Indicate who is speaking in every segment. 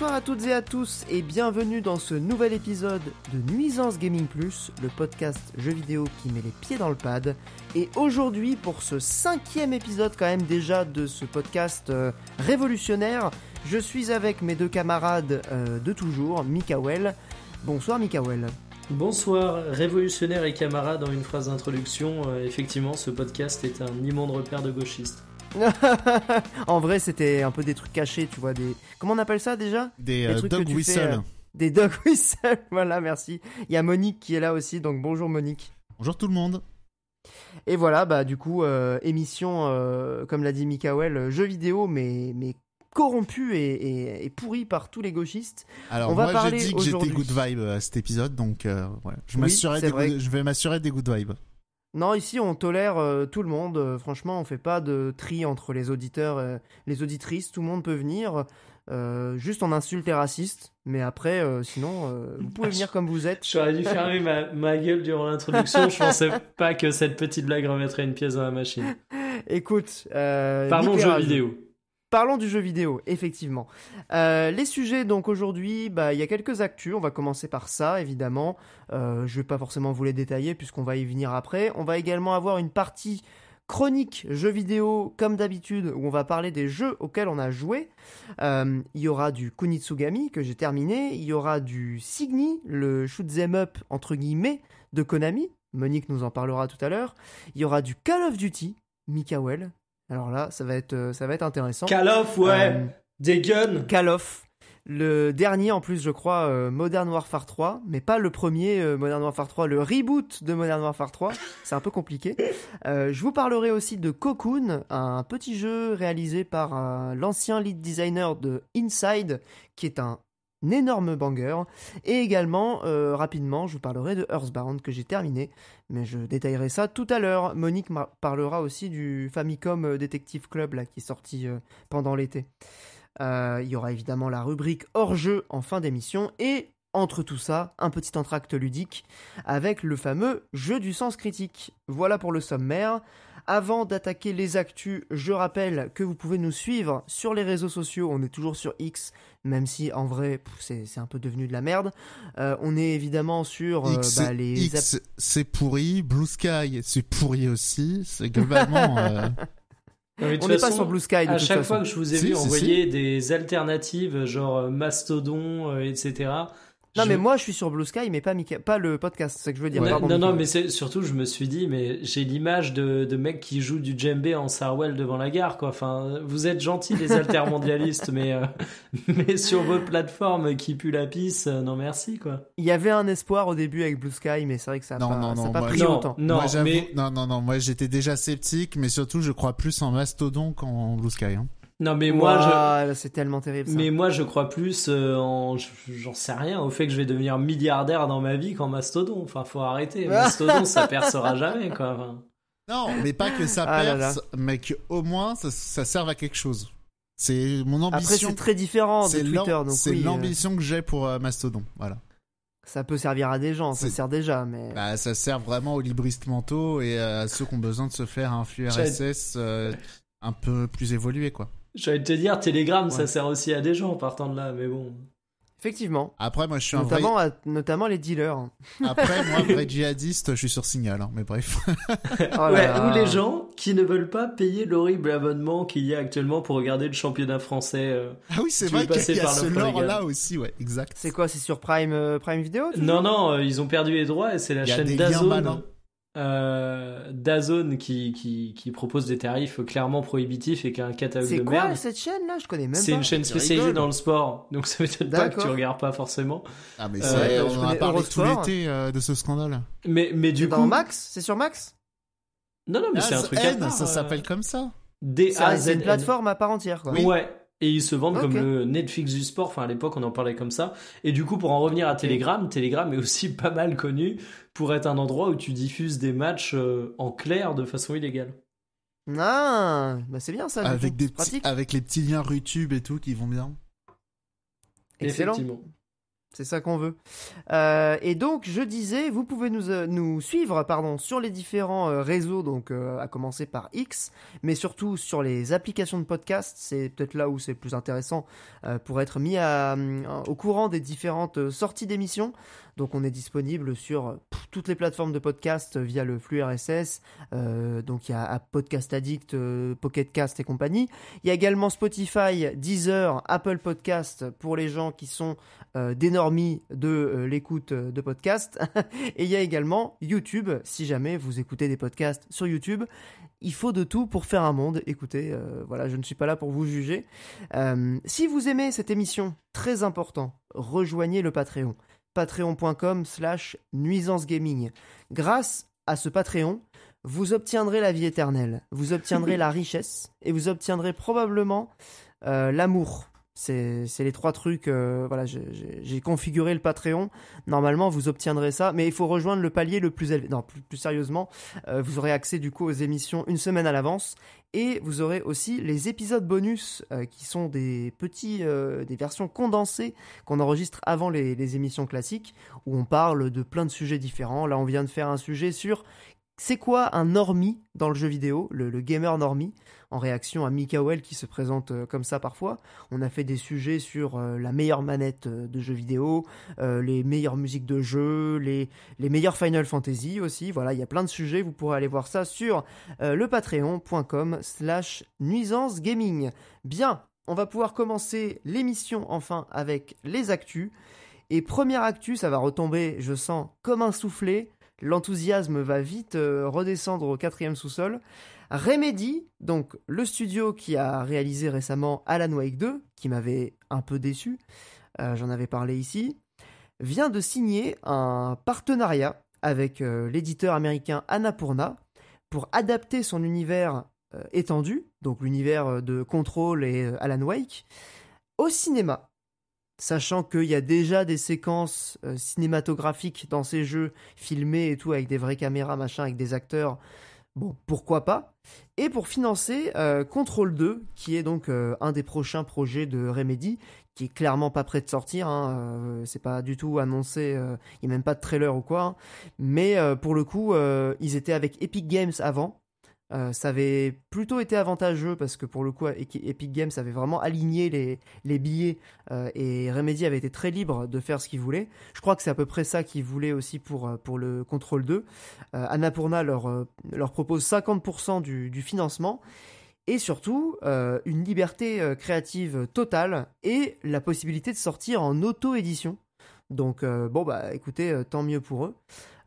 Speaker 1: Bonsoir à toutes et à tous et bienvenue dans ce nouvel épisode de Nuisance Gaming Plus, le podcast jeu vidéo qui met les pieds dans le pad. Et aujourd'hui pour ce cinquième épisode quand même déjà de ce podcast euh, révolutionnaire, je suis avec mes deux camarades euh, de toujours, Mikawel. Bonsoir Mikawel.
Speaker 2: Bonsoir, révolutionnaire et camarade en une phrase d'introduction. Euh, effectivement, ce podcast est un immense repère de gauchistes.
Speaker 1: en vrai, c'était un peu des trucs cachés, tu vois. Des... Comment on appelle ça déjà euh, euh, Des, dog whistles. Des dog whistles, voilà, merci. Il y a Monique qui est là aussi, donc bonjour Monique. Bonjour tout le monde. Et voilà, bah du coup, euh, émission, comme l'a dit Mikael, jeu vidéo, mais, mais corrompu et, pourri par tous les gauchistes. Alors moi j'ai dit que j'étais good
Speaker 3: vibe à cet épisode, donc je, je vais m'assurer des good vibes.
Speaker 1: Non, ici on tolère euh, tout le monde. Euh, franchement, on fait pas de tri entre les auditeurs, et euh, les auditrices. Tout le monde peut venir. juste on insulte les racistes, mais après, sinon, vous pouvez venir comme vous êtes. J'aurais dû fermer ma, gueule durant l'introduction. Je pensais
Speaker 2: pas que cette petite blague remettrait une pièce dans la machine.
Speaker 1: Écoute, parlons jeux vidéo. Parlons du jeu vidéo, effectivement. Euh, les sujets, donc aujourd'hui, bah, il y a quelques actus. On va commencer par ça, évidemment. Euh, je ne vais pas forcément vous les détailler puisqu'on va y venir après. On va également avoir une partie chronique jeu vidéo, comme d'habitude, où on va parler des jeux auxquels on a joué. Euh, il y aura du Kunitsugami que j'ai terminé. Il y aura du Signi, le shoot up entre guillemets de Konami. Monique nous en parlera tout à l'heure. Il y aura du Call of Duty Mikawel. Alors là, ça va être, euh, ça va être intéressant. Call of, ouais. Euh, des Call of. Le dernier, en plus, je crois, euh, Modern Warfare 3, mais pas le premier euh, Modern Warfare 3, le reboot de Modern Warfare 3. C'est un peu compliqué. je vous parlerai aussi de Cocoon, un petit jeu réalisé par l'ancien lead designer de Inside, qui est un énorme banger. Et également, euh, rapidement, je vous parlerai de Earthbound que j'ai terminé, mais je détaillerai ça tout à l'heure. Monique parlera aussi du Famicom euh, Detective Club là, qui est sorti euh, pendant l'été. il y aura évidemment la rubrique hors-jeu en fin d'émission et entre tout ça, un petit entracte ludique avec le fameux jeu du sens critique. Voilà pour le sommaire. Avant d'attaquer les actus, je rappelle que vous pouvez nous suivre sur les réseaux sociaux. On est toujours sur X, même si en vrai c'est un peu devenu de la merde. Euh, on est évidemment sur euh, bah, les X
Speaker 3: c'est pourri, Blue Sky c'est pourri aussi. C'est globalement.
Speaker 2: Euh, on n'est pas sur Blue Sky. De à chaque fois que je vous ai vu envoyer des alternatives genre Mastodon, etc.
Speaker 1: Non, mais moi, je suis sur Blue Sky, mais pas, pas le podcast, c'est ce que je veux dire. non, non, mais
Speaker 2: surtout, je me suis dit, mais j'ai l'image de, de qui joue du djembé en Sarwell devant la gare, quoi. Enfin, vous êtes gentils, les altermondialistes, mais, euh, mais sur vos plateformes qui pue la pisse, euh, non merci, quoi.
Speaker 1: Il y avait un espoir au début avec Blue Sky, mais c'est vrai que ça n'a pas, non, pris non, Non,
Speaker 3: non, non, non, moi j'étais déjà sceptique, mais surtout, je crois plus en mastodon qu'en Blue Sky. Hein.
Speaker 2: Non, mais moi, je. C'est tellement terrible. Ça. Mais moi, je crois plus euh, en. J'en sais rien, au fait que je vais devenir milliardaire dans ma vie qu'en mastodon. Enfin, faut arrêter. Mastodon, ça percera jamais,
Speaker 3: quoi. Non, mais pas que ça ah perce, mais qu'au moins, ça, ça serve à quelque chose. C'est mon ambition. Après, c'est très différent de Twitter. C'est oui, euh. l'ambition que j'ai pour euh, Mastodon. Voilà. Ça peut servir à des gens, ça sert déjà, mais. Bah, ça sert vraiment aux libristes mentaux et à ceux qui ont besoin de se faire un flux RSS un peu plus évolué, quoi.
Speaker 2: J'allais te dire, Telegram, ça sert aussi à des gens en partant de là, mais bon. Effectivement. Après, moi, je suis
Speaker 3: notamment,
Speaker 1: un notamment les dealers. Après, moi, vrai
Speaker 3: djihadiste, je suis sur Signal, hein, mais bref. Oh ouais, Ou les
Speaker 2: gens qui ne veulent pas payer l'horrible abonnement qu'il y a actuellement pour regarder le championnat français. Euh, ah oui, c'est vrai qu'il y a ce là
Speaker 1: aussi, ouais, exact. C'est quoi, c'est sur Prime, euh, Prime Video Non,
Speaker 2: non, euh, ils ont perdu les droits et c'est la chaîne d'Azone euh, Dazone qui, qui, propose des tarifs clairement prohibitifs et qui a un catalogue de merde. C'est quoi cette chaîne là Je connais même pas. C'est une chaîne spécialisée dans le sport, donc ça veut pas que tu regardes pas forcément.
Speaker 1: Ah mais
Speaker 3: ça, euh, on en a parlé tout l'été euh, de ce scandale. Mais mais du
Speaker 1: coup. Max, c'est sur Max. Non non mais c'est un truc à part. Ça s'appelle comme ça. D A ah, C'est une plateforme à part entière quoi. Oui. Ouais
Speaker 2: et ils se vendent comme le Netflix du sport. Enfin, à l'époque, on en parlait comme ça. Et du coup, pour en revenir à Telegram, Telegram est aussi pas mal connu pour être un endroit où tu diffuses des matchs euh, en clair de façon illégale.
Speaker 3: Ah, bah c'est bien
Speaker 1: ça.
Speaker 2: Avec,
Speaker 3: des avec les petits liens YouTube et tout qui vont bien. Excellent. Effectivement.
Speaker 1: C'est ça qu'on veut. Euh, et donc, je disais, vous pouvez nous, euh, suivre pardon, sur les différents euh, réseaux, donc à commencer par X, mais surtout sur les applications de podcast. C'est peut-être là où c'est plus intéressant pour être mis au courant des différentes sorties d'émissions. Donc on est disponible sur toutes les plateformes de podcast euh, via le flux RSS. Euh, donc il y a Podcast Addict, euh, Pocket Cast et compagnie. Il y a également Spotify, Deezer, Apple Podcast pour les gens qui sont d'énormis de l'écoute de podcast. et il y a également YouTube. Si jamais vous écoutez des podcasts sur YouTube, il faut de tout pour faire un monde. Écoutez, voilà, je ne suis pas là pour vous juger. si vous aimez cette émission, très important, rejoignez le Patreon patreon.com slash nuisance gaming. Grâce à ce Patreon, vous obtiendrez la vie éternelle, vous obtiendrez la richesse et vous obtiendrez probablement euh, l'amour c'est les trois trucs. Euh, voilà, j'ai configuré le Patreon. Normalement, vous obtiendrez ça, mais il faut rejoindre le palier le plus élevé. Non, plus, sérieusement, euh, vous aurez accès du coup aux émissions une semaine à l'avance et vous aurez aussi les épisodes bonus euh, qui sont des petits, des versions condensées qu'on enregistre avant les, les émissions classiques où on parle de plein de sujets différents. Là, on vient de faire un sujet sur c'est quoi un normie dans le jeu vidéo, le, gamer normie En réaction à Mikael qui se présente euh, comme ça parfois, on a fait des sujets sur euh, la meilleure manette euh, de jeu vidéo, les meilleures musiques de jeu, les, les meilleurs Final Fantasy aussi. Voilà, il y a plein de sujets, vous pourrez aller voir ça sur le patreon.com slash nuisance gaming. Bien, on va pouvoir commencer l'émission enfin avec les actus. Et première actu, ça va retomber, je sens, comme un soufflet l'enthousiasme va vite euh, redescendre au quatrième sous-sol. Remedy, donc le studio qui a réalisé récemment Alan Wake 2, qui m'avait un peu déçu, euh, j'en avais parlé ici, vient de signer un partenariat avec euh, l'éditeur américain Annapurna pour adapter son univers étendu, donc l'univers de Control et Alan Wake, au cinéma sachant qu'il y a déjà des séquences euh, cinématographiques dans ces jeux, filmées et tout, avec des vraies caméras, machin, avec des acteurs. Bon, pourquoi pas Et pour financer euh, Control 2, qui est donc euh, un des prochains projets de Remedy, qui est clairement pas prêt de sortir, hein, c'est pas du tout annoncé, il n'y a même pas de trailer ou quoi, hein. mais pour le coup, ils étaient avec Epic Games avant, euh, ça avait plutôt été avantageux parce que pour le coup Epic Games avait vraiment aligné les, billets euh, et Remedy avait été très libre de faire ce qu'il voulait. Je crois que c'est à peu près ça qu'il voulait aussi pour, euh, le Control 2. Annapurna leur, propose 50% du, financement et surtout une liberté créative totale et la possibilité de sortir en auto-édition donc euh, bon bah écoutez, euh, tant mieux pour eux.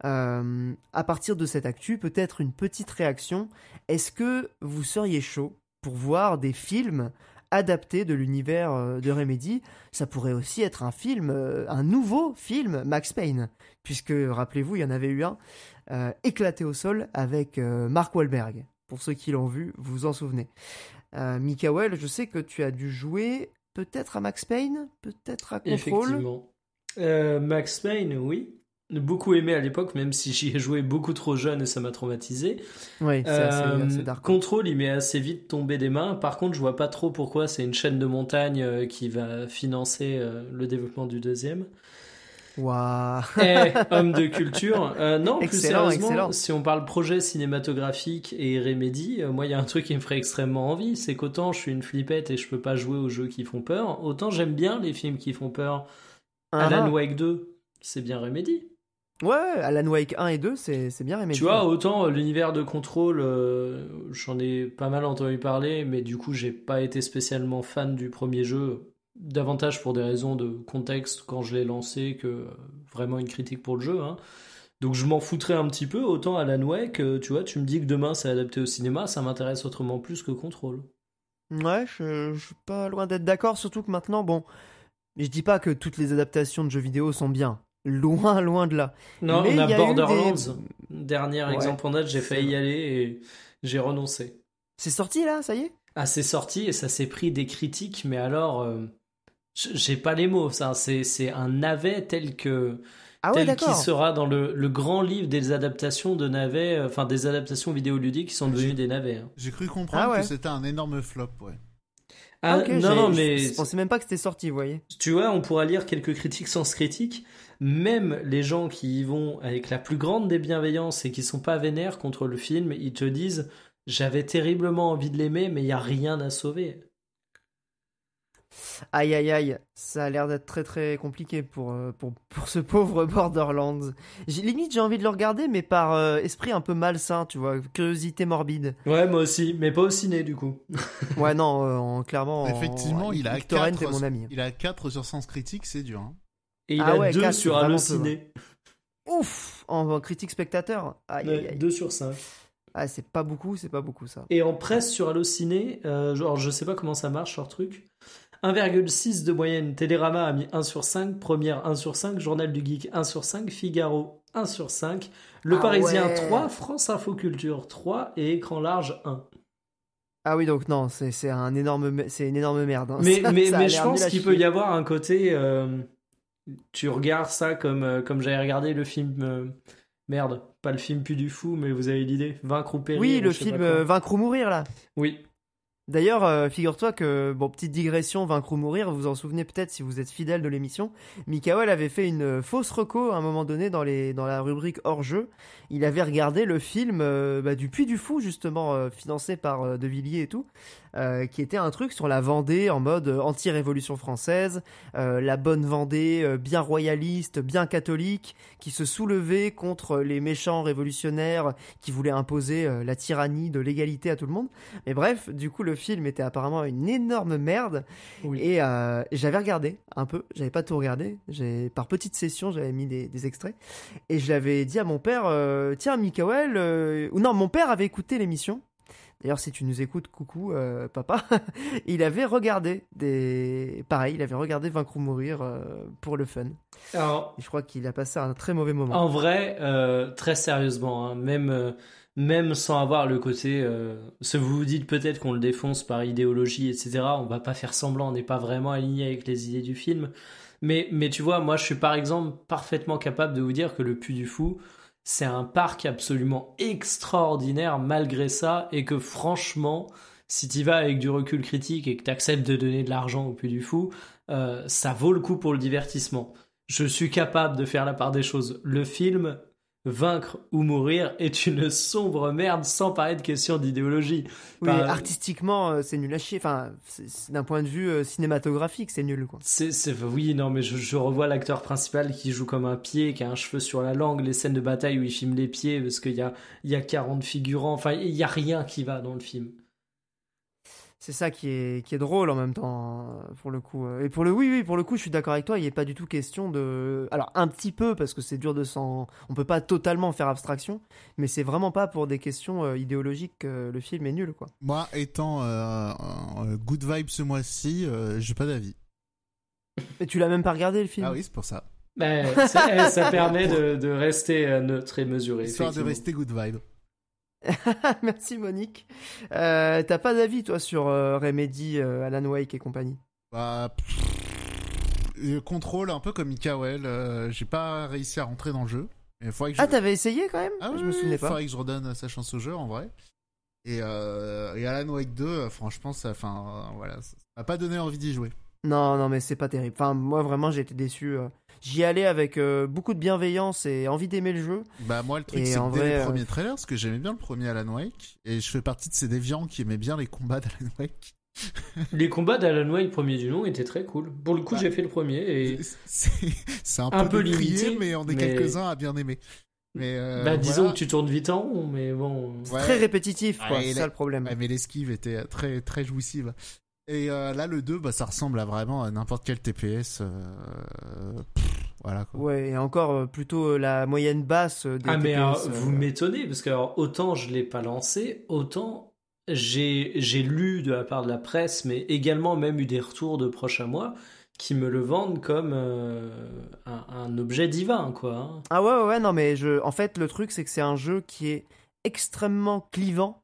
Speaker 1: Euh, à partir de cette actu, peut-être une petite réaction. Est-ce que vous seriez chaud pour voir des films adaptés de l'univers de Remedy Ça pourrait aussi être un film, un nouveau film Max Payne, puisque rappelez-vous, il y en avait eu un éclaté au sol avec Mark Wahlberg. Pour ceux qui l'ont vu, vous vous en souvenez. Mikael, je sais que tu as dû jouer peut-être à Max Payne, peut-être à Control. Euh,
Speaker 2: Max Payne, oui. Beaucoup aimé à l'époque, même si j'y ai joué beaucoup trop jeune et ça m'a traumatisé.
Speaker 1: Oui, euh,
Speaker 2: il m'est assez vite tombé des mains. Par contre, je vois pas trop pourquoi c'est une chaîne de montagne euh, qui va financer le développement du deuxième.
Speaker 1: Waouh eh, Homme de culture. non, plus sérieusement,
Speaker 2: si on parle projet cinématographique et Remedy, moi, il y a un truc qui me ferait extrêmement envie, c'est qu'autant je suis une flippette et je peux pas jouer aux jeux qui font peur, autant j'aime bien les films qui font peur. Alan uh-huh. Wake 2, c'est bien Remedy.
Speaker 1: Ouais, Alan Wake 1 et 2, c'est, bien Remedy. Tu vois, autant
Speaker 2: euh, l'univers de contrôle, euh, j'en ai pas mal entendu parler, mais du coup, j'ai pas été spécialement fan du premier jeu, davantage pour des raisons de contexte quand je l'ai lancé que euh, vraiment une critique pour le jeu. Hein. Donc je m'en foutrais un petit peu, autant Alan Wake, tu vois, tu me dis que demain c'est adapté au cinéma, ça m'intéresse autrement plus que Control.
Speaker 1: Ouais, je suis pas loin d'être d'accord, surtout que maintenant, bon, je dis pas que toutes les adaptations de jeux vidéo sont bien. Loin, loin de là. Non, Mais on a, a Borderlands.
Speaker 2: Dernier exemple en date, j'ai failli y aller et j'ai renoncé. C'est sorti là, ça y est Ah, c'est sorti et ça s'est pris des critiques, mais alors, euh, je j'ai pas les mots. Ça, c'est un navet tel que ah tel qui sera dans le, le, grand livre des adaptations de navets, euh, enfin des adaptations vidéoludiques qui sont devenues des navets. Hein. J'ai cru comprendre ah que
Speaker 3: c'était un énorme flop, ouais. Ah, ah non, non, mais. Je pensais
Speaker 2: même pas que c'était sorti, vous voyez. Tu vois, on pourra lire quelques critiques sans critique. Même les gens qui y vont avec la plus grande des bienveillances et qui sont pas vénères contre le film, ils te disent J'avais terriblement envie de l'aimer, mais il y a rien à sauver.
Speaker 1: Aïe aïe aïe, ça a l'air d'être très très compliqué pour, euh, pour, pour ce pauvre Borderlands. limite j'ai envie de le regarder, mais par euh, esprit un peu malsain, tu vois, curiosité morbide. Ouais, moi aussi, mais pas au ciné du coup. ouais, non, euh, en, clairement. Effectivement, il, a 4, mon ami.
Speaker 3: il a 4 sur Sens Critique, c'est dur. Hein. Et il ah a 2 sur Allociné.
Speaker 1: Ouf, en, critique spectateur. 2 sur 5. Ah, c'est pas beaucoup, c'est pas beaucoup ça.
Speaker 2: Et en presse sur Allociné, genre je sais pas comment ça marche leur truc. 1,6 de moyenne, Télérama a mis 1 sur 5, Première 1 sur 5, Journal du Geek 1 sur 5, Figaro 1 sur 5, Le ah Parisien 3, France Info Culture
Speaker 1: 3 et Écran Large 1. Ah oui, donc non, c'est un énorme, c'est une énorme merde. Hein. Mais, je pense qu'il peut y
Speaker 2: avoir un côté. Euh, tu regardes ça comme, euh, comme j'avais regardé le film. Euh, merde, pas le film Puis du Fou, mais vous avez l'idée.
Speaker 1: Vaincre ou Oui, le film Vaincre mourir, là. Oui. D'ailleurs, euh, figure-toi que, bon, petite digression, vaincre ou mourir, vous vous en souvenez peut-être si vous êtes fidèle de l'émission, Mikael avait fait une euh, fausse reco à un moment donné dans, les, dans la rubrique hors-jeu. Il avait regardé le film euh, bah, du Puy du Fou, justement, financé par De Villiers et tout, euh, qui était un truc sur la Vendée en mode euh, anti-révolution française, euh, la bonne Vendée bien royaliste, bien catholique, qui se soulevait contre les méchants révolutionnaires qui voulaient imposer la tyrannie de l'égalité à tout le monde. Mais bref, du coup, le film était apparemment une énorme merde. Et j'avais regardé un peu, j'avais pas tout regardé, j'ai par petite session j'avais mis des, extraits. Et je l'avais dit à mon père, tiens, Mikael, ou non, mon père avait écouté l'émission D'ailleurs, si tu nous écoutes, coucou, euh, papa. il avait regardé des. Pareil, il avait regardé Vaincre Mourir euh, pour le fun. Alors, je crois qu'il a passé un très mauvais moment. En
Speaker 2: vrai, euh, très sérieusement, hein, même, même sans avoir le côté. ce vous vous dites peut-être qu'on le défonce par idéologie, etc. On va pas faire semblant, on n'est pas vraiment aligné avec les idées du film. Mais, mais tu vois, moi, je suis par exemple parfaitement capable de vous dire que Le Puy du Fou c'est un parc absolument extraordinaire malgré ça et que franchement, si tu vas avec du recul critique et que tu acceptes de donner de l'argent au plus du fou, euh, ça vaut le coup pour le divertissement. Je suis capable de faire la part des choses. Le film Vaincre ou mourir est une sombre
Speaker 1: merde sans parler de question d'idéologie. Oui, artistiquement, euh, c'est nul à chier. Enfin, d'un point de vue euh, cinématographique, c'est nul, quoi. C'est, oui, non, mais je, revois l'acteur principal qui joue
Speaker 2: comme un pied, qui a un cheveu sur la langue, les scènes de bataille où il filme les pieds parce qu'il y a, il y a 40
Speaker 1: figurants. Enfin, il y a rien qui va dans le film c'est ça qui est, qui est drôle en même temps, hein, pour le coup. Et pour le oui, oui, pour le coup, je suis d'accord avec toi, il a pas du tout question de. Alors, un petit peu, parce que c'est dur de s'en. On peut pas totalement faire abstraction, mais c'est vraiment pas pour des questions
Speaker 3: euh, idéologiques que le film est nul, quoi. Moi, étant euh, good vibe ce mois-ci, euh, j'ai pas d'avis.
Speaker 1: Mais tu l'as même pas regardé le film Ah oui, c'est pour ça. mais ben, eh, ça permet de, de, rester neutre et mesuré. Histoire de rester good vibe. Merci Monique. Euh, t'as pas d'avis toi sur euh, Remedy, euh, Alan Wake
Speaker 3: et compagnie Bah, contrôle un peu comme Ikawel. j'ai pas réussi à rentrer dans le jeu. Ah, t'avais
Speaker 1: essayé quand même Ah oui, je me souvenais pas. Il faudrait que je
Speaker 3: redonne sa chance au jeu en vrai. Et, et Alan Wake 2, franchement, ça, enfin, voilà, ça m'a pas donné envie d'y jouer. Non, non, mais c'est pas terrible. Enfin, moi,
Speaker 1: vraiment, j'ai été déçu. Euh.
Speaker 3: J'y allais avec
Speaker 1: euh, beaucoup de bienveillance et envie d'aimer le jeu.
Speaker 3: Bah, moi, le truc, c'est que le euh, premier trailer, parce que j'aimais bien le premier Alan Wake, et je fais partie de ces déviants qui aimaient bien les combats d'Alan Wake. les combats
Speaker 2: d'Alan Wake, premier du nom, étaient très cool. Pour le coup, bah, j'ai fait le premier. et C'est un, peu, mais on est quelques-uns
Speaker 3: à bien aimer. Mais bah, disons que tu tournes vite en mais bon. très répétitif, quoi. Ah, c'est ça le problème. Ah, mais l'esquive était très, très jouissive. Et euh, là, le 2, bah, ça ressemble à vraiment à n'importe quel TPS. Euh, voilà. Quoi. Ouais, et encore euh, plutôt la moyenne basse des Ah, mais vous
Speaker 2: m'étonnez, parce que autant je ne l'ai pas lancé, autant j'ai lu de la part de la presse, mais également même eu des retours de proches à moi qui me le vendent comme un, objet divin, quoi. Hein.
Speaker 1: Ah ouais, ouais, non, mais en fait, le truc, c'est que c'est un jeu qui est extrêmement clivant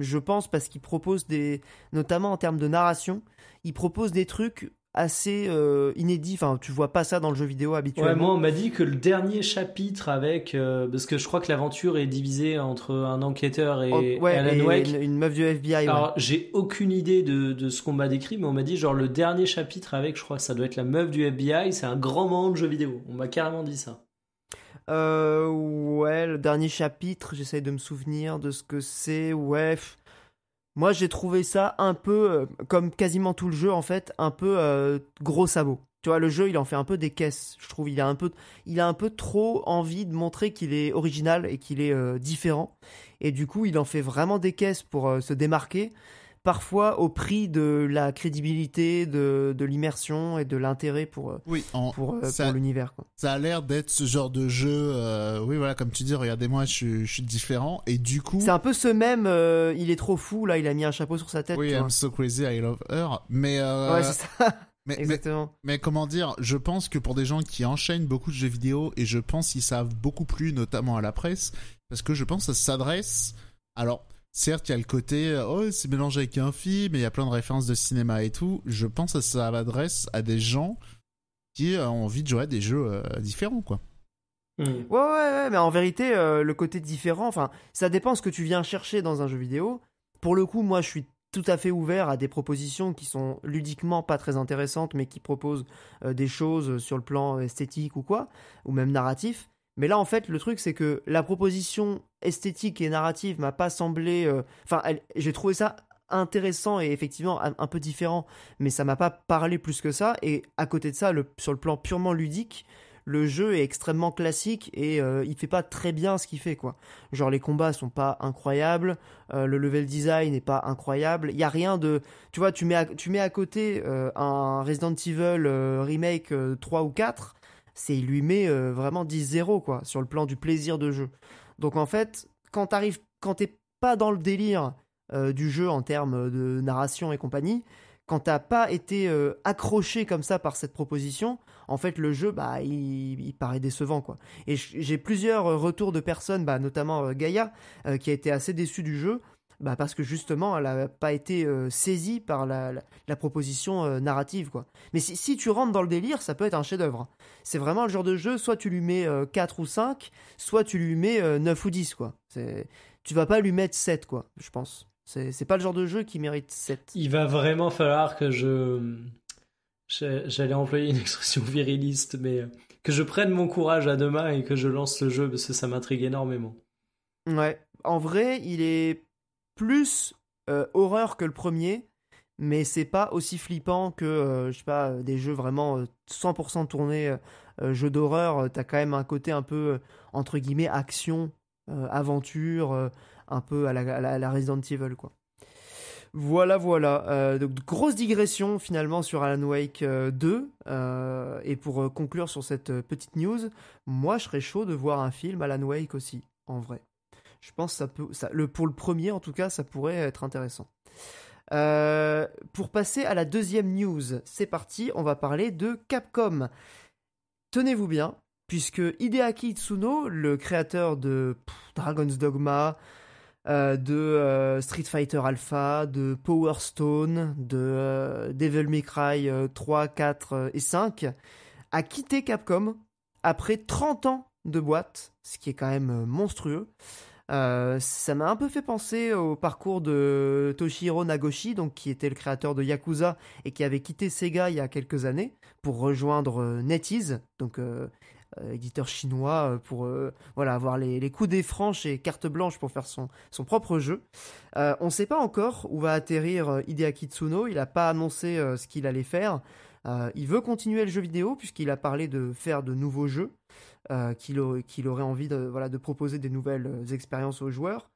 Speaker 1: je pense, parce qu'il propose des. notamment en termes de narration, il propose des trucs assez euh, inédits. Enfin, tu vois pas ça dans le jeu vidéo habituellement. Ouais, moi, on m'a
Speaker 2: dit que le dernier chapitre avec, euh, parce que je crois que l'aventure est divisée entre un enquêteur et, Alan Wake. Une, meuf du FBI. Alors, j'ai aucune idée de, de ce qu'on m'a décrit, mais on m'a dit genre le dernier chapitre avec, je crois que ça doit être la meuf du FBI. C'est un grand moment de jeu vidéo. On m'a carrément
Speaker 1: dit ça. Euh, ouais, le dernier chapitre, j'essaye de me souvenir de ce que c'est. Ouais. Moi, j'ai trouvé ça un peu, euh, comme quasiment tout le jeu en fait, un peu euh, gros sabot. Tu vois, le jeu, il en fait un peu des caisses. Je trouve, il a un peu, il a un peu trop envie de montrer qu'il est original et qu'il est euh, différent. Et du coup, il en fait vraiment des caisses pour se démarquer parfois au prix de la crédibilité, de, de l'immersion et de l'intérêt pour, euh, euh, pour, l'univers.
Speaker 3: Ça a l'air d'être ce genre de jeu, euh, oui voilà, comme tu dis, regardez-moi, je, suis différent, et du coup... C'est
Speaker 1: un peu ce même, il est trop fou, là, il a mis un chapeau sur sa tête. Oui, I'm
Speaker 3: so crazy, I love her, mais... Ouais, c'est ça mais, Exactement. Mais, mais, comment dire, je pense que pour des gens qui enchaînent beaucoup de jeux vidéo, et je pense qu'ils savent beaucoup plus, notamment à la presse, parce que je pense que ça s'adresse... Alors Certes, il y a le côté, euh, oh, c'est mélangé avec un film, il y a plein de références de cinéma et tout. Je pense que ça l'adresse à des gens qui euh, ont envie de jouer à des jeux euh, différents, quoi. Hmm. Ouais, ouais, ouais, mais en vérité, le côté différent, enfin, ça dépend ce que tu
Speaker 1: viens chercher dans un jeu vidéo. Pour le coup, moi, je suis tout à fait ouvert à des propositions qui sont ludiquement pas très intéressantes, mais qui proposent des choses sur le plan esthétique ou quoi, ou même narratif. Mais là, en fait, le truc, c'est que la proposition esthétique et narrative m'a pas semblé. Euh, enfin, j'ai trouvé ça intéressant et effectivement un, peu différent, mais ça m'a pas parlé plus que ça. Et à côté de ça, le, sur le plan purement ludique, le jeu est extrêmement classique et euh, il fait pas très bien ce qu'il fait quoi. Genre les combats sont pas incroyables, euh, le level design n'est pas incroyable, il y a rien de tu vois tu mets à, tu mets à côté un Resident Evil remake 3 ou 4 c'est il lui met euh, vraiment 10-0 quoi sur le plan du plaisir de jeu. Donc en fait, quand t'arrives, quand t'es pas dans le délire euh, du jeu en termes euh, de narration et compagnie, quand t'as pas été accroché comme ça par cette proposition, en fait le jeu bah il, paraît décevant quoi. Et j'ai plusieurs retours de personnes, bah, notamment Gaïa, qui a été assez déçu du jeu bah parce que justement, elle n'a pas été euh, saisie par la, la, proposition euh, narrative. quoi. Mais si, si, tu rentres dans le délire, ça peut être un chef-d'œuvre. Hein. C'est vraiment le genre de jeu, soit tu lui mets 4 euh, ou 5, soit tu lui mets 9 ou 10. quoi. Tu vas pas lui mettre 7, quoi, je pense. C'est pas le genre de jeu qui mérite 7.
Speaker 2: Il va vraiment falloir que je. J'allais employer une expression viriliste, mais que je prenne mon courage à deux mains et que je lance le jeu parce que ça m'intrigue énormément.
Speaker 1: Ouais, en vrai, il est plus euh, horreur que le premier, mais c'est pas aussi flippant que euh, je pas euh, des jeux vraiment 100% tournés jeux d'horreur. T'as quand même un côté un peu entre guillemets action, aventure, un peu à la, Resident Evil quoi. Voilà, voilà. donc grosse digression finalement sur Alan Wake 2. et pour conclure sur cette petite news, moi je serais chaud de voir un film Alan Wake aussi, en vrai. Je pense que ça peut, ça, le, pour le premier en tout cas, ça pourrait être intéressant. Euh, pour passer à la deuxième news, c'est parti, on va parler de Capcom. Tenez-vous bien, puisque Hideaki Itsuno, le créateur de Dragon's Dogma, euh, de euh, Street Fighter Alpha, de Power Stone, de Devil May Cry 3, 4 et 5, a quitté Capcom après 30 ans de boîte, ce qui est quand même monstrueux. Euh, ça m'a un peu fait penser au parcours de Toshiro Nagoshi, donc qui était le créateur de Yakuza et qui avait quitté Sega il y a quelques années pour rejoindre euh, NetEase, donc euh, éditeur chinois, pour voilà avoir les, les, coups des franches et carte blanche pour faire son, son propre jeu. on ne sait pas encore où va atterrir Hideaki Tsuno, il n'a pas annoncé ce qu'il allait faire. il veut continuer le jeu vidéo puisqu'il a parlé de faire de nouveaux jeux. Euh, qu'il, aurait envie de, voilà, de proposer des nouvelles euh, expériences aux joueurs.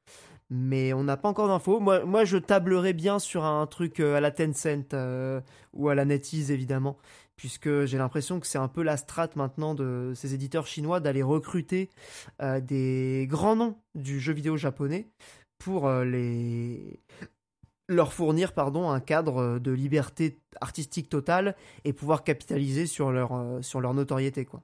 Speaker 1: Mais on n'a pas encore d'infos. Moi, je tablerais bien sur un truc euh, à la Tencent ou à la NetEase, évidemment, puisque j'ai l'impression que c'est un peu la strate maintenant de ces éditeurs chinois d'aller recruter des grands noms du jeu vidéo japonais pour leur fournir pardon un cadre de liberté artistique totale et pouvoir capitaliser sur leur sur leur notoriété quoi.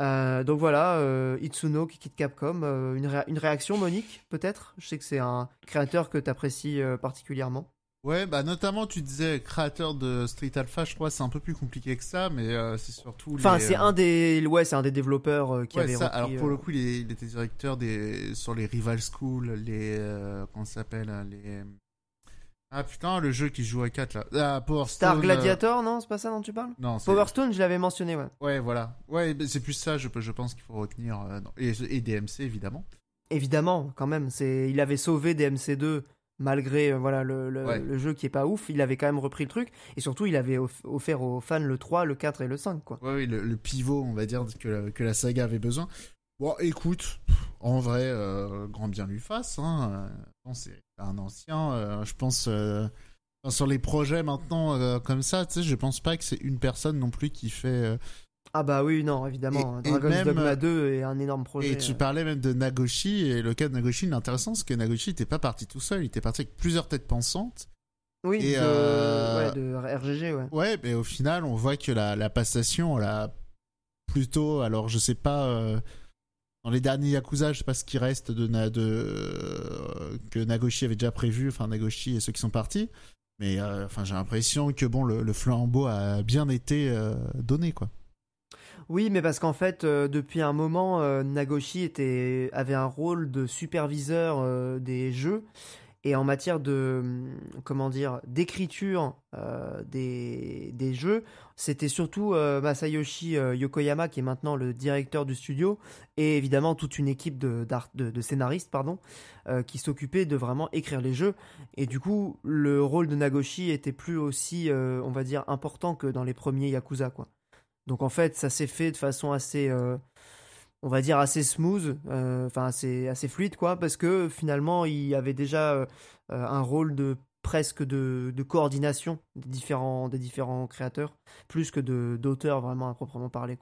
Speaker 1: Euh, donc voilà, euh, Itsuno qui quitte Capcom. Euh, une, réaction, Monique, peut-être Je sais que c'est un créateur que tu apprécies particulièrement.
Speaker 3: Ouais, bah notamment tu disais créateur de Street Alpha, je crois c'est un peu plus compliqué que ça, mais c'est surtout. Enfin, c'est un
Speaker 1: des, ouais, c'est un des développeurs qui avait. alors pour le
Speaker 3: coup, il, était directeur des sur les Rival School, les comment s'appelle hein, les ah putain, le jeu qui joue à 4 là. Ah,
Speaker 1: Star Gladiator, euh, non C'est pas ça dont tu parles Non. Power Stone, je l'avais mentionné, ouais.
Speaker 3: Ouais, voilà. Ouais, c'est plus ça, je, pense qu'il faut retenir. Euh, et, DMC, évidemment.
Speaker 1: Évidemment, quand même. C'est, Il avait sauvé DMC2 malgré euh, voilà le, le, jeu qui est pas ouf. Il avait quand même repris le truc. Et surtout,
Speaker 3: il avait offert aux fans le 3, le 4 et le 5, quoi. Ouais, oui, le, le, pivot, on va dire, que, que la saga avait besoin. Bon, écoute, en vrai, euh, grand bien lui fasse. Hein. Euh, c'est un ancien, euh, je pense. sur les projets maintenant comme ça, tu sais, je pense pas que c'est une personne non plus qui fait. Ah bah oui, non, évidemment. Dragon hein. Dragon's 2 est un énorme projet. Et tu parlais même de Nagoshi, et le cas de Nagoshi, l'intéressant, c'est que Nagoshi n'était pas parti tout seul, il était parti avec plusieurs têtes pensantes. Oui, de, RGG, ouais. Ouais, mais au final, on voit que la, la passation, elle plutôt, alors je sais pas dans les derniers Yakuza, je sais pas ce qui reste de, euh, que Nagoshi avait déjà prévu, enfin Nagoshi et ceux qui sont partis. Mais euh, j'ai l'impression que bon, le, flambeau a bien été euh, donné, quoi.
Speaker 1: Oui, mais parce qu'en fait, depuis un moment, Nagoshi était avait un rôle de superviseur des jeux et en matière de hum, comment dire d'écriture euh, des, des, jeux, c'était surtout euh, Masayoshi euh, Yokoyama qui est maintenant le directeur du studio et évidemment toute une équipe de, de scénaristes pardon qui s'occupait de vraiment écrire les jeux. Et du coup, le rôle de Nagoshi était plus aussi on va dire important que dans les premiers Yakuza quoi. Donc en fait, ça s'est fait de façon assez on va dire assez smooth, euh, enfin assez, assez fluide quoi, parce que finalement il avait déjà euh, un rôle de presque de, coordination des différents, des différents créateurs, plus que d'auteurs vraiment à proprement parler.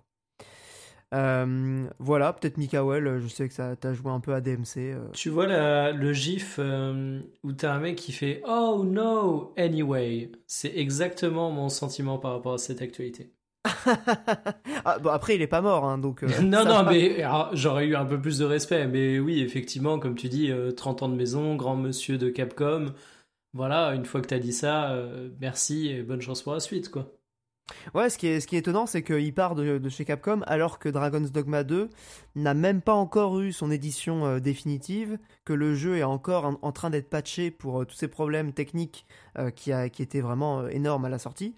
Speaker 1: Euh, voilà, peut-être Mikael, je sais que ça t'a joué un peu à DMC. Tu vois le gif
Speaker 2: où t'as un mec qui fait Oh no, anyway. C'est exactement mon sentiment par rapport à cette actualité. Ah, bon, après, il est pas mort, hein, donc. Euh, non, non, mais j'aurais eu un peu plus de respect. Mais oui, effectivement, comme tu dis, 30 euh, ans de maison, grand monsieur de Capcom. Voilà, une fois que t'as dit ça, euh, merci et bonne chance pour la suite, quoi.
Speaker 1: Ouais, ce qui est, ce qui est étonnant, c'est qu'il part de, chez Capcom alors que Dragon's Dogma 2 n'a même pas encore eu son édition définitive, que le jeu est encore en, train d'être patché pour tous ces problèmes techniques qui, a, qui étaient vraiment énormes à la sortie.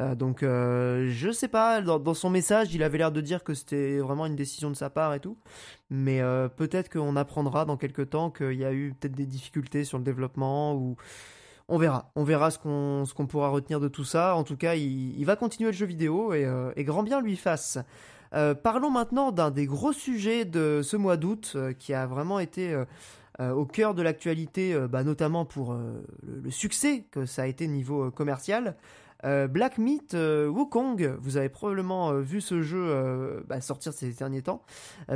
Speaker 1: Euh, donc euh, je sais pas, dans, son message, il avait l'air de dire que c'était vraiment une décision de sa part et tout. Mais euh, peut-être qu'on apprendra dans quelques temps qu'il y a eu peut-être des difficultés sur le développement ou on verra. On verra ce qu'on pourra retenir de tout ça. En tout cas, il, va continuer le jeu vidéo et, grand bien lui fasse. parlons maintenant d'un des gros sujets de ce mois d'août qui a vraiment été au cœur de l'actualité, bah, notamment pour le, le, succès que ça a été niveau commercial. Euh, Black Meat, euh, Wukong, vous avez probablement euh, vu ce jeu bah, sortir ces derniers temps,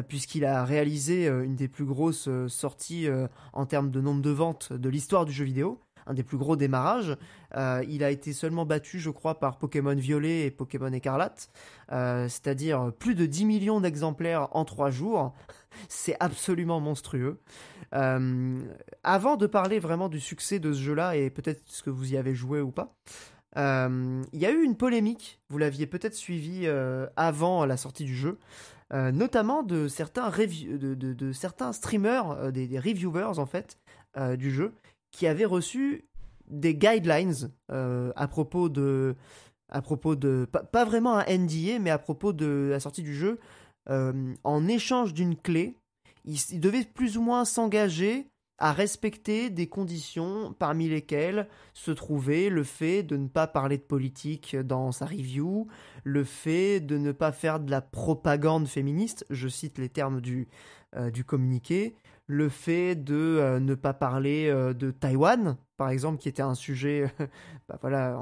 Speaker 1: puisqu'il a réalisé une des plus grosses sorties en termes de nombre de ventes de l'histoire du jeu vidéo, un des plus gros démarrages. il a été seulement battu, je crois, par Pokémon Violet et Pokémon Écarlate, c'est-à-dire plus de 10 millions d'exemplaires en 3 jours. C'est absolument monstrueux. avant de parler vraiment du succès de ce jeu-là et peut-être ce que vous y avez joué ou pas, euh, il y a eu une polémique, vous l'aviez peut-être suivi euh, avant la sortie du jeu, euh, notamment de certains, de, certains streamers, des, reviewers en fait, du jeu, qui avaient reçu des guidelines à propos de. À propos de pas, vraiment un NDA, mais à propos de la sortie du jeu, en échange d'une clé, ils, devaient plus ou moins s'engager à respecter des conditions parmi lesquelles se trouvait le fait de ne pas parler de politique dans sa review, le fait de ne pas faire de la propagande féministe, je cite les termes du, euh, du communiqué, le fait de euh, ne pas parler euh, de Taïwan, par exemple, qui était un sujet bah voilà,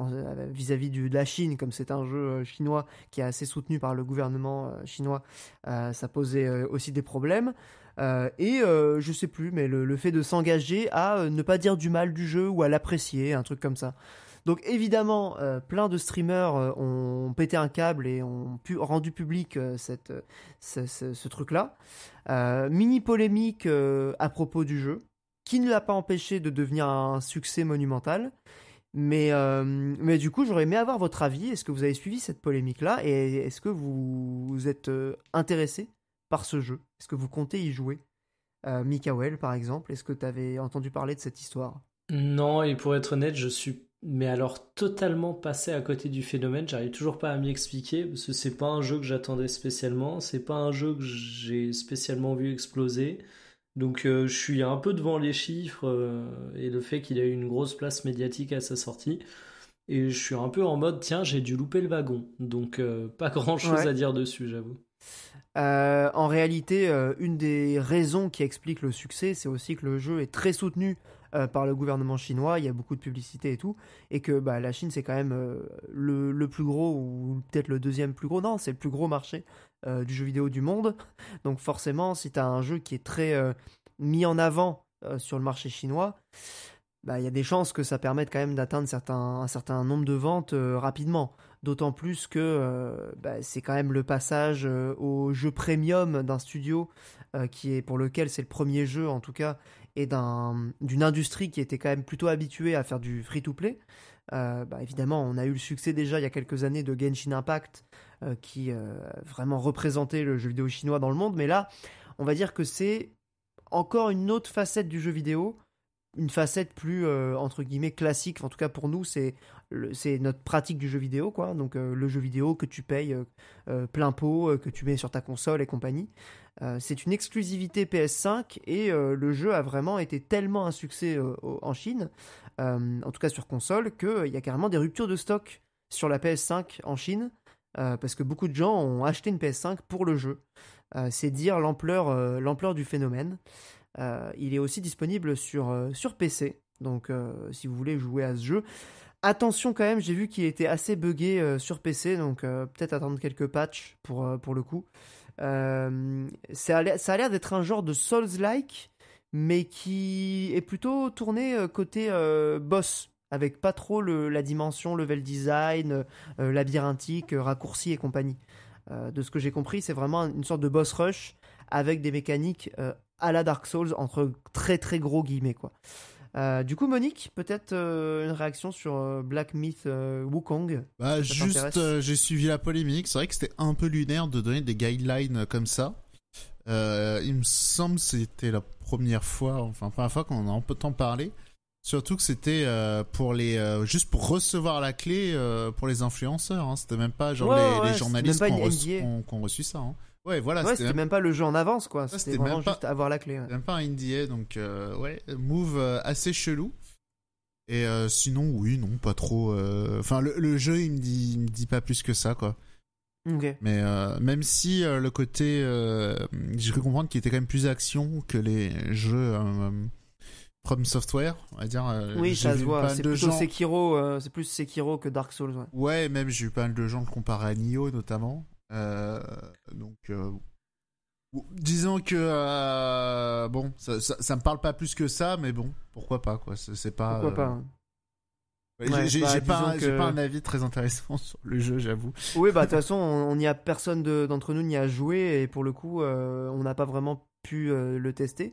Speaker 1: vis-à-vis -vis de la Chine, comme c'est un jeu chinois qui est assez soutenu par le gouvernement chinois, ça posait aussi des problèmes. Euh, et euh, je sais plus, mais le, fait de s'engager à euh, ne pas dire du mal du jeu ou à l'apprécier, un truc comme ça. Donc évidemment, plein de streamers ont pété un câble et ont rendu public cette, ce, truc-là. mini polémique à propos du jeu, qui ne l'a pas empêché de devenir un succès monumental. Mais, mais du coup, j'aurais aimé avoir votre avis. Est-ce que vous avez suivi cette polémique-là Et est-ce que vous, vous êtes intéressé par ce jeu Est-ce que vous comptez y jouer euh, Mikael, par exemple, est-ce que tu avais entendu parler de cette histoire
Speaker 2: Non, et pour être honnête, je suis mais alors totalement passé à côté du phénomène, j'arrive toujours pas à m'y expliquer parce que c'est pas un jeu que j'attendais spécialement, c'est pas un jeu que j'ai spécialement vu exploser. Donc euh, je suis un peu devant les chiffres euh, et le fait qu'il ait eu une grosse place médiatique à sa sortie et je suis un peu en mode
Speaker 1: tiens, j'ai dû louper le wagon. Donc euh, pas grand-chose à dire dessus, j'avoue. Euh, en réalité, euh, une des raisons qui explique le succès, c'est aussi que le jeu est très soutenu euh, par le gouvernement chinois, il y a beaucoup de publicité et tout, et que bah, la Chine, c'est quand même le, plus gros, ou peut-être le deuxième plus gros, non, c'est le plus gros marché du jeu vidéo du monde. Donc forcément, si tu as un jeu qui est très mis en avant sur le marché chinois, bah, il y a des chances que ça permette quand même d'atteindre un certain nombre de ventes rapidement. D'autant plus que euh, bah, c'est quand même le passage euh, au jeu premium d'un studio euh, qui est pour lequel c'est le premier jeu en tout cas et d'une industrie qui était quand même plutôt habituée à faire du free to play. Bah, évidemment, on a eu le succès déjà il y a quelques années de Genshin Impact qui vraiment représentait le jeu vidéo chinois dans le monde, mais là, on va dire que c'est encore une autre facette du jeu vidéo une facette plus euh, entre guillemets classique. en tout cas pour nous, c'est c'est notre pratique du jeu vidéo, quoi. Donc euh, le jeu vidéo que tu payes euh, plein pot, que tu mets sur ta console et compagnie. c'est une exclusivité PS5 et le jeu a vraiment été tellement un succès en Chine, en tout cas sur console, qu'il y a carrément des ruptures de stock sur la PS5 en Chine. parce que beaucoup de gens ont acheté une PS5 pour le jeu. c'est dire l'ampleur l'ampleur du phénomène. Euh, il est aussi disponible sur, euh, PC, donc euh, si vous voulez jouer à ce jeu. Attention quand même, j'ai vu qu'il était assez buggé sur PC, donc peut-être attendre quelques patchs pour, le coup. ça a l'air d'être un genre de Souls-like, mais qui est plutôt tourné côté boss, avec pas trop la dimension level design, labyrinthique, raccourci et compagnie. de ce que j'ai compris, c'est vraiment une sorte de boss rush avec des mécaniques euh, à la Dark Souls entre très très gros guillemets quoi. Euh, du coup, Monique, peut-être euh, une réaction sur Black Myth Wukong bah, Juste,
Speaker 3: j'ai suivi la polémique. C'est vrai que c'était un peu lunaire de donner des guidelines comme ça. il me semble que c'était la première fois, enfin, première fois qu'on en a un peu parlé. Surtout que c'était pour les juste pour recevoir la clé pour les influenceurs. Hein. C'était même pas genre les, journalistes qui ont, reçu, ça. Hein. Ouais, voilà. c'était même... pas le jeu en avance, quoi. c'était vraiment juste avoir la clé. Ouais. Même pas un NDA, donc euh, ouais, move euh, assez chelou. Et euh, sinon, oui, non, pas trop. Enfin, le, jeu, il me dit, me dit pas plus que ça, quoi. Ok. Mais même si le côté, j'ai cru comprendre qu'il était quand même plus action que les jeux From Software, on va dire. oui, ça se voit. C'est plutôt
Speaker 1: Sekiro, c'est plus Sekiro que Dark Souls. Ouais.
Speaker 3: ouais, même j'ai eu pas mal de gens comparés à Nioh, notamment. Euh, donc euh, Disons que euh, bon, ça, me parle pas plus que ça, mais bon, pourquoi pas quoi. C'est pas. Pourquoi pas. j'ai pas, un avis très intéressant sur le jeu, j'avoue. Oui,
Speaker 1: bah de toute façon, on n'y a personne d'entre nous n'y a joué et pour le coup, on n'a pas vraiment pu euh, le tester.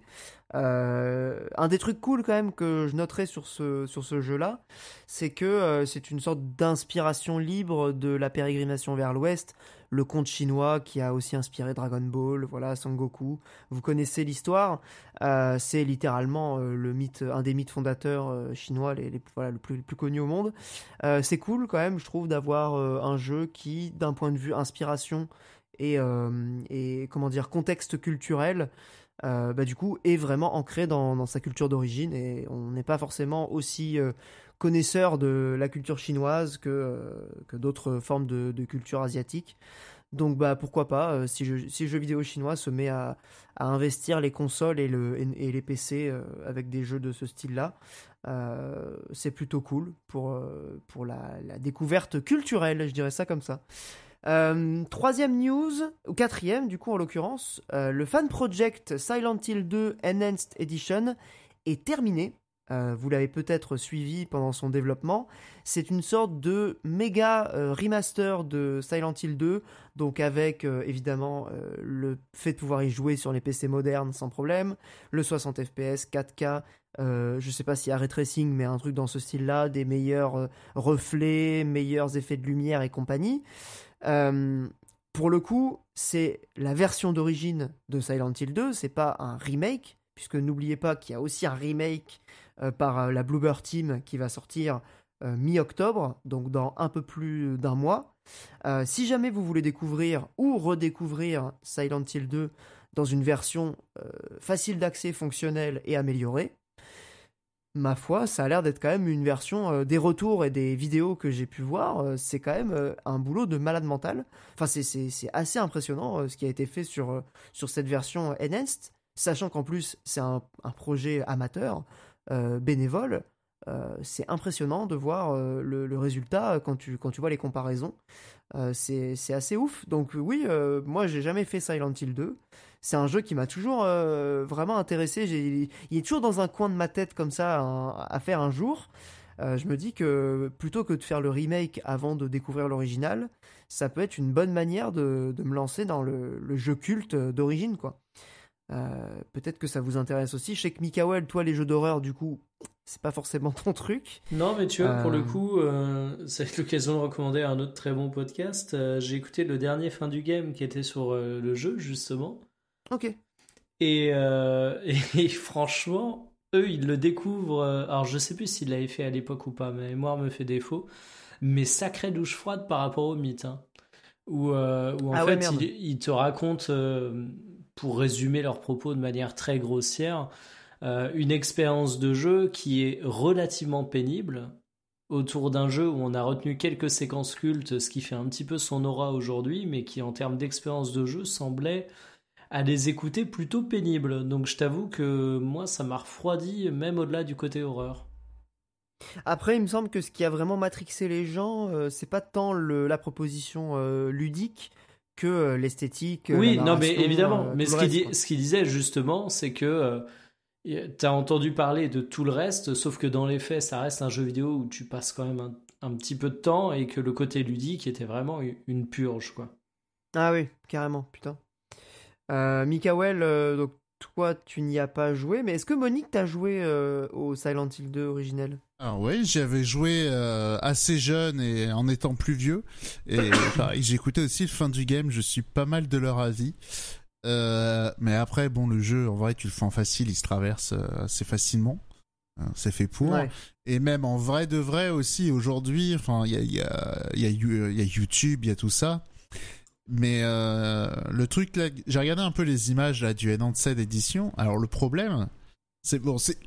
Speaker 1: Euh, un des trucs cool quand même que je noterai sur ce, sur ce jeu-là, c'est que euh, c'est une sorte d'inspiration libre de la pérégrination vers l'ouest, le conte chinois qui a aussi inspiré Dragon Ball, voilà, Son Goku, Vous connaissez l'histoire, c'est littéralement le mythe, un des mythes fondateurs chinois les, voilà, le, plus, connu au monde. c'est cool quand même, je trouve, d'avoir un jeu qui, d'un point de vue inspiration, et, euh, et comment dire contexte culturel euh, bah, du coup est vraiment ancré dans, sa culture d'origine et on n'est pas forcément aussi euh, connaisseur de la culture chinoise que, que d'autres formes de, culture asiatique. Donc bah pourquoi pas si, je, si le jeu vidéo chinois se met à, investir les consoles et, le, et, les PC avec des jeux de ce style-là, c'est plutôt cool pour, pour la, découverte culturelle, je dirais ça comme ça. Euh, troisième news, ou quatrième du coup en l'occurrence, euh, le fan project Silent Hill 2 Enhanced Edition est terminé. Euh, vous l'avez peut-être suivi pendant son développement. C'est une sorte de méga remaster de Silent Hill 2, donc avec évidemment le fait de pouvoir y jouer sur les PC modernes sans problème, le 60 FPS, 4K, je sais pas s'il y a ray tracing, mais un truc dans ce style-là, des meilleurs reflets, meilleurs effets de lumière et compagnie. Euh, pour le coup, c'est la version d'origine de Silent Hill 2, c'est pas un remake, puisque n'oubliez pas qu'il y a aussi un remake euh, par euh, la Bloober Team qui va sortir mi-octobre, donc dans un peu plus d'un mois. si jamais vous voulez découvrir ou redécouvrir Silent Hill 2 dans une version facile d'accès, fonctionnelle et améliorée, ma foi, ça a l'air d'être quand même une version euh, des retours et des vidéos que j'ai pu voir. Euh, c'est quand même euh, un boulot de malade mental. Enfin, c'est assez impressionnant ce qui a été fait sur, cette version Ennest, sachant qu'en plus, c'est un, projet amateur, bénévole. Euh, c'est impressionnant de voir euh, le, résultat euh, quand tu, quand tu vois les comparaisons. c'est assez ouf. Donc oui, moi j'ai jamais fait Silent Hill 2. C'est un jeu qui m'a toujours vraiment intéressé. Il, est toujours dans un coin de ma tête comme ça à, faire un jour. je me dis que plutôt que de faire le remake avant de découvrir l'original, ça peut être une bonne manière de, de me lancer dans le, jeu culte d'origine, quoi. peut-être que ça vous intéresse aussi. Je sais que Mikael, toi, les jeux d'horreur, du coup, c'est pas forcément ton truc. Non, mais tu vois, pour le euh.
Speaker 2: coup, euh, être l'occasion de recommander un autre très bon podcast. Euh, j'ai écouté le dernier fin du game qui était sur euh, le jeu, justement. Ok. Et, franchement, eux, ils le découvrent. alors, je sais plus s'ils l'avaient fait à l'époque ou pas, ma mémoire me fait défaut. Mais sacrée douche froide par rapport au mythe. Hein, où, en ah fait, ils te racontent, pour résumer leurs propos de manière très grossière, euh, une expérience de jeu qui est relativement pénible autour d'un jeu où on a retenu quelques séquences cultes, ce qui fait un petit peu son aura aujourd'hui, mais qui en termes d'expérience de jeu semblait à les écouter plutôt pénible. Donc je t'avoue que moi ça m'a refroidi même au-delà du côté
Speaker 1: horreur. Après, il me semble que ce qui a vraiment matrixé les gens, euh, c'est pas tant le, la proposition euh, ludique que l'esthétique. Oui, non, mais évidemment. mais
Speaker 2: ce ce qu'il disait justement, c'est que euh, t'as entendu parler de tout le reste, sauf que dans les faits, ça reste un jeu vidéo où tu passes quand même un, petit peu de temps et que le côté
Speaker 1: ludique était vraiment une purge, quoi. Ah oui, carrément, putain. Euh, euh, donc toi, tu n'y as pas joué, mais est-ce que Monique, t'a joué euh, au Silent Hill 2 originel
Speaker 3: Ah oui, j'avais joué assez jeune et en étant plus vieux. Et j'écoutais aussi le fin du game, je suis pas mal de leur avis. Euh, mais après, bon, le jeu, en vrai, tu le fais en facile, il se traverse euh, assez facilement. Hein, c'est fait pour. Et même en vrai de vrai aussi, aujourd'hui, enfin, il y a, y, YouTube, il y a tout ça. Mais euh, le truc là, j'ai regardé un peu les images là du Enhanced édition. Alors le problème, c'est bon, c'est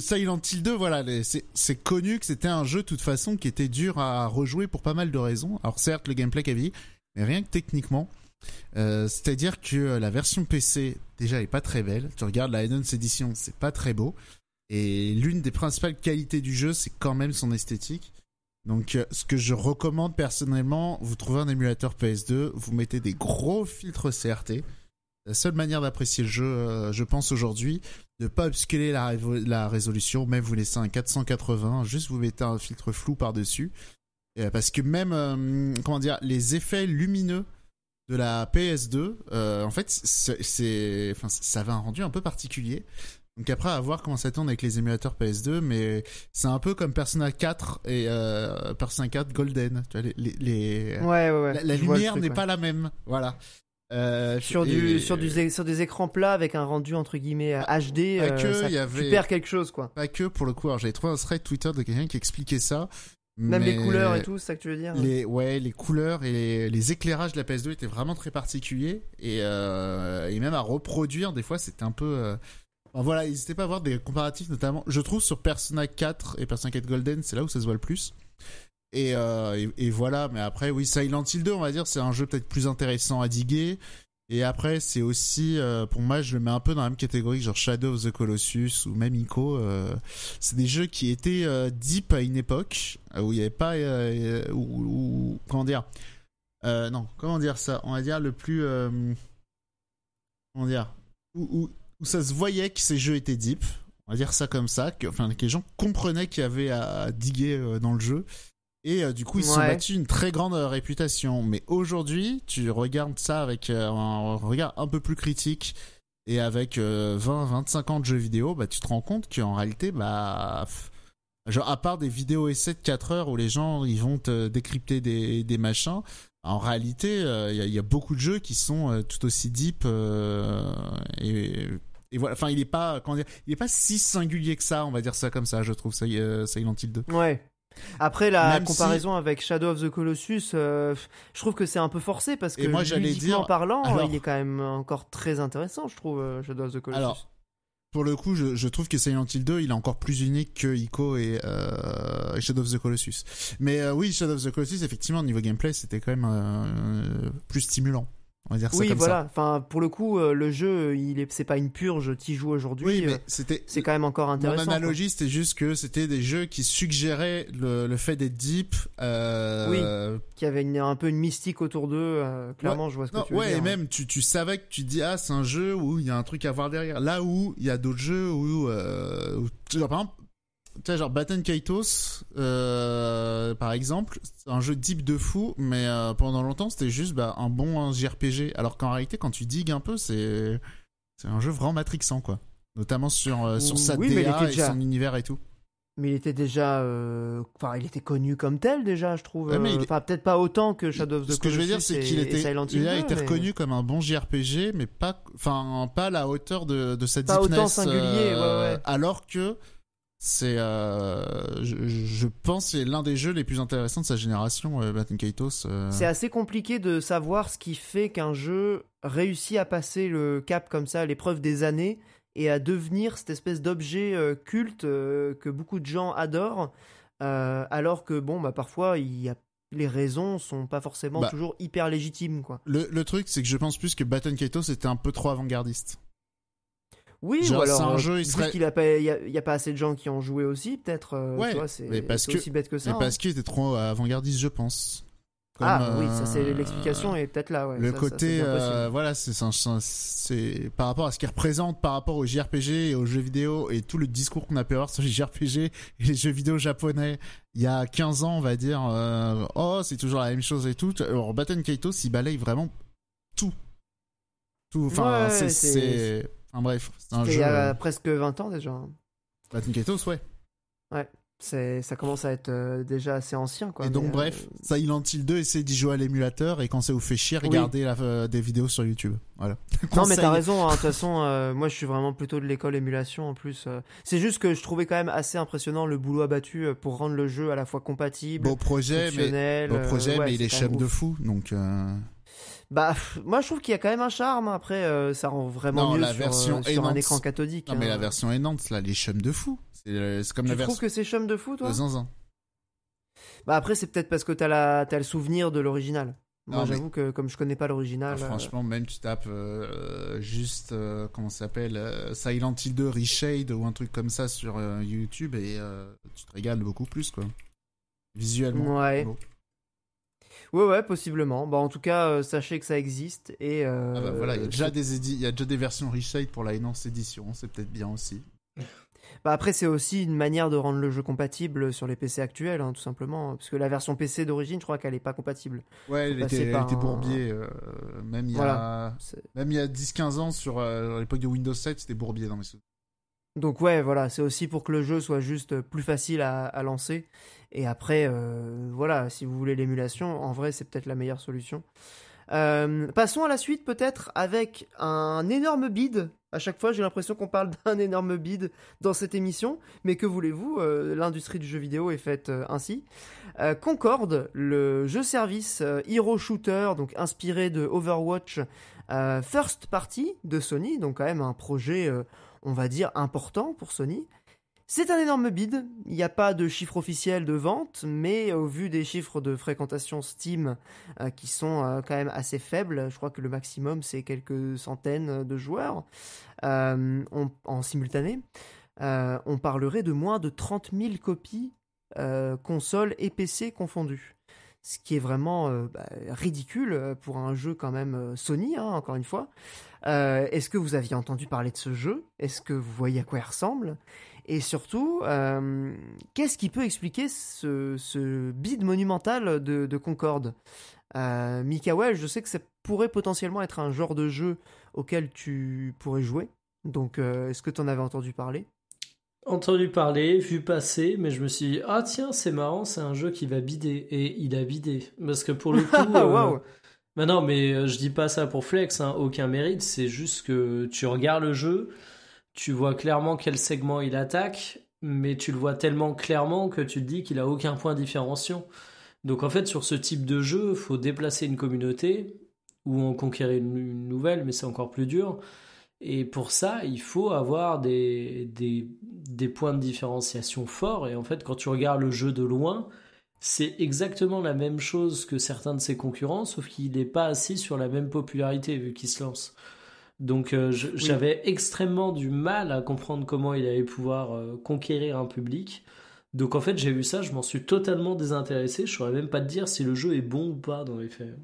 Speaker 3: Silent Hill 2, voilà, c'est connu que c'était un jeu de toute façon qui était dur à rejouer pour pas mal de raisons. Alors certes, le gameplay qui mais rien que techniquement, euh, c'est-à-dire que euh, la version PC déjà est pas très belle. Tu regardes la Eden's Edition, c'est pas très beau. Et l'une des principales qualités du jeu, c'est quand même son esthétique. Donc, euh, ce que je recommande personnellement, vous trouvez un émulateur PS2, vous mettez des gros filtres CRT. La seule manière d'apprécier le jeu, je pense aujourd'hui, de pas obscurer la, résolution, même vous laissez un 480, juste vous mettez un filtre flou par dessus, parce que même, comment dire, les effets lumineux de la PS2, euh, en fait, c'est, enfin, ça avait un rendu un peu particulier. Donc après, à voir comment ça tourne avec les émulateurs PS2, mais c'est un peu comme Persona 4 et euh, Persona 4 Golden. les, La, lumière n'est pas la même. Voilà. Euh, sur, du, sur, du,
Speaker 1: sur des écrans plats avec un rendu entre guillemets HD, tu perds
Speaker 3: quelque chose quoi. Pas que pour le coup, j'avais trouvé un thread Twitter de quelqu'un qui expliquait ça même les couleurs et tout, c'est ça que tu veux dire les, Ouais, les couleurs et les, éclairages de la PS2 étaient vraiment très particuliers. Et, euh, et même à reproduire, des fois, c'était un peu... Euh... Enfin, voilà, n'hésitez pas à voir des comparatifs, notamment... Je trouve sur Persona 4 et Persona 4 Golden, c'est là où ça se voit le plus. Et, euh, et, et, voilà, mais après, oui, Silent Hill 2, on va dire, c'est un jeu peut-être plus intéressant à diguer. Et après, c'est aussi, euh, pour moi, je le mets un peu dans la même catégorie genre Shadow of the Colossus ou même Ico. Euh. c'est des jeux qui étaient euh, deep à une époque où il n'y avait pas, comment dire, non, comment dire ça On va dire le plus, comment dire, où, où, où, ça se voyait que ces jeux étaient deep. On va dire ça comme ça, que, enfin que les gens comprenaient qu'il y avait à diguer dans le jeu et euh, du coup, ils se sont battus une très grande euh, réputation. Mais aujourd'hui, tu regardes ça avec euh, un regard un peu plus critique et avec 20-25 ans de jeux vidéo, bah, tu te rends compte qu'en réalité, bah, genre, à part des vidéos essais de 4 heures où les gens ils vont te décrypter des, des machins, en réalité, il y, y, a beaucoup de jeux qui sont tout aussi deep et et voilà enfin il est pas comment dire, il est pas si singulier que ça on va dire ça comme ça je trouve ça Silent Hill 2 ouais après la comparaison
Speaker 1: avec Shadow of the Colossus, euh, je trouve que c'est un peu forcé parce que et parlant, il est quand même encore très intéressant, je trouve euh, Shadow of the Colossus.
Speaker 3: pour le coup, je, trouve que Silent Hill 2, il est encore plus unique que Ico et, euh, Shadow of the Colossus. Mais oui, Shadow of the Colossus, effectivement, au niveau gameplay, c'était quand même plus stimulant oui, voilà.
Speaker 1: Enfin, pour le coup, euh, le jeu, il est, c'est pas une purge. qui joue aujourd'hui. Euh, mais c'était. C'est quand même encore intéressant. Mon analogie,
Speaker 3: c'était juste que c'était des jeux qui suggéraient le, fait d'être deep. Qui avait une, un peu une mystique autour d'eux. Euh, clairement, je vois ce que tu veux dire. et même tu, savais que tu dis ah c'est un jeu où il y a un truc à voir derrière. Là où il y a d'autres jeux où, euh, par exemple tu sais, genre Batten Kaitos, euh, par exemple, c'est un jeu deep de fou, mais euh, pendant longtemps, c'était juste bah, un bon JRPG. Alors qu'en réalité, quand tu digues un peu, c'est c'est un jeu vraiment matrixant, quoi. Notamment sur, euh, sur sa DA et son univers et tout.
Speaker 1: Mais il était déjà. Enfin, il était connu comme tel, déjà, je trouve. il... Enfin, peut-être pas autant que Shadow of the Colossus. Ce que je veux dire, c'est qu'il était, il a été reconnu
Speaker 3: comme un bon JRPG, mais pas, enfin, pas à la hauteur de, de sa pas deepness. Pas autant singulier, ouais, ouais. Alors que c'est, euh, je, pense, c'est l'un des jeux les plus intéressants de sa génération, Baton euh, Kaitos. Euh. C'est assez
Speaker 1: compliqué de savoir ce qui fait qu'un jeu réussit à passer le cap comme ça, l'épreuve des années, et à devenir cette espèce d'objet culte que beaucoup de gens adorent, alors que bon, bah parfois les raisons sont pas forcément bah toujours hyper légitimes quoi.
Speaker 3: Le, truc c'est que je pense plus que Baton Kaitos était un peu trop avant-gardiste.
Speaker 1: Oui, Genre, ou alors, un euh, jeu, il serait... qu'il a il y, a pas assez de gens qui ont joué aussi, peut-être. Euh, ouais, parce que, aussi bête que ça. parce hein.
Speaker 3: qu'il était trop avant-gardiste, je pense. ah oui, c'est euh, l'explication est peut-être là. le côté, voilà, c'est par rapport à ce qu'il représente, par rapport aux JRPG et aux jeux vidéo et tout le discours qu'on a pu avoir sur les JRPG et les jeux vidéo japonais. Il y a 15 ans, on va dire, oh c'est toujours la même chose et tout. Alors Batten Kaito s'y balaye vraiment tout, tout. Enfin, c'est Enfin bref, c'est un jeu. Il y a euh,
Speaker 1: presque 20 ans déjà.
Speaker 3: une ouais.
Speaker 1: Ouais. C'est, ça commence à être euh, déjà assez ancien quoi. Et donc bref,
Speaker 3: ça euh, Silent Hill 2 essayez d'y jouer à l'émulateur et quand ça vous fait chier, regardez la, des vidéos sur YouTube. Voilà. Non mais t'as raison,
Speaker 1: hein, de toute façon moi je suis vraiment plutôt de l'école émulation en plus. C'est juste que je trouvais quand même assez impressionnant le boulot abattu pour rendre le jeu à la fois compatible, beau projet, mais, beau projet, mais il est chef de
Speaker 3: fou donc
Speaker 1: bah, moi je trouve qu'il y a quand même un charme. Après, euh, ça rend vraiment mieux la sur, version euh, un écran cathodique. Non, mais la hein.
Speaker 3: version énante, là, les chums de fou. Euh, c'est comme la version. trouves que c'est chum de fou, toi de
Speaker 1: Bah après, c'est peut-être parce que t'as le souvenir de l'original. Moi, j'avoue que comme je connais pas l'original. Ah, franchement,
Speaker 3: même tu tapes juste, comment ça s'appelle Silent Hill 2 Reshade ou un truc comme ça sur YouTube et tu te régales beaucoup plus, quoi. Visuellement. Ouais.
Speaker 1: Ouais, ouais, possiblement. Bah, en tout cas, euh, sachez que ça existe. Et, euh, ah bah voilà, il y, a déjà des
Speaker 3: il y a déjà des versions reshade pour la Enhanced Edition, c'est peut-être bien aussi.
Speaker 1: Bah après, c'est aussi une manière de rendre le jeu compatible sur les PC actuels, hein, tout simplement. Parce que la version PC d'origine, je crois qu'elle n'est pas compatible.
Speaker 3: Ouais, elle était, bourbier. même, il a... même il y a 10-15 ans, sur euh, l'époque de Windows 7, c'était bourbier dans mes
Speaker 1: Donc ouais, voilà, c'est aussi pour que le jeu soit juste plus facile à, à lancer et après, euh, voilà, si vous voulez l'émulation, en vrai, c'est peut-être la meilleure solution. Euh, passons à la suite peut-être avec un énorme bid. À chaque fois, j'ai l'impression qu'on parle d'un énorme bid dans cette émission, mais que voulez-vous euh, L'industrie du jeu vidéo est faite ainsi. Concorde, le jeu service hero shooter, donc inspiré de Overwatch, first party de Sony, donc quand même un projet, on va dire important pour Sony. C'est un énorme bid, il n'y a pas de chiffre officiel de vente, mais au vu des chiffres de fréquentation Steam euh, qui sont euh, quand même assez faibles, je crois que le maximum c'est quelques centaines de joueurs euh, en simultané, on parlerait de moins de 30 000 copies console et PC confondues ce qui est vraiment bah, ridicule pour un jeu quand même Sony, hein, encore une fois. Est-ce que vous aviez entendu parler de ce jeu Est-ce que vous voyez à quoi il ressemble et surtout, euh, qu'est-ce qui peut expliquer ce, ce bide monumental de, Concorde euh, je sais que ça pourrait potentiellement être un genre de jeu auquel tu pourrais jouer. Donc, euh, est-ce que tu en avais entendu parler
Speaker 2: Entendu parler, vu passer, mais je me suis dit, ah tiens, c'est marrant, c'est un jeu qui va bider. Et il a bidé. Parce que pour le coup. Euh, wow. Bah non, mais je dis pas ça pour flex, hein, aucun mérite, c'est juste que tu regardes le jeu tu vois clairement quel segment il attaque, mais tu le vois tellement clairement que tu te dis qu'il a aucun point de différenciation. Donc en fait, sur ce type de jeu, faut déplacer une communauté ou en conquérir une, nouvelle, mais c'est encore plus dur. Et pour ça, il faut avoir des, des, des, points de différenciation forts. Et en fait, quand tu regardes le jeu de loin, c'est exactement la même chose que certains de ses concurrents, sauf qu'il n'est pas assis sur la même popularité vu qu'il se lance. Donc euh, j'avais extrêmement du mal à comprendre comment il allait pouvoir euh, conquérir un public. Donc en fait j'ai vu ça, je m'en suis totalement désintéressé. Je saurais même pas te dire si le jeu est bon ou pas dans les faits.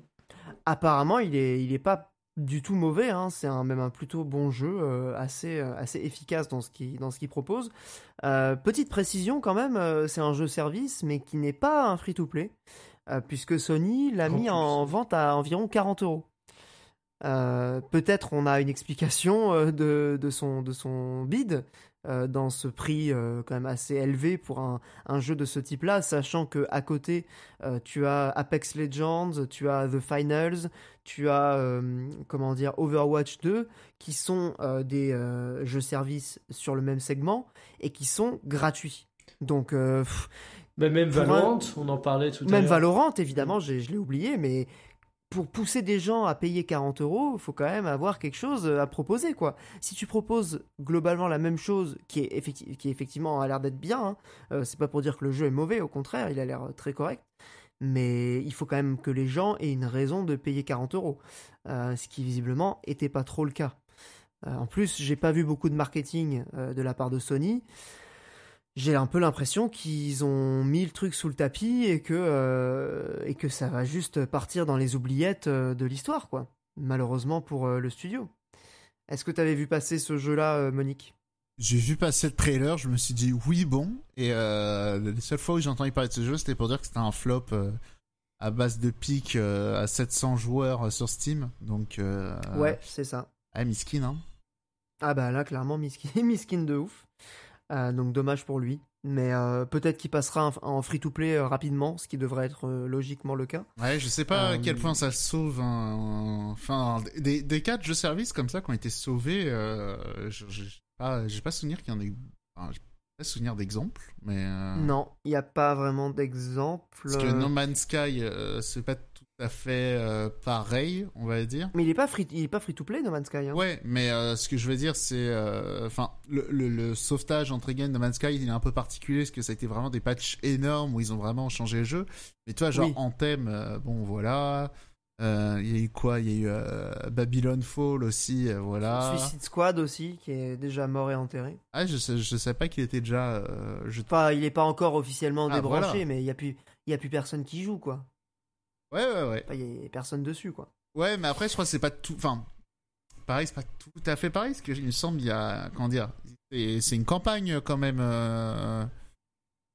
Speaker 1: Apparemment il est, pas du tout mauvais. Hein. C'est un, même un plutôt bon jeu, euh, assez, assez efficace dans ce qu'il propose. petite précision quand même, c'est un jeu service mais qui n'est pas un free to play puisque Sony l'a mis en, en vente à environ 40 euros. Euh, peut-être on a une explication euh, de, son, de son bid euh, dans ce prix quand même assez élevé pour un, jeu de ce type-là, sachant que à côté tu as Apex Legends, tu as The Finals, tu as comment dire Overwatch 2, qui sont des jeux services sur le même segment et qui sont gratuits. Donc même Valorant, on en parlait tout à l'heure. Même Valorant, évidemment, je l'ai oublié, mais pour pousser des gens à payer 40 euros, faut quand même avoir quelque chose euh, à proposer, quoi. Si tu proposes globalement la même chose, qui est, effectivement a l'air d'être bien, hein, euh, c'est pas pour dire que le jeu est mauvais, au contraire, il a l'air euh, très correct, mais il faut quand même que les gens aient une raison de payer 40 euros, ce qui visiblement était pas trop le cas. en plus, j'ai pas vu beaucoup de marketing de la part de Sony j'ai un peu l'impression qu'ils ont mis le truc sous le tapis et que, euh, et que ça va juste partir dans les oubliettes euh, de l'histoire, quoi. Malheureusement pour euh, le studio. Est-ce que tu
Speaker 3: avais vu passer ce jeu-là, Monique J'ai vu passer le trailer, je me suis dit oui, bon. Et la seule fois où j'ai entendu parler de ce jeu, c'était pour dire que c'était un flop à base de piques à 700 joueurs sur Steam. Donc. ouais, c'est ça. Ah, miskin, hein
Speaker 1: Ah, bah là, clairement, miskin, miskin de ouf. Euh, donc dommage pour lui. Mais euh, peut-être qu'il passera en free-to-play euh, rapidement, ce qui devrait être logiquement le cas.
Speaker 3: Ouais, je sais pas à quel point ça sauve Enfin, des, des cas de jeux service comme ça qui ont été sauvés, j'ai pas, pas souvenir qu'il y en ait... j'ai pas souvenir d'exemple, mais...
Speaker 1: Non, il n'y a pas vraiment d'exemple. Parce que No
Speaker 3: Man's Sky, c'est pas ça fait euh, pareil, on va dire. Mais il est pas free, il est pas free to play No Man's Sky. Hein. Ouais, mais euh, ce que je veux dire, c'est, euh, enfin, le, le, sauvetage entre guillemets No Man's Sky, il est un peu particulier parce que ça a été vraiment des patchs énormes où ils ont vraiment changé le jeu. Mais toi, genre en thème, bon voilà. Il y a eu quoi Il y a eu Babylon Fall aussi, voilà. Suicide
Speaker 1: Squad aussi, qui est déjà mort et enterré.
Speaker 3: Ah, je sais, je pas qu'il était déjà. Je... Pas,
Speaker 1: il est pas encore officiellement ah, débranché, mais il y a plus, il y a plus personne qui joue quoi. Ouais, ouais, ouais. Il n'y a personne dessus, quoi.
Speaker 3: Ouais, mais après, je crois que c'est pas tout. Enfin, pareil, c'est pas tout à fait Paris parce qu'il me semble, il y a. Comment dire C'est une campagne, quand même. Euh,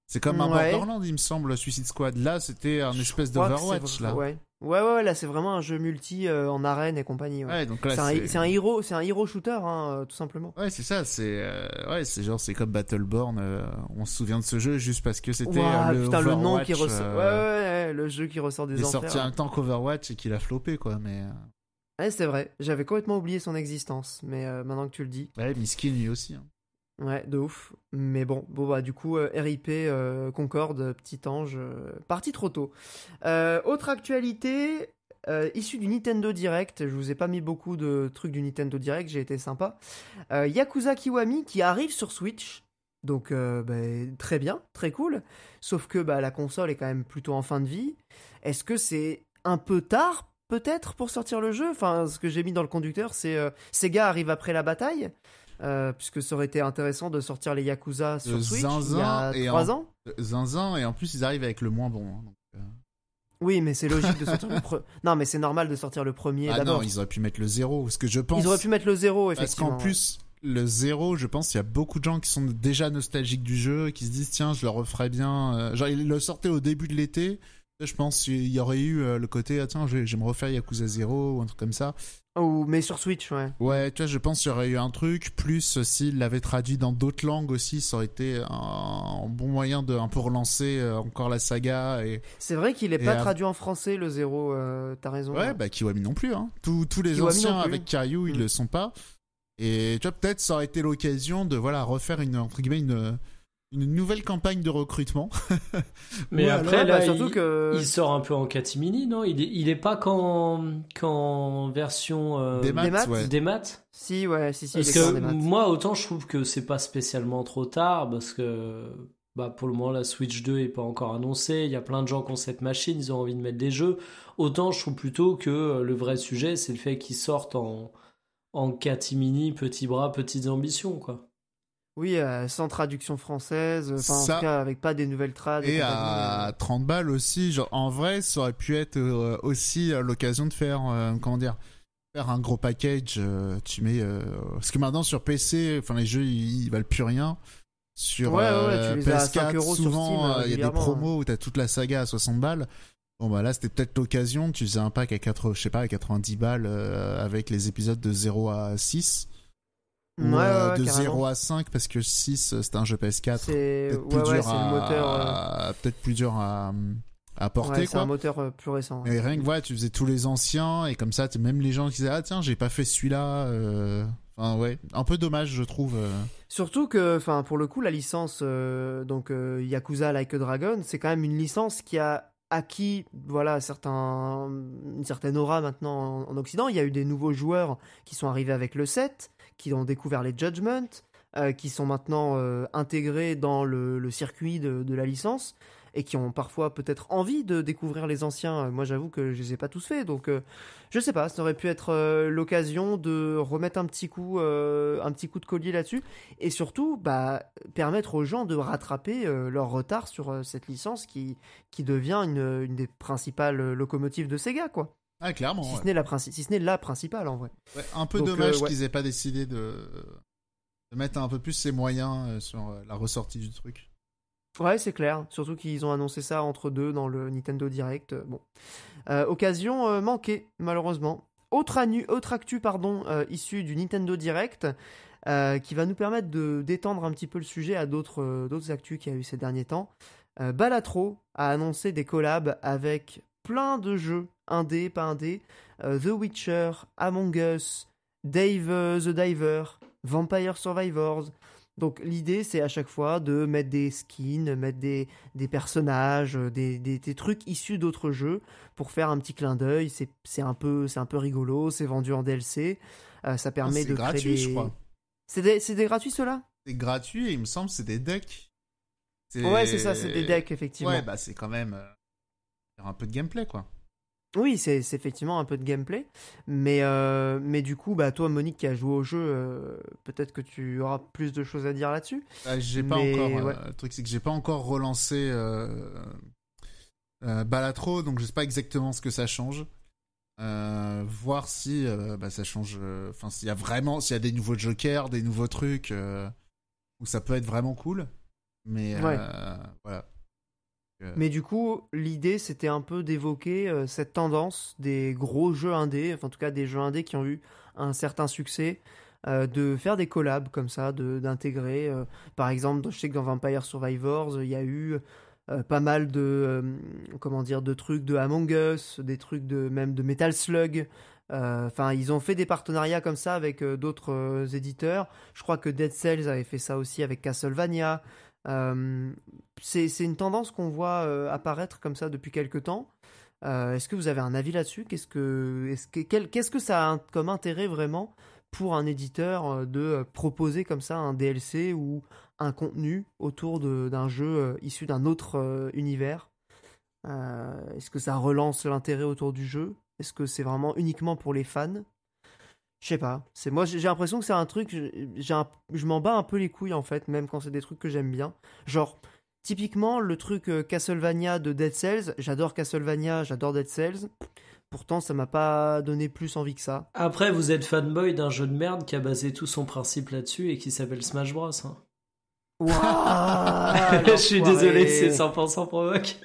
Speaker 3: c'est comme un un Borderlands, il me semble, Suicide Squad. Là, c'était un espèce d'Overwatch, Ouais.
Speaker 1: Ouais, ouais, là c'est vraiment un jeu multi euh, en arène et compagnie. Ouais. donc là, c'est, Un, hero, c'est un hero shooter, hein, euh, tout simplement.
Speaker 3: Ouais, c'est ça. C'est euh, ouais, c'est genre c'est comme Battleborn. on se souvient de ce jeu juste parce que c'était le, putain, le nom qui ressort. Ouais,
Speaker 1: ouais, le jeu qui ressort des enfers. Il est sorti en hein. même temps
Speaker 3: qu'Overwatch et qu'il a flopé quoi, mais.
Speaker 1: Ouais, c'est vrai. J'avais complètement oublié son existence, mais maintenant que tu le dis. Ouais,
Speaker 3: Miskin lui aussi. Hein.
Speaker 1: Ouais, de ouf. Mais bon, bon bah du coup, euh, RIP, euh, Concorde, petit ange, euh, parti trop tôt. autre actualité, issue du Nintendo Direct, je vous ai pas mis beaucoup de trucs du Nintendo Direct, j'ai été sympa. Yakuza Kiwami qui arrive sur Switch. Donc bah, très bien, très cool. Sauf que bah, la console est quand même plutôt en fin de vie. Est-ce que c'est un peu tard peut-être pour sortir le jeu Enfin, ce que j'ai mis dans le conducteur, c'est Sega arrive après la bataille. Euh, puisque ça aurait été intéressant de sortir les Yakuza sur il y a 3 ans.
Speaker 3: Zinzin, et en plus ils arrivent avec le moins bon. Hein, euh.
Speaker 1: Oui, mais c'est logique de sortir le Non, mais c'est normal de sortir le premier ah non, ils
Speaker 3: auraient pu mettre le zéro, parce que je pense... Ils auraient pu mettre le zéro, effectivement. Parce qu'en plus, le zéro, je pense qu'il y a beaucoup de gens qui sont déjà nostalgiques du jeu, et qui se disent, tiens, je le referais bien. Euh, genre, ils le sortaient au début de l'été, je pense qu'il y aurait eu le côté, ah, tiens, je me refaire Yakuza 0 ou un truc comme ça mais sur Switch, ouais. Ouais, tu vois, je pense qu'il y aurait eu un truc. Plus, euh, s'il l'avait traduit dans d'autres langues aussi, ça aurait été un, bon moyen de, un peu relancer euh, encore la saga. Et, c'est vrai qu'il n'est pas traduit
Speaker 1: en français, le zéro,
Speaker 3: euh, t'as raison. Ouais, bah Kiwami non plus. Hein. Tous, tous les anciens avec Caillou, ils ne mm. le sont pas. Et tu vois, peut-être ça aurait été l'occasion de voilà, refaire une, entre guillemets, une, une nouvelle campagne de recrutement. Mais après, bah, surtout il, que... il
Speaker 2: sort un peu en catimini, non il est, pas qu'en version euh, des, maths, Si, ouais, si, si. moi, autant je trouve que c'est pas spécialement trop tard, parce que bah, pour le moment, la Switch 2 est pas encore annoncée. Il y a plein de gens qui ont cette machine, ils ont envie de mettre des jeux. Autant je trouve plutôt que euh, le vrai sujet, c'est le fait qu'ils sortent en, en catimini,
Speaker 3: petits bras, petites ambitions, quoi.
Speaker 1: Oui, euh, sans traduction française, euh, enfin en tout cas avec pas des nouvelles trades. Et, à
Speaker 3: 30 euh, balles aussi, en vrai, ça aurait pu être aussi l'occasion de faire comment faire un gros package tu mets parce que maintenant sur PC, enfin les jeux ils, valent plus rien. Sur ouais, PS4, souvent il y a des promos hein. où t'as toute la saga à 60 balles. Bon bah là c'était peut-être l'occasion, tu faisais un pack à 4 je sais pas à 90 balles avec les épisodes de 0 à 6 euh, de 0 à 5 parce que 6 euh, c'est un jeu PS4 c'est peut-être plus, à... peut plus dur à porter quoi c'est un moteur euh,
Speaker 1: plus récent et rien que
Speaker 3: tu faisais tous les anciens et comme ça même les gens qui disaient ah tiens j'ai pas fait celui-là enfin ouais un peu dommage je trouve
Speaker 1: surtout que enfin pour le coup la licence donc Yakuza Like a Dragon c'est quand même une licence qui a acquis voilà certains une certaine aura maintenant en, en, occident il y a eu des nouveaux joueurs qui sont arrivés avec le 7 qui ont découvert les judgments, euh, qui sont maintenant euh, intégrés dans le, circuit de, la licence et qui ont parfois peut-être envie de découvrir les anciens. Euh, moi, j'avoue que je les ai pas tous faits, donc je sais pas. Ça aurait pu être l'occasion de remettre un petit coup, un petit coup de collier là-dessus et surtout, bah, permettre aux gens de rattraper leur retard sur cette licence qui qui devient une, une des principales locomotives de Sega, quoi. Ah, clairement. Si ce n'est la, principale, en vrai. un peu euh, dommage qu'ils
Speaker 3: aient pas décidé de... mettre un peu plus ses moyens euh, sur euh, la ressortie du truc.
Speaker 1: Ouais, c'est clair. Surtout qu'ils ont annoncé ça entre deux dans le Nintendo Direct. Bon. occasion manquée, malheureusement. Autre, autre actu, pardon, issue du Nintendo Direct. qui va nous permettre de d'étendre un petit peu le sujet à d'autres actus qu'il y a eu ces derniers temps. Balatro a annoncé des collabs avec plein de jeux, dé pas un dé, euh, The Witcher, Among Us, Dave euh, the Diver, Vampire Survivors. Donc l'idée c'est à chaque fois de mettre des skins, mettre des, des personnages, euh, des, des, trucs issus d'autres jeux pour faire un petit clin d'œil. C'est, un, peu, un peu rigolo, c'est vendu en DLC. ça ah, permet de gratuit, créer je crois.
Speaker 3: C'est des, c'est gratuits ceux-là C'est gratuit et il me semble c'est des decks.
Speaker 1: Ouais c'est ça, c'est des decks effectivement. Ouais bah
Speaker 3: c'est quand même un peu de gameplay, quoi. Oui,
Speaker 1: c'est effectivement un peu de gameplay, mais, euh, mais du coup, bah, toi, Monique, qui a joué au jeu, euh, peut-être que tu auras plus de choses à dire là-dessus. Bah, j'ai pas encore. le euh,
Speaker 3: truc, c'est que j'ai pas encore relancé Balatro, donc je sais pas exactement ce que ça change. voir si bah, ça change. Enfin, s'il y a vraiment, s'il y a des nouveaux jokers, des nouveaux trucs où ça peut être vraiment cool. Mais voilà. Mais du
Speaker 1: coup, l'idée, c'était un peu d'évoquer euh, cette tendance des gros jeux indés, en tout cas des jeux indés qui ont eu un certain succès, euh, de faire des collabs comme ça, d'intégrer. Euh, par exemple, je sais que dans Vampire Survivors, il y a eu pas mal de, comment dire, de trucs de Among Us, des trucs de même de Metal Slug. Enfin, ils ont fait des partenariats comme ça avec d'autres éditeurs. Je crois que Dead Cells avait fait ça aussi avec Castlevania c'est une tendance qu'on voit apparaître comme ça depuis quelques temps. Est-ce que vous avez un avis là-dessus Qu'est-ce -ce que ça a comme intérêt vraiment pour un éditeur de proposer comme ça un DLC ou un contenu autour d'un jeu issu d'un autre univers Est-ce que ça relance l'intérêt autour du jeu Est-ce que c'est vraiment uniquement pour les fans je sais pas. C'est moi, j'ai l'impression que c'est un truc. je m'en bats un peu les couilles en fait, même quand c'est des trucs que j'aime bien. Genre, typiquement le truc euh, Castlevania de Dead Cells. J'adore Castlevania, j'adore Dead Cells. Pourtant, ça m'a pas donné plus envie que ça.
Speaker 2: Après, vous êtes fanboy d'un jeu de merde qui a basé tout son principe là-dessus et qui s'appelle Smash Bros. Hein. je suis désolé, c'est 100% provoque.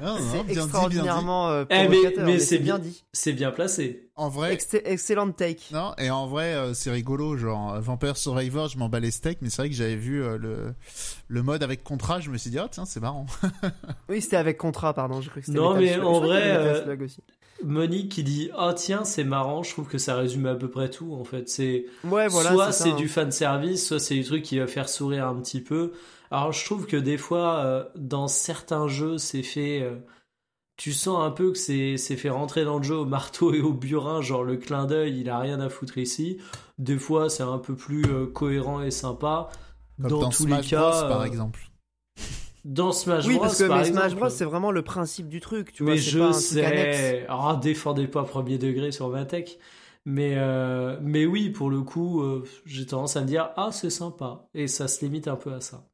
Speaker 3: c'est extraordinairement mais c'est bien dit. C'est bien placé en vrai. excellente take. Non, et en vrai, euh, c'est rigolo. Genre, euh, Vampire Survivor, je m'en bats les steaks, mais c'est vrai que j'avais vu euh, le, le mode avec contrat, je me suis dit, ah tiens, c'est marrant.
Speaker 1: oui, c'était avec contrat, pardon, que Non, mais en
Speaker 3: vrai,
Speaker 2: Monique qui dit, ah oh, tiens, c'est marrant, je trouve que ça résume à peu près tout, en fait. C'est, ouais, voilà, soit c'est hein. du fan service, soit c'est du truc qui va faire sourire un petit peu. Alors, je trouve que des fois, dans certains jeux, c'est fait tu sens un peu que c'est fait rentrer dans le jeu au marteau et au burin, genre le clin d'œil, il a rien à foutre ici. Des fois, c'est un peu plus euh, cohérent et sympa. dans, tous les cas, par euh, exemple. Dans Smash oui, Bros, parce que Smash
Speaker 1: Bros, c'est vraiment le principe du truc, tu mais vois. je pas sais.
Speaker 2: Ah, défendez pas premier degré sur ma tech. Mais, euh, mais oui, pour le coup, j'ai
Speaker 1: tendance à me dire, ah, c'est sympa. Et ça se limite un peu à ça.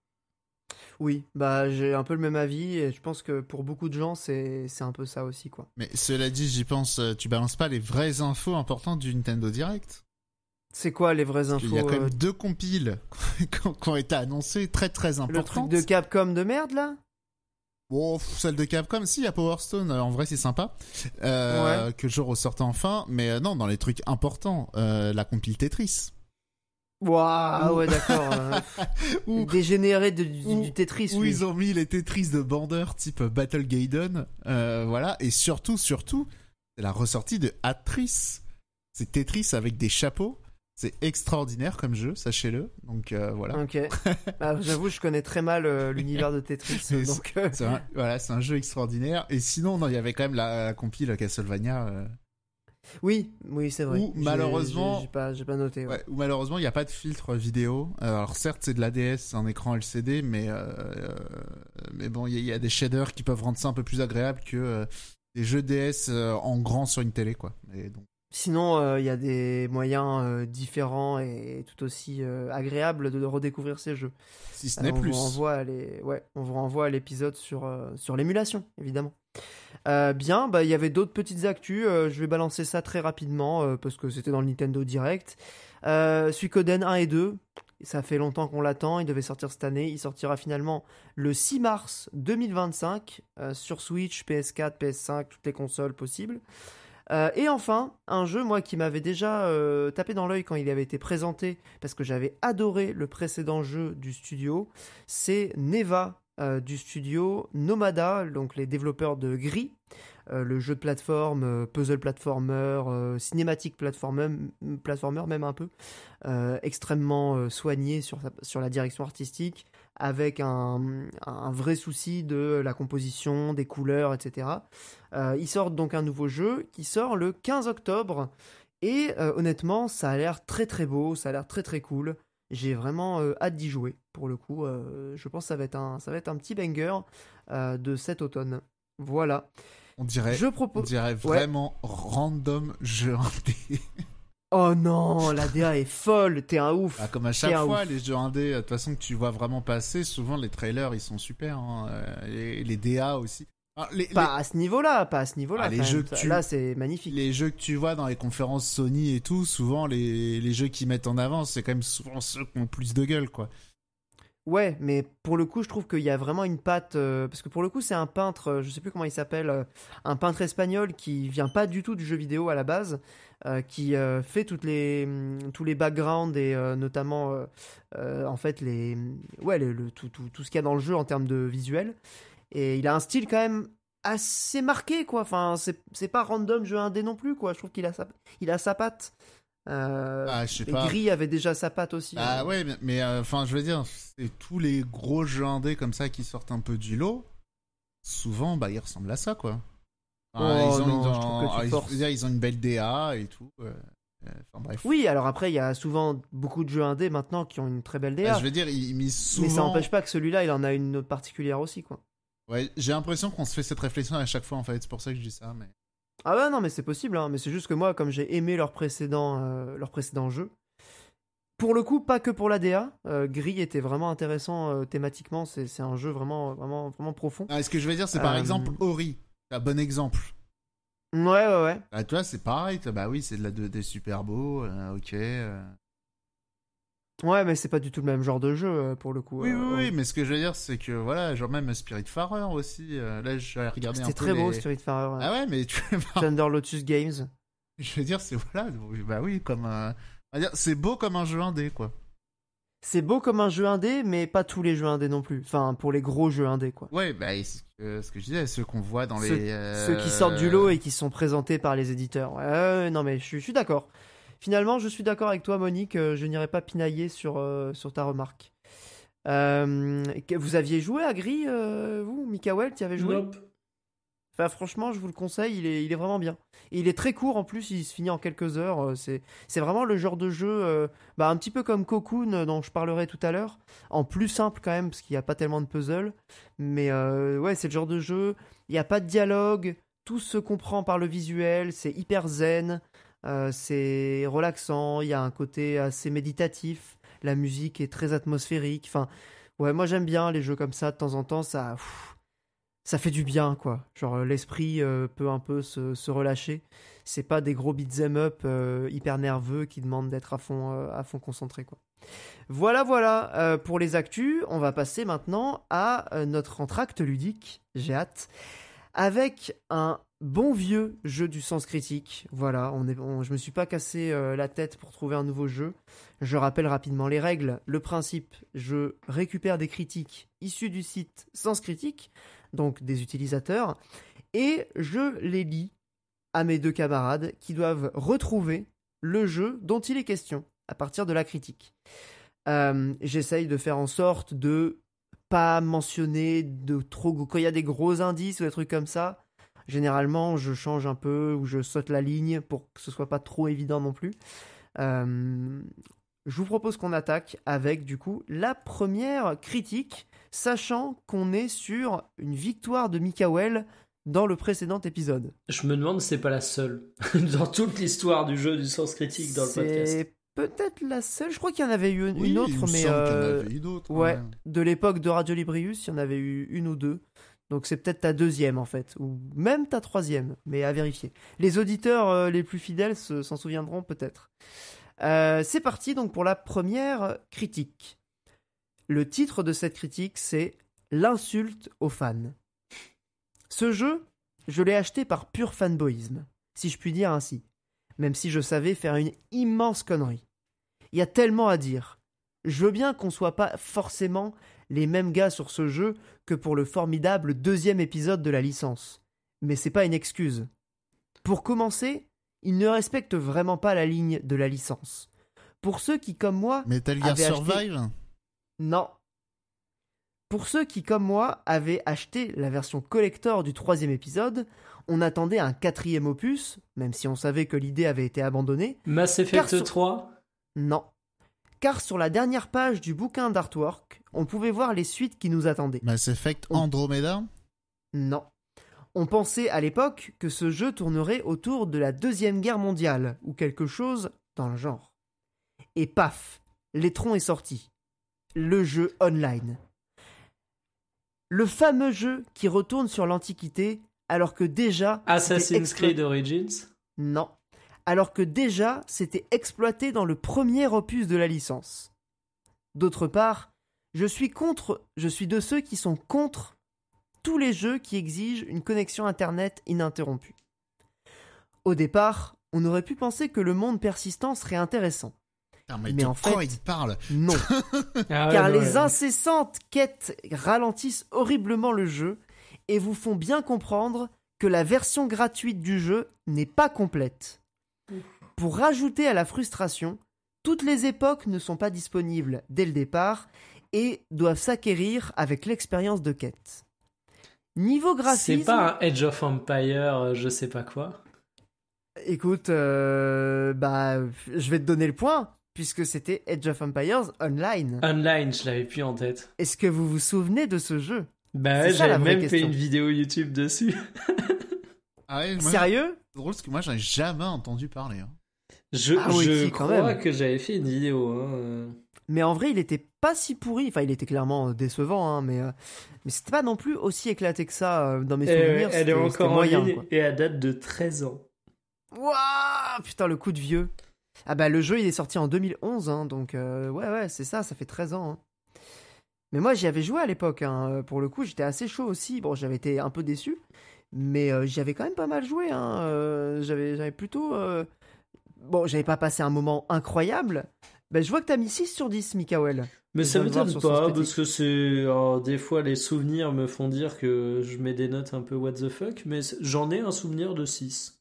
Speaker 1: Oui, bah j'ai un peu le même avis et je pense que pour beaucoup de gens c'est un peu ça aussi quoi.
Speaker 3: Mais cela dit, j'y pense, euh, tu balances pas les vraies infos importantes du Nintendo Direct. C'est quoi les vraies infos Il y a quand même euh, deux compiles qui ont été annoncées très très importantes. Le truc de Capcom de merde là Bon, oh, celle de Capcom, si, il y a Power Stone, euh, en vrai c'est sympa, que le ressorte enfin, mais non, dans les trucs importants, la compile Tetris.
Speaker 1: Waouh, ah ouais, d'accord. Euh, dégénéré de, du, Tetris. Où ils
Speaker 3: ont mis les Tetris de bandeur type Battle Gaiden. Euh, voilà. Et surtout, surtout, c'est la ressortie de Atrice. C'est Tetris avec des chapeaux. C'est extraordinaire comme jeu, sachez-le. Donc euh, voilà.
Speaker 1: Ok. Bah, j'avoue, je connais très mal l'univers de Tetris. donc
Speaker 3: voilà, c'est un jeu extraordinaire. Et sinon, il y avait quand même la, compil Castlevania
Speaker 1: oui, oui, c'est vrai. malheureusement, j'ai pas, noté.
Speaker 3: malheureusement, il n'y a pas de filtre vidéo. Euh, alors certes, c'est de la l'ADS, un écran LCD, mais euh, euh, mais bon, il y, a des shaders qui peuvent rendre ça un peu plus agréable que des jeux DS en grand sur une télé, quoi. donc...
Speaker 1: Sinon, il y a des moyens différents et tout aussi agréables de redécouvrir ces jeux. Si ce n'est plus. les... on vous renvoie à l'épisode sur l'émulation, évidemment. Euh, bien, bah, il y avait d'autres petites actus. Euh, je vais balancer ça très rapidement euh, parce que c'était dans le Nintendo Direct. Suikoden 1 et 2, ça fait longtemps qu'on l'attend. Il devait sortir cette année. Il sortira finalement le 6 mars 2025 sur Switch, PS4, PS5, toutes les consoles possibles. et enfin, un jeu, moi, qui m'avait déjà tapé dans l'œil quand il avait été présenté, parce que j'avais adoré le précédent jeu du studio, c'est Neva, euh, du studio Nomada, donc les développeurs de Gris, euh, le jeu de plateforme, euh, puzzle platformer, cinématique platformer, même un peu, extrêmement soigné sur, la direction artistique, avec un, un, vrai souci de la composition, des couleurs, etc. ils sortent donc un nouveau jeu qui sort le 15 octobre. Et honnêtement, ça a l'air très très beau, ça a l'air très très cool. J'ai vraiment euh, hâte d'y jouer pour le coup. Euh, je pense que ça va être un, ça va être un petit banger euh, de cet automne. Voilà. On dirait, je propose... on dirait vraiment
Speaker 3: random jeu indé.
Speaker 1: Oh non, la DA est folle, t'es un ouf. Ah, comme à chaque fois,
Speaker 3: les jeux indés, de toute façon que tu vois vraiment passer, souvent les trailers ils sont super, hein, et les DA aussi. Ah, pas
Speaker 1: à ce niveau-là, pas à ce niveau-là. Ah, les jeux que tu... Là, c'est
Speaker 3: magnifique. Les jeux que tu vois dans les conférences Sony et tout, souvent les, jeux qui mettent en avant, c'est quand même souvent ceux qui ont plus de gueule, quoi.
Speaker 1: Ouais, mais pour le coup, je trouve qu'il y a vraiment une patte. Euh, parce que pour le coup, c'est un peintre, euh, je sais plus comment il s'appelle, euh, un peintre espagnol qui vient pas du tout du jeu vidéo à la base, qui fait toutes les, mm, tous les backgrounds et notamment, en fait, les, ouais, le, tout, tout, tout, ce qu'il y a dans le jeu en termes de visuel. Et il a un style quand même assez marqué, quoi. Enfin, c'est pas random jeu indé non plus, quoi. Je trouve qu'il a sa, il a sa patte. Euh, ah, je sais pas. Gris avait déjà sa patte aussi. Ah ouais,
Speaker 3: mais euh, enfin, je veux dire, c'est tous les gros jeux indés comme ça qui sortent un peu du lot. Souvent, bah, ils ressemblent à ça, quoi. Ils ont une belle DA et tout. Euh, enfin, bref.
Speaker 1: Oui, alors après, il y a souvent beaucoup de jeux indés maintenant qui ont une très belle DA. Ah, je veux dire, ils misent souvent. Mais ça n'empêche pas que celui-là, il en a une autre particulière aussi, quoi.
Speaker 3: Ouais, j'ai l'impression qu'on se fait cette réflexion à chaque fois en fait, c'est pour ça que je dis ça. Mais...
Speaker 1: Ah bah non, mais c'est possible, hein. mais c'est juste que moi, comme j'ai aimé leur précédent, euh, leur précédent jeu, pour le coup, pas que pour la DA. Euh, Gris était vraiment intéressant euh, thématiquement. C'est un jeu vraiment, vraiment,
Speaker 3: vraiment profond. Ah, ce que je veux dire, c'est par exemple Ori. Un bon exemple. Ouais, ouais, ouais. Ah, Toi, c'est pareil. Bah oui, c'est de la 2 super beau. ok.
Speaker 1: Ouais, mais c'est pas du tout le même genre de jeu euh, pour le coup. Oui, oui, euh,
Speaker 3: oui, mais ce que je veux dire, c'est que voilà, genre même Spirit Spiritfarer aussi. Euh, là, j'ai regardé un peu. C'était très beau Spiritfarer. Ah ouais, mais tu. Thunder Lotus Games. Je veux dire, c'est voilà, bah oui, comme C'est beau comme un jeu indé, quoi.
Speaker 1: C'est beau comme un jeu indé, mais pas tous les jeux indés non plus. Enfin, pour les gros jeux indés, quoi.
Speaker 3: Ouais, bah, ce que je disais, ceux qu'on voit dans les. Ceux, qui sortent du lot
Speaker 1: et qui sont présentés par les éditeurs. non, mais je suis d'accord. Finalement, je suis d'accord avec toi, Monique. Euh, je n'irai pas pinailler sur, euh, sur ta remarque. Euh, vous aviez joué à Gris, vous Mikael, tu avais joué Enfin, franchement, je vous le conseille, il est, vraiment bien. il est très court en plus, il se finit en quelques heures. C'est, vraiment le genre de jeu, bah, un petit peu comme Cocoon, dont je parlerai tout à l'heure, en plus simple quand même, parce qu'il n'y a pas tellement de puzzle. Mais ouais, c'est le genre de jeu, il n'y a pas de dialogue, tout se comprend par le visuel, c'est hyper zen. Euh, c'est relaxant, il y a un côté assez méditatif, la musique est très atmosphérique. Enfin, ouais, moi j'aime bien les jeux comme ça, de temps en temps, ça, ça fait du bien, quoi. Genre euh, l'esprit euh, peut un peu se, se relâcher. C'est pas des gros beat'em up hyper nerveux qui demandent d'être à fond, à fond concentré, quoi. Voilà, voilà pour les actus. On va passer maintenant à notre entracte ludique. J'ai hâte. Avec un bon vieux jeu du sens critique. Voilà, on est, je me suis pas cassé euh, la tête pour trouver un nouveau jeu. Je rappelle rapidement les règles. Le principe, je récupère des critiques issues du site Sens Critique, donc des utilisateurs, et je les lis à mes deux camarades qui doivent retrouver le jeu dont il est question à partir de la critique. Euh, j'essaye de faire en sorte de pas mentionner de trop quand il y a des gros indices ou des trucs comme ça Généralement, je change un peu ou je saute la ligne pour que ce soit pas trop évident non plus. Euh, je vous propose qu'on attaque avec du coup la première critique, sachant qu'on est sur une victoire de Mikael dans le précédent épisode. Je me demande si c'est pas la seule dans toute l'histoire du jeu du sens critique dans le podcast. Peut-être la seule, je crois qu'il y en avait eu une, autre, mais euh, ouais. de l'époque de Radio Librius, il y en avait eu une ou deux. Donc c'est peut-être ta deuxième en fait, ou même ta troisième, mais à vérifier. Les auditeurs euh, les plus fidèles s'en souviendront peut-être. Euh, c'est parti donc pour la première critique. Le titre de cette critique c'est L'insulte aux fans. Ce jeu, je l'ai acheté par pur fanboyisme, si je puis dire ainsi, même si je savais faire une immense connerie. Il y a tellement à dire, je veux bien qu'on soit pas forcément les mêmes gars sur ce jeu que pour le formidable deuxième épisode de la licence. Mais c'est pas une excuse. Pour commencer, ils ne respectent vraiment pas la ligne de la licence. Pour ceux qui, comme moi. Metal Survive Non. Pour ceux qui, comme moi, avaient acheté la version collector du troisième épisode, on attendait un quatrième opus, même si on savait que l'idée avait été abandonnée. Mass Effect 3 Non car sur la dernière page du bouquin d'artwork, on pouvait voir les suites qui nous attendaient. Mass Effect Andromeda Non. On pensait à l'époque que ce jeu tournerait autour de la Deuxième Guerre mondiale, ou quelque chose dans le genre. Et paf, l'étron est sorti. Le jeu online. Le fameux jeu qui retourne sur l'Antiquité alors que déjà... Assassin's Creed Origins Non alors que déjà c'était exploité dans le premier opus de la licence. D'autre part, je suis contre, je suis de ceux qui sont contre tous les jeux qui exigent une connexion internet ininterrompue. Au départ, on aurait pu penser que le monde persistant serait intéressant.
Speaker 3: mais, en fait, Non. Ah ah Car les
Speaker 1: incessantes quêtes ralentissent horriblement le jeu et vous font bien comprendre que la version gratuite du jeu n'est pas complète. Pour rajouter à la frustration, toutes les époques ne sont pas disponibles dès le départ et doivent s'acquérir avec l'expérience de quête. Niveau graphisme. C'est pas
Speaker 2: un Edge of Empires euh, je sais pas quoi.
Speaker 1: Écoute, euh, bah, je vais te donner le point, puisque c'était Edge of Empires Online. Online, je l'avais plus en tête. Est-ce que vous vous souvenez de ce jeu Bah, ouais, j'avais
Speaker 2: même fait une
Speaker 3: vidéo YouTube dessus. Ah Sérieux C'est drôle parce que moi, j'en ai jamais entendu parler. Hein. Je, ah crois que
Speaker 2: j'avais
Speaker 1: fait
Speaker 3: une vidéo. Hein. Euh.
Speaker 1: Mais en vrai, il était pas si pourri. Enfin, il était clairement euh, décevant, hein, mais, euh, mais c'était pas non plus aussi éclaté que ça dans mes souvenirs. C'était elle moyen,
Speaker 2: et à date de 13 ans.
Speaker 1: Waouh Putain, le coup de vieux. Ah bah, le jeu, il est sorti en 2011, hein, donc ouais, ouais, c'est ça, ça fait 13 ans. Hein. Mais moi, j'y avais joué à l'époque. Hein, pour le coup, j'étais assez chaud aussi. Bon, j'avais été un peu déçu, mais j'y avais quand même pas mal joué. J'avais plutôt bon, j'avais pas passé un moment incroyable. Ben, je vois que t'as mis 6 sur 10, Mikael. Mais ça m'étonne pas, parce
Speaker 2: que c'est. des fois, les souvenirs me font dire que je mets des notes un peu what the fuck, mais j'en ai un souvenir de 6.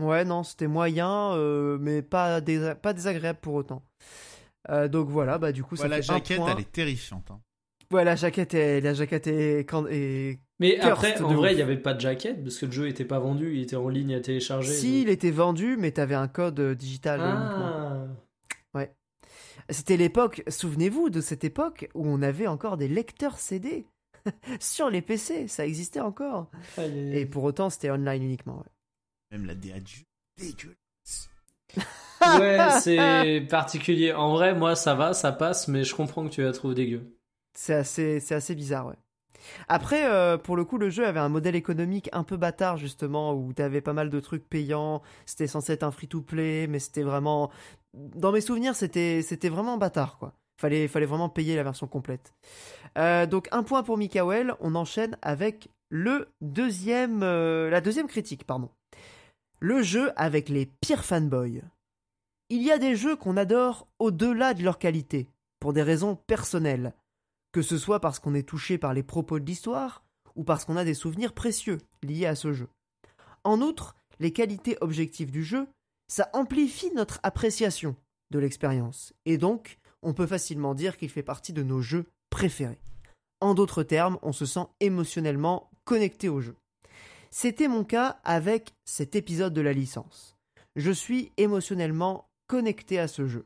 Speaker 1: Ouais, non, c'était moyen, euh, mais pas, pas désagréable pour autant. Euh, donc voilà, bah du coup, ça fait La jaquette, elle est
Speaker 3: terrifiante. Hein.
Speaker 1: Ouais, la jaquette est, la jaquette est, est mais après, en vrai, il n'y
Speaker 2: avait pas de jaquette parce que le jeu n'était pas vendu, il était en ligne à télécharger. Si, il
Speaker 1: était vendu, mais tu avais un code euh, digital. Ah. Ouais. C'était l'époque, souvenez-vous de cette époque où on avait encore des lecteurs CD sur les PC, ça existait encore. Et pour autant, c'était online uniquement. Ouais.
Speaker 3: Même la DA du
Speaker 1: dégueulasse. ouais, c'est
Speaker 2: particulier. En vrai, moi, ça va, ça passe, mais je comprends que tu la trouves dégueu.
Speaker 1: C'est assez, c'est assez bizarre, ouais. Après, euh, pour le coup, le jeu avait un modèle économique un peu bâtard, justement, où t'avais pas mal de trucs payants, c'était censé être un free-to-play, mais c'était vraiment... Dans mes souvenirs, c'était, c'était vraiment bâtard, quoi. Fallait, fallait vraiment payer la version complète. Euh, donc un point pour Mikael, on enchaîne avec le deuxième, euh, la deuxième critique, pardon. Le jeu avec les pires fanboys. Il y a des jeux qu'on adore au-delà de leur qualité, pour des raisons personnelles que ce soit parce qu'on est touché par les propos de l'histoire, ou parce qu'on a des souvenirs précieux liés à ce jeu. En outre, les qualités objectives du jeu, ça amplifie notre appréciation de l'expérience, et donc on peut facilement dire qu'il fait partie de nos jeux préférés. En d'autres termes, on se sent émotionnellement connecté au jeu. C'était mon cas avec cet épisode de la licence. Je suis émotionnellement connecté à ce jeu.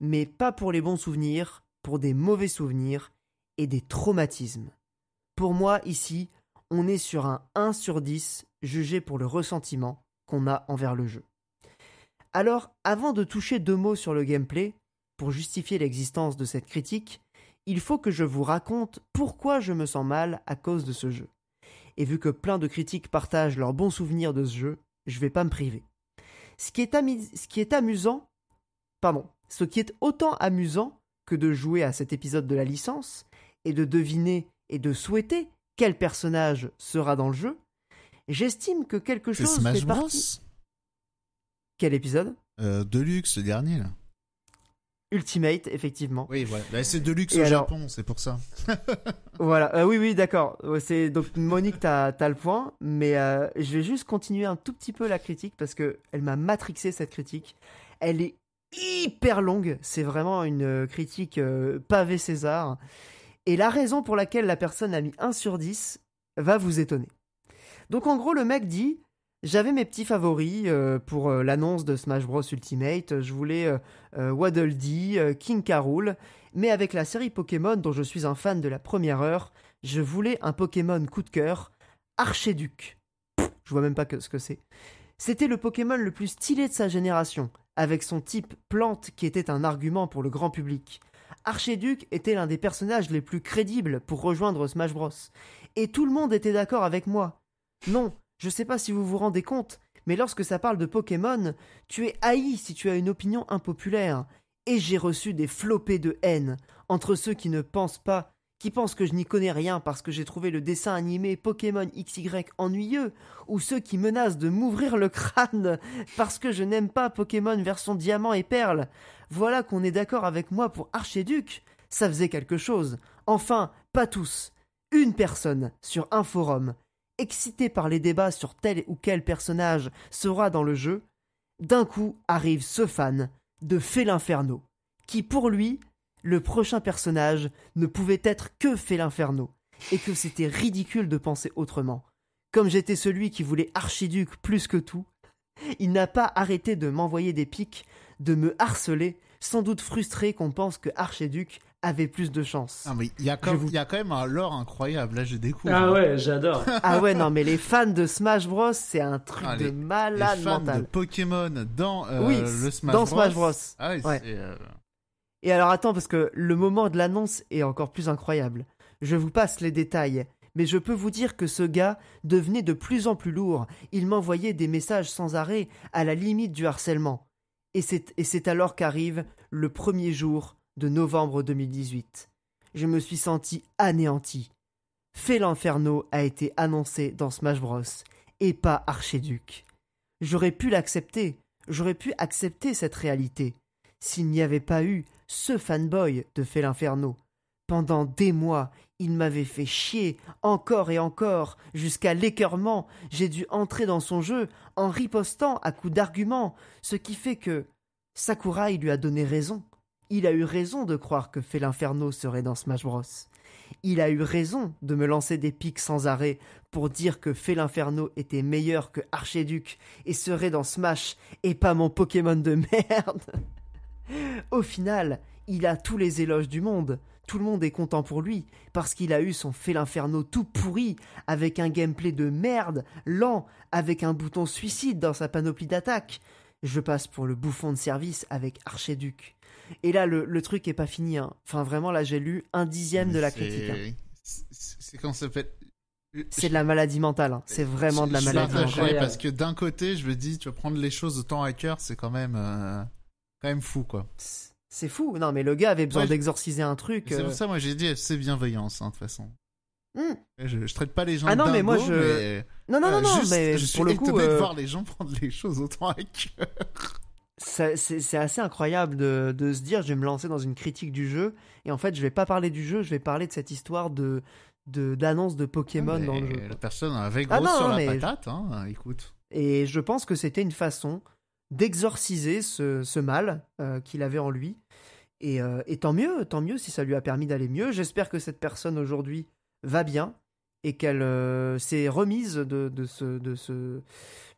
Speaker 1: Mais pas pour les bons souvenirs, pour des mauvais souvenirs, et des traumatismes. Pour moi, ici, on est sur un 1 sur 10 jugé pour le ressentiment qu'on a envers le jeu. Alors, avant de toucher deux mots sur le gameplay, pour justifier l'existence de cette critique, il faut que je vous raconte pourquoi je me sens mal à cause de ce jeu. Et vu que plein de critiques partagent leurs bons souvenirs de ce jeu, je vais pas me priver. Ce qui est, ce qui est amusant, pardon, ce qui est autant amusant que de jouer à cet épisode de la licence, et de deviner et de souhaiter quel personnage sera dans le jeu, j'estime que quelque chose Smash fait partie. Quel épisode
Speaker 3: euh, Deluxe, le dernier là.
Speaker 1: Ultimate, effectivement.
Speaker 3: Oui, voilà. Bah, c'est Deluxe au Japon, c'est pour ça.
Speaker 1: voilà. Euh, oui, oui, d'accord. C'est donc Monique, t'as as le point, mais euh, je vais juste continuer un tout petit peu la critique parce que elle m'a matrixé cette critique. Elle est hyper longue. C'est vraiment une euh, critique pavé César. Et la raison pour laquelle la personne a mis 1 sur 10 va vous étonner. Donc en gros, le mec dit j'avais mes petits favoris euh, pour euh, l'annonce de Smash Bros Ultimate. Je voulais euh, Waddle Dee, King Carol, mais avec la série Pokémon dont je suis un fan de la première heure, je voulais un Pokémon coup de cœur, Archéduc. je vois même pas ce que c'est. C'était le Pokémon le plus stylé de sa génération, avec son type plante qui était un argument pour le grand public. Archiduc était l'un des personnages les plus crédibles pour rejoindre Smash Bros. Et tout le monde était d'accord avec moi. Non, je sais pas si vous vous rendez compte, mais lorsque ça parle de Pokémon, tu es haï si tu as une opinion impopulaire. Et j'ai reçu des flopées de haine entre ceux qui ne pensent pas qui pensent que je n'y connais rien parce que j'ai trouvé le dessin animé Pokémon XY ennuyeux, ou ceux qui menacent de m'ouvrir le crâne parce que je n'aime pas Pokémon version diamant et perle. Voilà qu'on est d'accord avec moi pour Archéduc. Ça faisait quelque chose. Enfin, pas tous. Une personne sur un forum, excitée par les débats sur tel ou quel personnage sera dans le jeu, d'un coup arrive ce fan de Fél'Inferno, qui pour lui le prochain personnage ne pouvait être que Félinferno, et que c'était ridicule de penser autrement. Comme j'étais celui qui voulait Archiduc plus que tout, il n'a pas arrêté de m'envoyer des pics, de me harceler, sans doute frustré qu'on pense que Archiduc avait plus de chance. Ah mais il y, a quand
Speaker 3: même un lore incroyable, là je découvre. Ah ouais, j'adore. ah ouais, non
Speaker 1: mais les fans de Smash Bros, c'est un truc ah, de malade les fans de
Speaker 3: Pokémon dans euh, oui, le Smash dans Bros. Smash Bros. Ah euh,
Speaker 1: et alors attends, parce que le moment de l'annonce est encore plus incroyable. Je vous passe les détails, mais je peux vous dire que ce gars devenait de plus en plus lourd. Il m'envoyait des messages sans arrêt, à la limite du harcèlement. Et c'est alors qu'arrive le premier jour de novembre 2018. Je me suis senti anéanti. Fait l'Inferno a été annoncé dans Smash Bros. et pas Archiduc. J'aurais pu l'accepter, j'aurais pu accepter cette réalité s'il n'y avait pas eu ce fanboy de Fel Inferno. Pendant des mois, il m'avait fait chier encore et encore, jusqu'à l'écœurement. J'ai dû entrer dans son jeu en ripostant à coups d'arguments, ce qui fait que Sakurai lui a donné raison. Il a eu raison de croire que Fel Inferno serait dans Smash Bros. Il a eu raison de me lancer des pics sans arrêt pour dire que Fel Inferno était meilleur que Archéduc et serait dans Smash et pas mon Pokémon de merde. Au final, il a tous les éloges du monde. Tout le monde est content pour lui, parce qu'il a eu son fait l'inferno tout pourri, avec un gameplay de merde, lent, avec un bouton suicide dans sa panoplie d'attaque. Je passe pour le bouffon de service avec Archéduc. Et là, le, truc est pas fini. Hein. Enfin, vraiment, là, j'ai lu un dixième de la critique. Hein.
Speaker 3: C'est quand ça fait... Euh,
Speaker 1: c'est de la maladie mentale, hein. c'est vraiment de la maladie mentale. parce
Speaker 3: que d'un côté, je me dis, tu vas prendre les choses autant à cœur, c'est quand même. Euh, quand même fou, quoi. C'est fou. Non, mais le gars avait besoin d'exorciser un truc. C'est pour euh. ça, moi, j'ai dit, c'est bienveillance, hein, de toute façon. Hmm. Je, je, traite pas les gens. Ah non, mais moi je. Non, non, non, euh, mais pour le coup, étonné de euh, voir les gens prendre les choses autant à cœur.
Speaker 1: C'est assez incroyable de, se dire je vais me lancer dans une critique du jeu et en fait je vais pas parler du jeu, je vais parler de cette histoire de d'annonce de, Pokémon ah, dans le jeu.
Speaker 3: La personne avait ah gros sur la patate, hein, écoute.
Speaker 1: Et je pense que c'était une façon d'exorciser ce, mal euh, qu'il avait en lui. Euh, et, tant mieux, tant mieux si ça lui a permis d'aller mieux. J'espère que cette personne aujourd'hui va bien et qu'elle euh, s'est remise de, de, ce, de ce,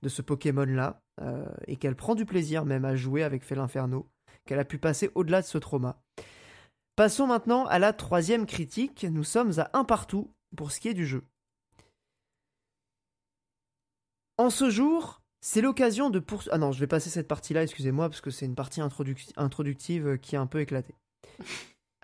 Speaker 1: de ce Pokémon-là et qu'elle prend du plaisir même à jouer avec Felinferno, qu'elle a pu passer au-delà de ce trauma. Passons maintenant à la troisième critique. Nous sommes à un partout pour ce qui est du jeu. En ce jour, c'est l'occasion de pour... Ah non, je vais passer cette partie-là, excusez-moi, parce que c'est une partie introductive euh, qui est un peu éclaté.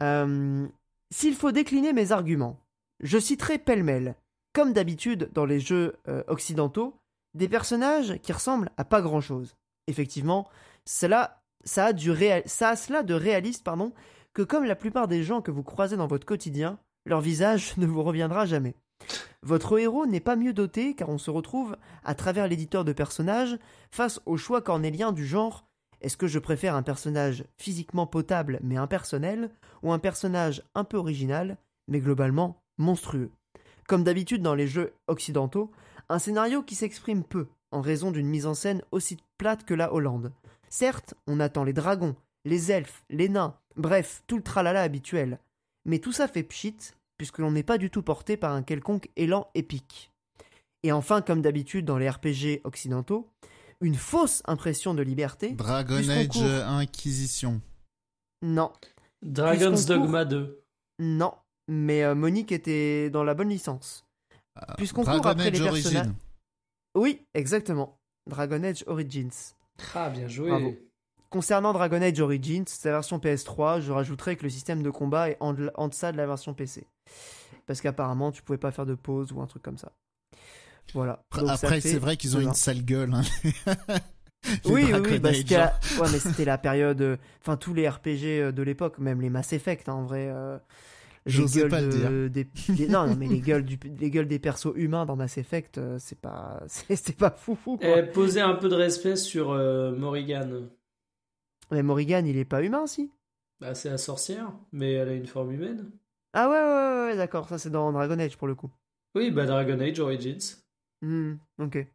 Speaker 1: Euh, s'il faut décliner mes arguments, je citerai pêle-mêle, comme d'habitude dans les jeux euh, occidentaux, des personnages qui ressemblent à pas grand-chose. Effectivement, cela, ça, a du ça a cela de réaliste pardon, que comme la plupart des gens que vous croisez dans votre quotidien, leur visage ne vous reviendra jamais. Votre héros n'est pas mieux doté car on se retrouve, à travers l'éditeur de personnages, face au choix cornélien du genre est-ce que je préfère un personnage physiquement potable mais impersonnel ou un personnage un peu original mais globalement monstrueux Comme d'habitude dans les jeux occidentaux, un scénario qui s'exprime peu en raison d'une mise en scène aussi plate que la Hollande. Certes, on attend les dragons, les elfes, les nains, bref, tout le tralala habituel. Mais tout ça fait pchit puisque l'on n'est pas du tout porté par un quelconque élan épique. Et enfin, comme d'habitude dans les RPG occidentaux, une fausse impression de liberté. Dragon Age
Speaker 3: Inquisition. Non.
Speaker 1: Dragon's Dogma 2. Non, mais euh, Monique était dans la bonne licence. Ah, puisqu'on court après les personnages. Oui, exactement. Dragon Age Origins. Ah, bien joué. Concernant Dragon Age Origins, sa version PS3, je rajouterais que le système de combat est en, en deçà de la version PC. Parce qu'apparemment, tu pouvais pas faire de pause ou un truc comme ça. Voilà. Après, c'est vrai qu'ils ont une
Speaker 3: sale gueule. Hein. oui, oui, parce que,
Speaker 1: mais c'était la période. Euh, enfin, tous les RPG euh, de l'époque, même les Mass Effect, hein, en vrai. Euh, je pas le dire. non, mais les gueules, des persos humains dans Mass Effect, c'est pas, c'est pas fou. Eh, poser
Speaker 2: un peu de respect sur Morrigan.
Speaker 1: Mais Morrigan, il est pas humain, si
Speaker 2: Bah, c'est la sorcière, mais elle a une forme humaine.
Speaker 1: Ah ouais, ouais, ouais, d'accord, ça c'est dans Dragon Age pour le coup. Oui, bah Dragon Age Origins. Hmm, ok.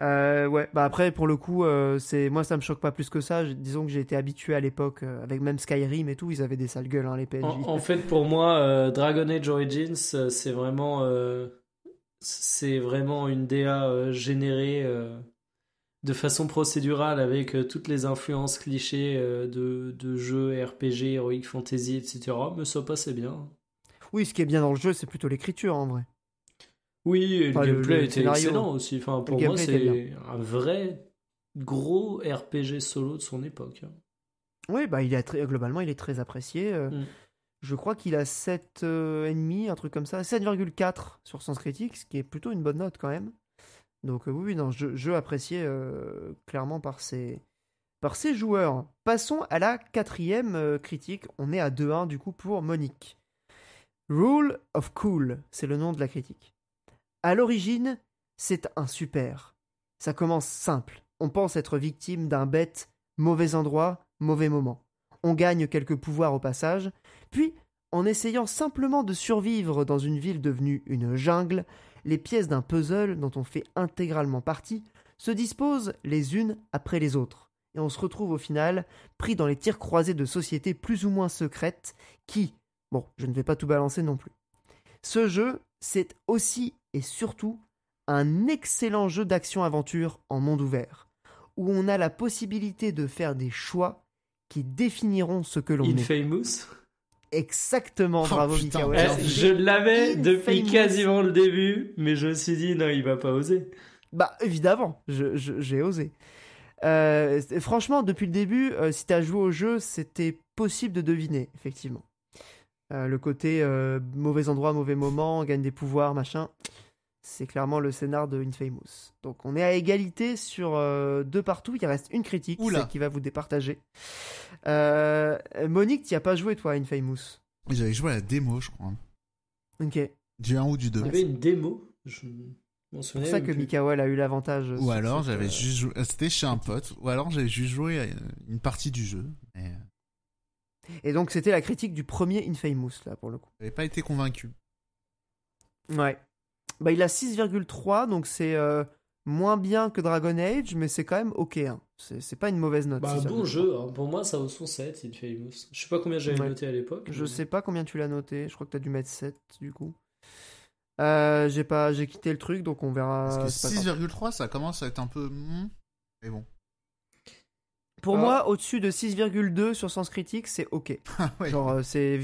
Speaker 1: Euh, ouais, bah après, pour le coup, euh, c'est moi ça me choque pas plus que ça. Disons que j'ai été habitué à l'époque, euh, avec même Skyrim et tout, ils avaient des sales gueules, hein, les PNJ. En, fait,
Speaker 2: pour moi, Dragon Age Origins, c'est vraiment, c'est vraiment une DA générée de façon procédurale avec euh, toutes les influences clichés euh, de, jeux RPG, Heroic Fantasy, etc. Mais ça passait bien.
Speaker 1: Oui, ce qui est bien dans le jeu, c'est plutôt l'écriture en vrai. Oui, le gameplay était excellent aussi. pour moi, c'est
Speaker 2: un vrai gros RPG solo de son époque. Hein.
Speaker 1: Oui, bah, il globalement, il est très apprécié. Euh. Mm. Je crois qu'il a 7,5, un truc comme ça, 7,4 sur Sens Critique, ce qui est plutôt une bonne note quand même. Donc euh, oui, non, jeu, jeu apprécié euh, clairement par ces par ses joueurs. Passons à la quatrième euh, critique. On est à 2-1 du coup pour Monique. Rule of Cool, c'est le nom de la critique. À l'origine, c'est un super. Ça commence simple. On pense être victime d'un bête, mauvais endroit, mauvais moment. On gagne quelques pouvoirs au passage, puis, en essayant simplement de survivre dans une ville devenue une jungle, les pièces d'un puzzle dont on fait intégralement partie se disposent les unes après les autres, et on se retrouve au final pris dans les tirs croisés de sociétés plus ou moins secrètes qui, bon, je ne vais pas tout balancer non plus. Ce jeu, c'est aussi et surtout un excellent jeu d'action-aventure en monde ouvert, où on a la possibilité de faire des choix qui définiront ce que l'on est. famous Exactement, oh, bravo Je l'avais depuis quasiment
Speaker 2: le début, mais
Speaker 1: je me suis dit non, il va pas oser. Bah évidemment, j'ai osé. Euh, franchement, depuis le début, si euh, si t'as joué au jeu, c'était possible de deviner, effectivement. Euh, le côté mauvais endroit, mauvais moment, gagne des pouvoirs, machin. C'est clairement le scénar de Infamous. Donc on est à égalité sur euh, deux partout. Il reste une critique qui va vous départager. Euh, Monique, tu as pas joué toi à Infamous
Speaker 3: J'avais joué à la démo, je crois.
Speaker 1: Ok. Du 1 ou du 2. J'avais une démo C'est pour ça que euh, Mikawa a eu l'avantage. Euh, ou alors j'avais juste
Speaker 3: joué... C'était chez un pote. Ou alors j'avais juste joué à une partie du jeu. Et, donc c'était la critique du premier Infamous là pour le coup. J'avais pas été convaincu. Ouais. Bah, il a
Speaker 1: 6,3, donc c'est euh, moins bien que Dragon Age, mais c'est quand même ok. Hein. C'est pas une mauvaise note. Bah, bon jeu, hein.
Speaker 2: pour moi ça vaut son 7, Je sais pas combien j'avais noté à l'époque.
Speaker 1: Je sais pas combien tu l'as noté, je crois que t'as dû mettre 7 du coup. Euh, j'ai pas, j'ai quitté le truc, donc on verra. 6,3
Speaker 3: ça commence à être un peu. Hmm, mais bon.
Speaker 1: Pour ah. moi, au-dessus de 6,2 sur Sens Critique, c'est ok. Ah Genre, euh, c'est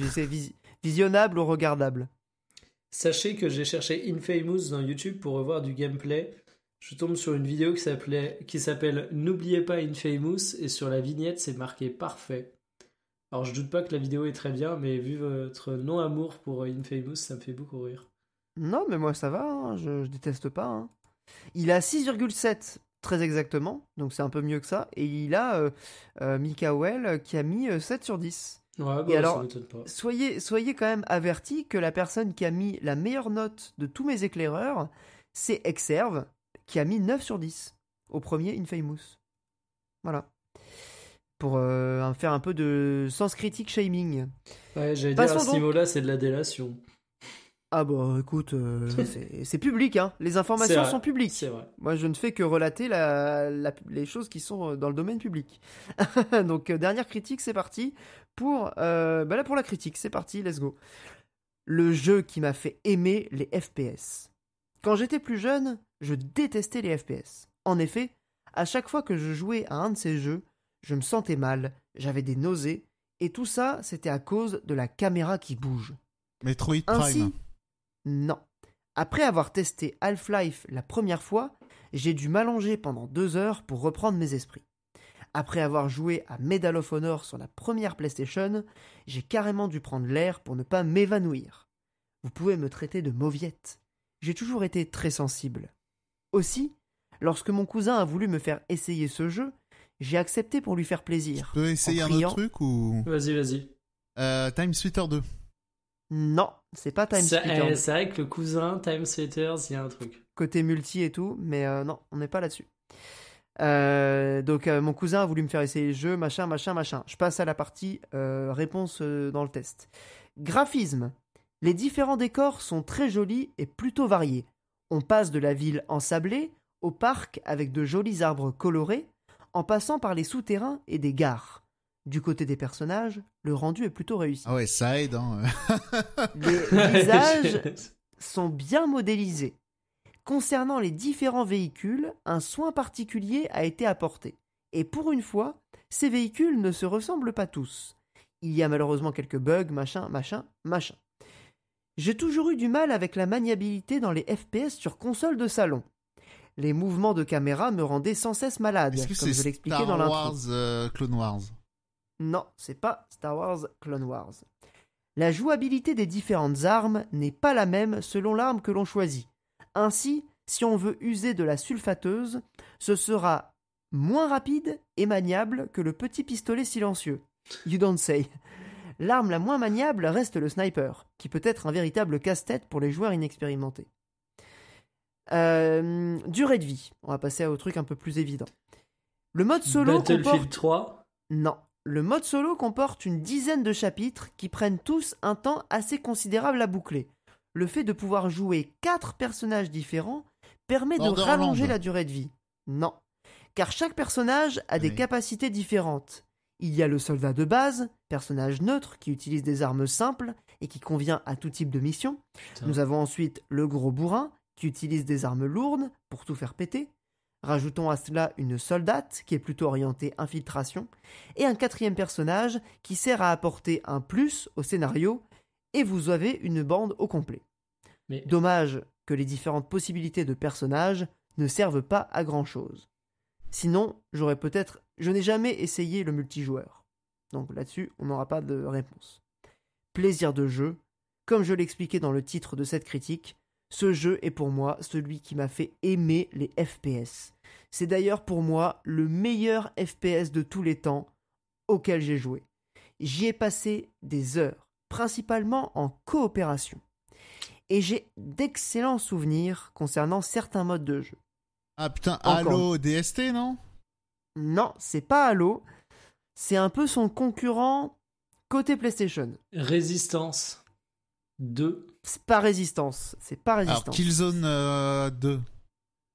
Speaker 1: visionnable ou regardable.
Speaker 2: Sachez que j'ai cherché
Speaker 1: Infamous dans
Speaker 2: YouTube pour revoir du gameplay. Je tombe sur une vidéo qui s'appelait, qui s'appelle N'oubliez pas Infamous et sur la vignette c'est marqué parfait. Alors je doute pas que la vidéo est très bien, mais vu votre non-amour pour Infamous, ça me fait beaucoup rire.
Speaker 1: Non, mais moi ça va, hein. je, déteste pas. Hein. Il a 6,7 très exactement, donc c'est un peu mieux que ça. Et il a euh, euh qui a mis 7 euh, sur 10. Bah ouais, alors, pas. Soyez, soyez quand même avertis que la personne qui a mis la meilleure note de tous mes éclaireurs, c'est Exerve, qui a mis 9 sur 10 au premier Infamous. Voilà. Pour euh, faire un peu de sens critique shaming. j'allais dire, à ce
Speaker 2: niveau-là, c'est de la délation.
Speaker 1: Ah bon, bah, écoute, euh, c'est public, hein. les informations sont publiques. Moi, je ne fais que relater les choses qui sont euh, dans le domaine public. donc, dernière critique, c'est parti pour, euh, bah là pour la critique. C'est parti, let's go. Le jeu qui m'a fait aimer les FPS. Quand j'étais plus jeune, je détestais les FPS. En effet, à chaque fois que je jouais à un de ces jeux, je me sentais mal, j'avais des nausées, et tout ça, c'était à cause de la caméra qui bouge. Metroid Non. Après avoir testé Half-Life la première fois, j'ai dû m'allonger pendant deux heures pour reprendre mes esprits. Après avoir joué à Medal of Honor sur la première PlayStation, j'ai carrément dû prendre l'air pour ne pas m'évanouir. Vous pouvez me traiter de mauviette. J'ai toujours été très sensible. Aussi, lorsque mon cousin a voulu me faire essayer ce jeu, j'ai accepté pour lui faire plaisir. Tu peux essayer un autre truc
Speaker 3: ou Vas-y, vas-y. Euh, Time
Speaker 1: Sweater 2. Non, c'est pas Time 2. »« eh, C'est vrai que le cousin Time Sweeter, il a un truc. Côté multi et tout, mais euh, non, on n'est pas là-dessus. Euh, donc euh, mon cousin a voulu me faire essayer les jeux machin, machin, machin. Je passe à la partie euh, réponse dans le test. Graphisme. Les différents décors sont très jolis et plutôt variés. On passe de la ville ensablée au parc avec de jolis arbres colorés, en passant par les souterrains et des gares. Du côté des personnages, le rendu est plutôt réussi.
Speaker 3: Ah ouais, ça aide. Hein. les visages
Speaker 1: sont bien modélisés. Concernant les différents véhicules, un soin particulier a été apporté. Et pour une fois, ces véhicules ne se ressemblent pas tous. Il y a malheureusement quelques bugs, machin, machin, machin. J'ai toujours eu du mal avec la maniabilité dans les FPS sur console de salon. Les mouvements de caméra me rendaient sans cesse malade, comme je l'expliquais dans Star Wars
Speaker 3: euh, Clone Wars.
Speaker 1: Non, c'est pas Star Wars Clone Wars. La jouabilité des différentes armes n'est pas la même selon l'arme que l'on choisit. Ainsi, si on veut user de la sulfateuse, ce sera moins rapide et maniable que le petit pistolet silencieux. You don't say. L'arme la moins maniable reste le sniper, qui peut être un véritable casse-tête pour les joueurs inexpérimentés. Euh, durée de vie. On va passer au truc un peu plus évident. Le mode solo 3 Non. Le mode solo comporte une dizaine de chapitres qui prennent tous un temps assez considérable à boucler le fait de pouvoir jouer quatre personnages différents permet de rallonger la durée de vie. Non. Car chaque personnage a des capacités différentes. Il y a le soldat de base, personnage neutre qui utilise des armes simples et qui convient à tout type de mission. Nous avons ensuite le gros bourrin qui utilise des armes lourdes pour tout faire péter. Rajoutons à cela une soldate qui est plutôt orientée infiltration et un quatrième personnage qui sert à apporter un plus au scénario et vous avez une bande au complet. Dommage que les différentes possibilités de personnages ne servent pas à grand chose. Sinon, j'aurais peut-être. Je n'ai jamais essayé le multijoueur. Donc là-dessus, on n'aura pas de réponse. Plaisir de jeu. Comme je l'expliquais dans le titre de cette critique, ce jeu est pour moi celui qui m'a fait aimer les FPS. C'est d'ailleurs pour moi le meilleur FPS de tous les temps auquel j'ai joué. J'y ai passé des heures, principalement en coopération et j'ai d'excellents souvenirs concernant certains modes de jeu. Ah putain, Halo DST, non Non, c'est pas Halo. C'est un peu son concurrent côté PlayStation. Résistance 2. C'est pas Résistance, c'est pas Résistance. Killzone 2. Euh,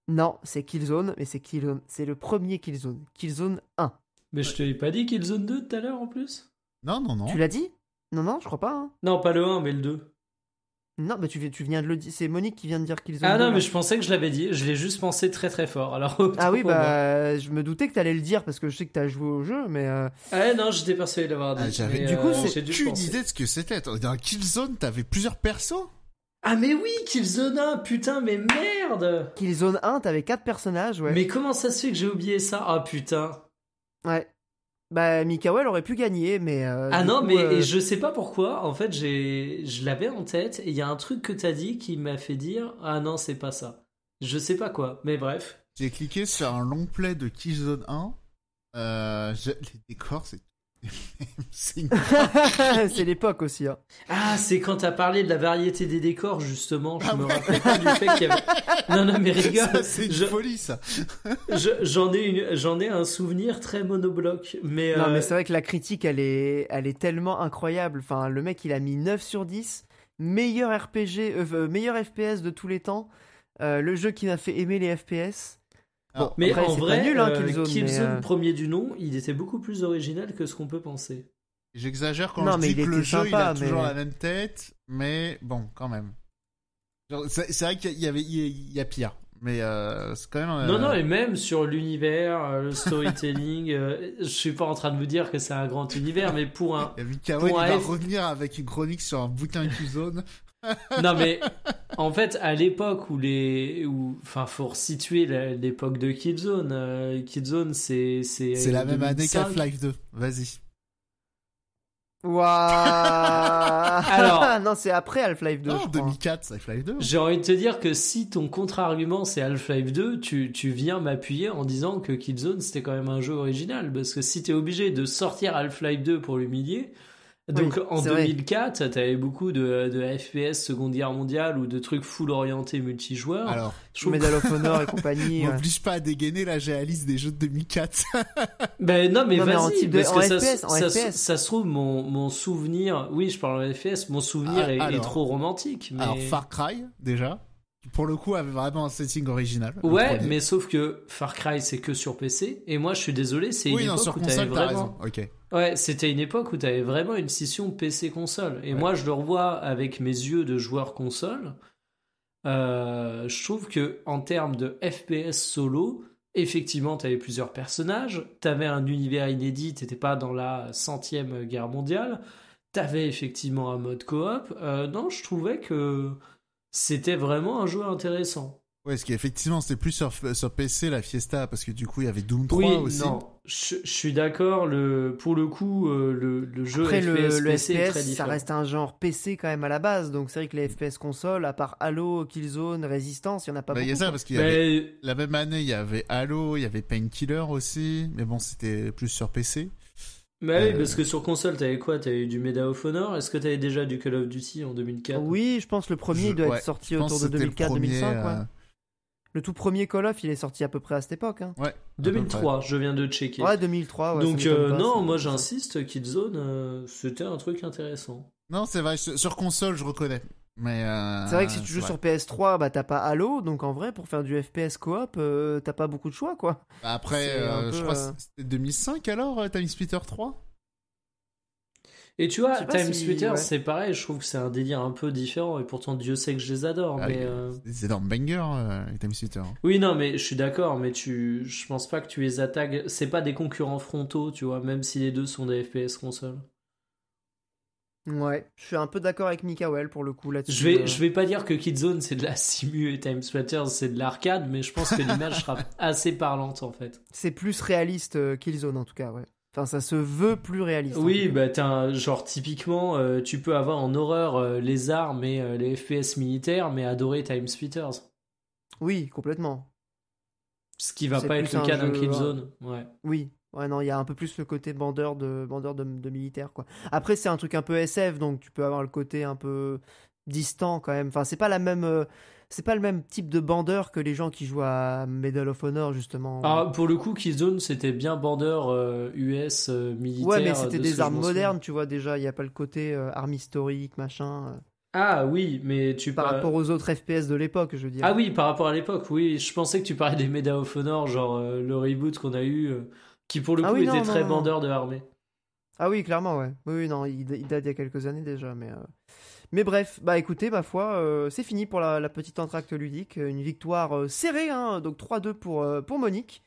Speaker 1: non, c'est Killzone, mais c'est Killzone, c'est le premier Killzone, Killzone 1. Mais je te l'ai pas dit Killzone 2 tout à l'heure en plus Non, non, non. Tu l'as dit Non, non, je crois pas. Hein. Non, pas
Speaker 2: le 1, mais le 2.
Speaker 1: Non, mais bah, tu, viens de le dire. C'est Monique qui vient de dire qu'ils ont. Ah non, mais je pensais
Speaker 2: que je l'avais dit. Je l'ai juste pensé très très fort. Alors. Ah oui, bah
Speaker 1: je me doutais que t'allais le dire parce que je sais que t'as joué au jeu, mais.
Speaker 2: Ah non, j'étais persuadé d'avoir dit. Ah, du coup, euh, c'est aucune idée de ce que c'était. Dans Killzone, t'avais plusieurs persos. Ah mais oui, Killzone 1, putain, mais
Speaker 1: merde. Killzone 1, t'avais quatre personnages,
Speaker 2: ouais. Mais comment ça se fait que j'ai oublié ça Ah putain.
Speaker 1: Ouais bah aurait pu gagner, mais euh, ah non, mais euh, je
Speaker 2: sais pas pourquoi. En fait, j'ai je l'avais en tête et il y a un truc que t'as dit qui m'a fait dire ah non c'est pas ça.
Speaker 3: Je sais pas quoi, mais bref. J'ai cliqué sur un long play de Killzone 1. Euh, je... Les décors c'est
Speaker 1: c'est l'époque aussi.
Speaker 2: Hein. Ah, c'est quand t'as parlé de la variété des décors, justement. Je ah me rappelle du fait qu'il y avait. Non, non, mais rigole. C'est une folie, ça. J'en ai, ai un souvenir très monobloc. Mais, non, euh, mais c'est
Speaker 1: vrai que la critique, elle est, elle est tellement incroyable. Enfin, le mec, il a mis 9 sur 10. Meilleur RPG, euh, meilleur FPS de tous les temps. Euh, le jeu qui m'a fait aimer les FPS. Ah, mais en vrai, hein, euh, euh, premier du
Speaker 2: nom, il était beaucoup plus original que ce qu'on peut penser.
Speaker 3: J'exagère quand je dis que le jeu il a toujours la même tête, mais bon, quand même. C'est vrai qu'il y avait, il y a pire, mais euh, quand Non, non, et
Speaker 2: même sur l'univers, le storytelling, je suis pas en train de vous dire que c'est un grand univers, mais pour un. il va
Speaker 3: revenir avec une chronique sur un bouquin Killzone non mais
Speaker 2: en fait à l'époque où les où enfin faut resituer l'époque de Kidzone. Euh, Kidzone, c'est c'est c'est la même année qu'Half-Life
Speaker 3: 2 vas-y
Speaker 1: Waouh Alors non, c'est après Half-Life 2. Non,
Speaker 2: 2004, c'est Half-Life 2. J'ai envie de te dire que si ton contre-argument c'est Half-Life 2, tu, tu viens m'appuyer en disant que Kidzone, c'était quand même un jeu original parce que si t'es obligé de sortir Half-Life 2 pour l'humilier, donc en 2004, tu avais beaucoup de, FPS Seconde Guerre mondiale ou de trucs full orientés multijoueurs. Alors, Medal of Honor et
Speaker 3: compagnie. On pas à dégainer la géalise des jeux de 2004. ben non, mais vas-y, parce que ça, FPS, ça,
Speaker 2: Ça, se trouve mon, souvenir. Oui, je parle en FPS. Mon souvenir ah, est, trop romantique. Alors Far Cry
Speaker 3: déjà. Pour le coup, avait vraiment un setting original. Ouais, mais
Speaker 2: sauf que Far Cry, c'est que sur PC. Et moi, je suis désolé, c'est une époque où vraiment. Ok Ouais, c'était une époque où tu avais vraiment une scission PC-console. Et moi, je le revois avec mes yeux de joueur console. Euh, je trouve que en termes de FPS solo, effectivement, tu avais plusieurs personnages, t'avais avais un univers inédit, t'étais pas dans la centième guerre mondiale, t'avais effectivement un mode coop. Euh, non, je trouvais que c'était vraiment un jeu intéressant.
Speaker 3: Ouais, parce qu'effectivement, c'était plus sur, sur, PC la Fiesta, parce que du coup, il y avait Doom 3 oui, aussi. Non, je,
Speaker 2: suis d'accord. Le, pour le coup, euh, le, jeu Après, le, PC le FPS, ça reste
Speaker 1: un genre PC quand même à la base. Donc c'est vrai que les FPS console, à part Halo, Killzone, Resistance, il y en a pas beaucoup. Il y a ça, parce qu'il y
Speaker 3: avait, la même année, il y avait Halo, il y avait Painkiller aussi. Mais bon, c'était plus sur PC.
Speaker 2: Mais bah oui, euh, parce que sur console, t'avais quoi T'avais eu du Medal of Honor Est-ce que t'avais déjà du Call of Duty en 2004 Oui,
Speaker 3: je pense que le premier doit être sorti autour de 2004-2005. quoi.
Speaker 1: Le tout premier Call of, il est sorti à peu près à cette époque. Hein. Ouais.
Speaker 2: 2003, je viens de checker. Ouais, 2003. Donc euh, non, moi j'insiste, Kidzone, euh, c'était un truc intéressant.
Speaker 1: Non, c'est
Speaker 3: vrai. Sur console, je reconnais. Mais euh, c'est vrai que si tu joues sur
Speaker 1: PS3, bah t'as pas Halo, donc en vrai pour faire du FPS coop, t'as pas beaucoup de choix quoi. Bah après, je crois c'était
Speaker 3: 2005 alors Time Splitter 3. Et tu vois, Time si... c'est
Speaker 2: pareil, je trouve que c'est un délire un peu différent, et pourtant Dieu sait que je les adore. Ah, mais, euh,
Speaker 3: C'est dans Banger, euh, Time hein.
Speaker 2: Oui, non, mais je suis d'accord, mais tu... je pense pas que tu les attaques. C'est pas des concurrents frontaux, tu vois, même si les deux sont des FPS console.
Speaker 1: Ouais, je suis un peu d'accord avec Mikael pour le coup là-dessus. Je vais, euh. je vais
Speaker 2: pas dire que Kidzone c'est de la simu et Time sweater c'est de l'arcade, mais je pense que
Speaker 1: l'image sera assez parlante en fait. C'est plus réaliste Killzone en tout cas, ouais. Enfin, ça se veut plus réaliste. Oui, bah,
Speaker 2: un, genre, typiquement, euh, tu peux avoir en horreur euh, les armes et euh, les FPS militaires, mais adorer Time Splitters.
Speaker 1: Oui, complètement.
Speaker 2: Ce qui va pas être le cas dans Killzone. Ouais.
Speaker 1: Oui, ouais, non, il y a un peu plus le côté bandeur de, bandeur de, de militaire, quoi. Après, c'est un truc un peu SF, donc tu peux avoir le côté un peu distant quand même. Enfin, c'est pas la même c'est pas le même type de bandeur que les gens qui jouent à Medal of Honor justement. Ah,
Speaker 2: pour le coup, Killzone c'était bien bandeur US euh, euh, militaire. Ouais, mais c'était des armes modernes,
Speaker 1: tu vois déjà. Il n'y a pas le côté euh, armes historiques, historique, machin.
Speaker 2: Ah oui, mais tu par par rapport aux
Speaker 1: autres FPS de l'époque, je veux dire. Ah
Speaker 2: oui, par rapport à l'époque, oui. Je pensais que tu parlais des Medal of Honor, genre le reboot qu'on a eu, qui pour le ah coup était très bandeur de
Speaker 1: l'armée. Ah oui, clairement, ouais. Oui, non, il, il date il y a quelques années déjà, mais. Mais bref, bah écoutez, ma foi, euh, c'est fini pour la, petite entracte ludique. Une victoire euh, serrée, hein. donc 3-2 pour, euh, pour Monique,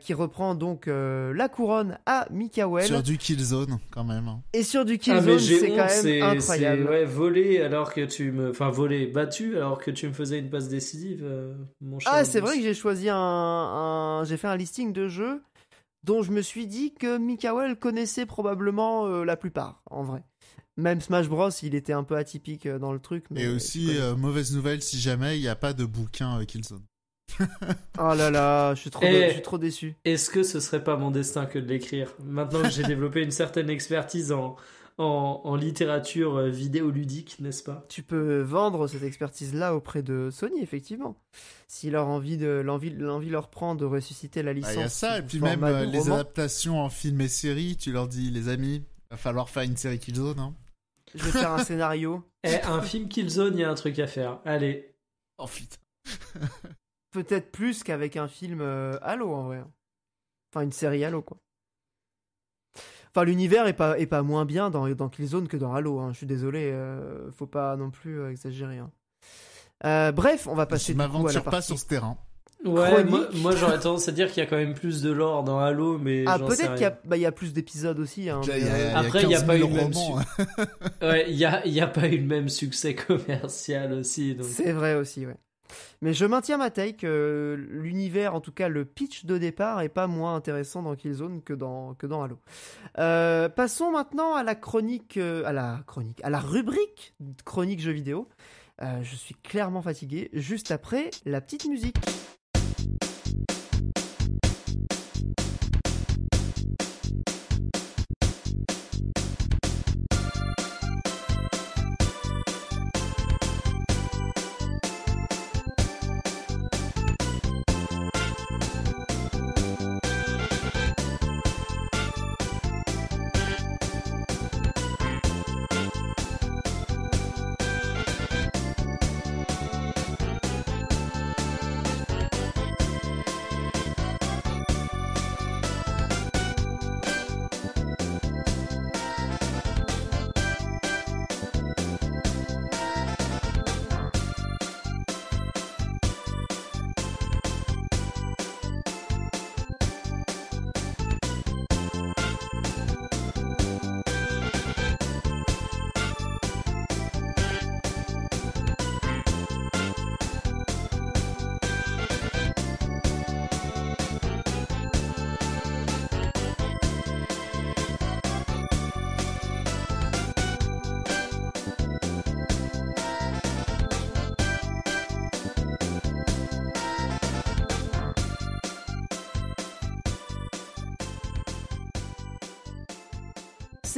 Speaker 1: qui reprend donc la couronne à Mikael. Sur du zone quand
Speaker 3: même. Hein. Et sur du killzone, ah, zone, c'est quand même incroyable.
Speaker 2: Ouais, volé alors que tu me. Enfin, volé, battu alors que tu me faisais une passe décisive,
Speaker 1: mon Ah, c'est vrai que j'ai choisi un. un... J'ai fait un listing de jeux dont je me suis dit que Mikael connaissait probablement euh, la plupart, en vrai. Même Smash Bros, il était un peu atypique euh, dans le truc. Mais, et aussi, euh,
Speaker 3: mauvaise nouvelle si jamais il n'y a pas de bouquin Killzone.
Speaker 1: oh là là, je suis trop, je suis trop déçu. Est-ce que ce serait pas mon destin que
Speaker 2: de l'écrire Maintenant que j'ai développé une certaine expertise en, en, littérature littérature euh,
Speaker 1: vidéoludique, n'est-ce pas Tu peux vendre cette expertise-là auprès de Sony, effectivement. Si leur envie de l'envie l'envie leur prend de ressusciter la ah, licence. Il ça, et puis même euh, les adaptations
Speaker 3: en film et série, tu leur dis, les amis, va falloir faire une série Killzone. Hein. Je vais faire
Speaker 1: un scénario. et eh, un film Killzone, il y a un truc à faire. Allez. En oh, Peut-être plus qu'avec un film euh, Halo en vrai. Hein. Enfin, une série Halo, quoi. Enfin, l'univers est pas, est pas moins bien dans, dans Killzone que dans Halo. Hein. Je suis désolé, euh, faut pas non plus euh, exagérer. Hein. Euh, bref, on va passer. Je m'aventure pas sur ce terrain. Ouais, moi,
Speaker 2: moi, j'aurais tendance à dire qu'il y a quand même plus de lore dans Halo, mais. Ah, peut-être qu'il
Speaker 1: bah, y, a plus d'épisodes aussi. Après, il n'y hein. a pas eu le même. succès commercial aussi. C'est vrai aussi, ouais. Mais je maintiens ma taille que l'univers, en tout cas le pitch de départ, est pas moins intéressant dans Killzone que dans, que dans Halo. Euh, passons maintenant à la chronique, euh, à la chronique, à la rubrique chronique jeux vidéo. Euh, je suis clairement fatigué, juste après la petite musique.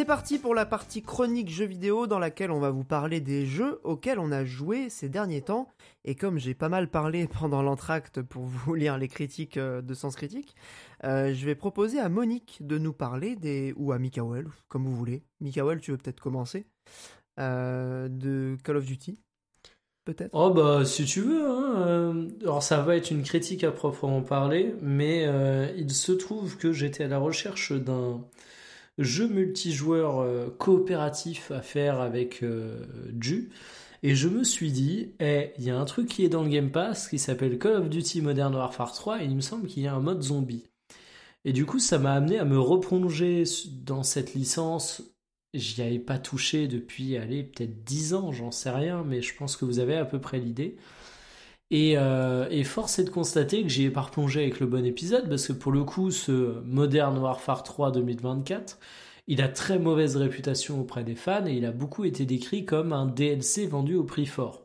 Speaker 1: C'est parti pour la partie chronique jeux vidéo dans laquelle on va vous parler des jeux auxquels on a joué ces derniers temps. Et comme j'ai pas mal parlé pendant l'entracte pour vous lire les critiques euh, de Sens Critique, euh, je vais proposer à Monique de nous parler des... ou à Mikael, comme vous voulez. Mikael, tu veux peut-être commencer euh, De Call of Duty Peut-être Oh bah si tu veux. Hein,
Speaker 2: alors ça va être une critique à proprement parler, mais il se trouve que j'étais à la recherche d'un jeu multijoueur euh, coopératif à faire avec euh, Ju. Et je me suis dit, eh, il y a un truc qui est dans le Game Pass qui s'appelle Call of Duty Modern Warfare 3 et il me semble qu'il y a un mode zombie. Et du coup, ça m'a amené à me replonger dans cette licence. J'y avais pas touché depuis, allez, peut-être 10 ans, j'en sais rien, mais je pense que vous avez à peu près l'idée. Euh, et, force est de constater que j'y ai pas avec le bon épisode, parce que pour le coup, ce Modern Warfare 3 2024, il a très mauvaise réputation auprès des fans et il a beaucoup été décrit comme un DLC vendu au prix fort.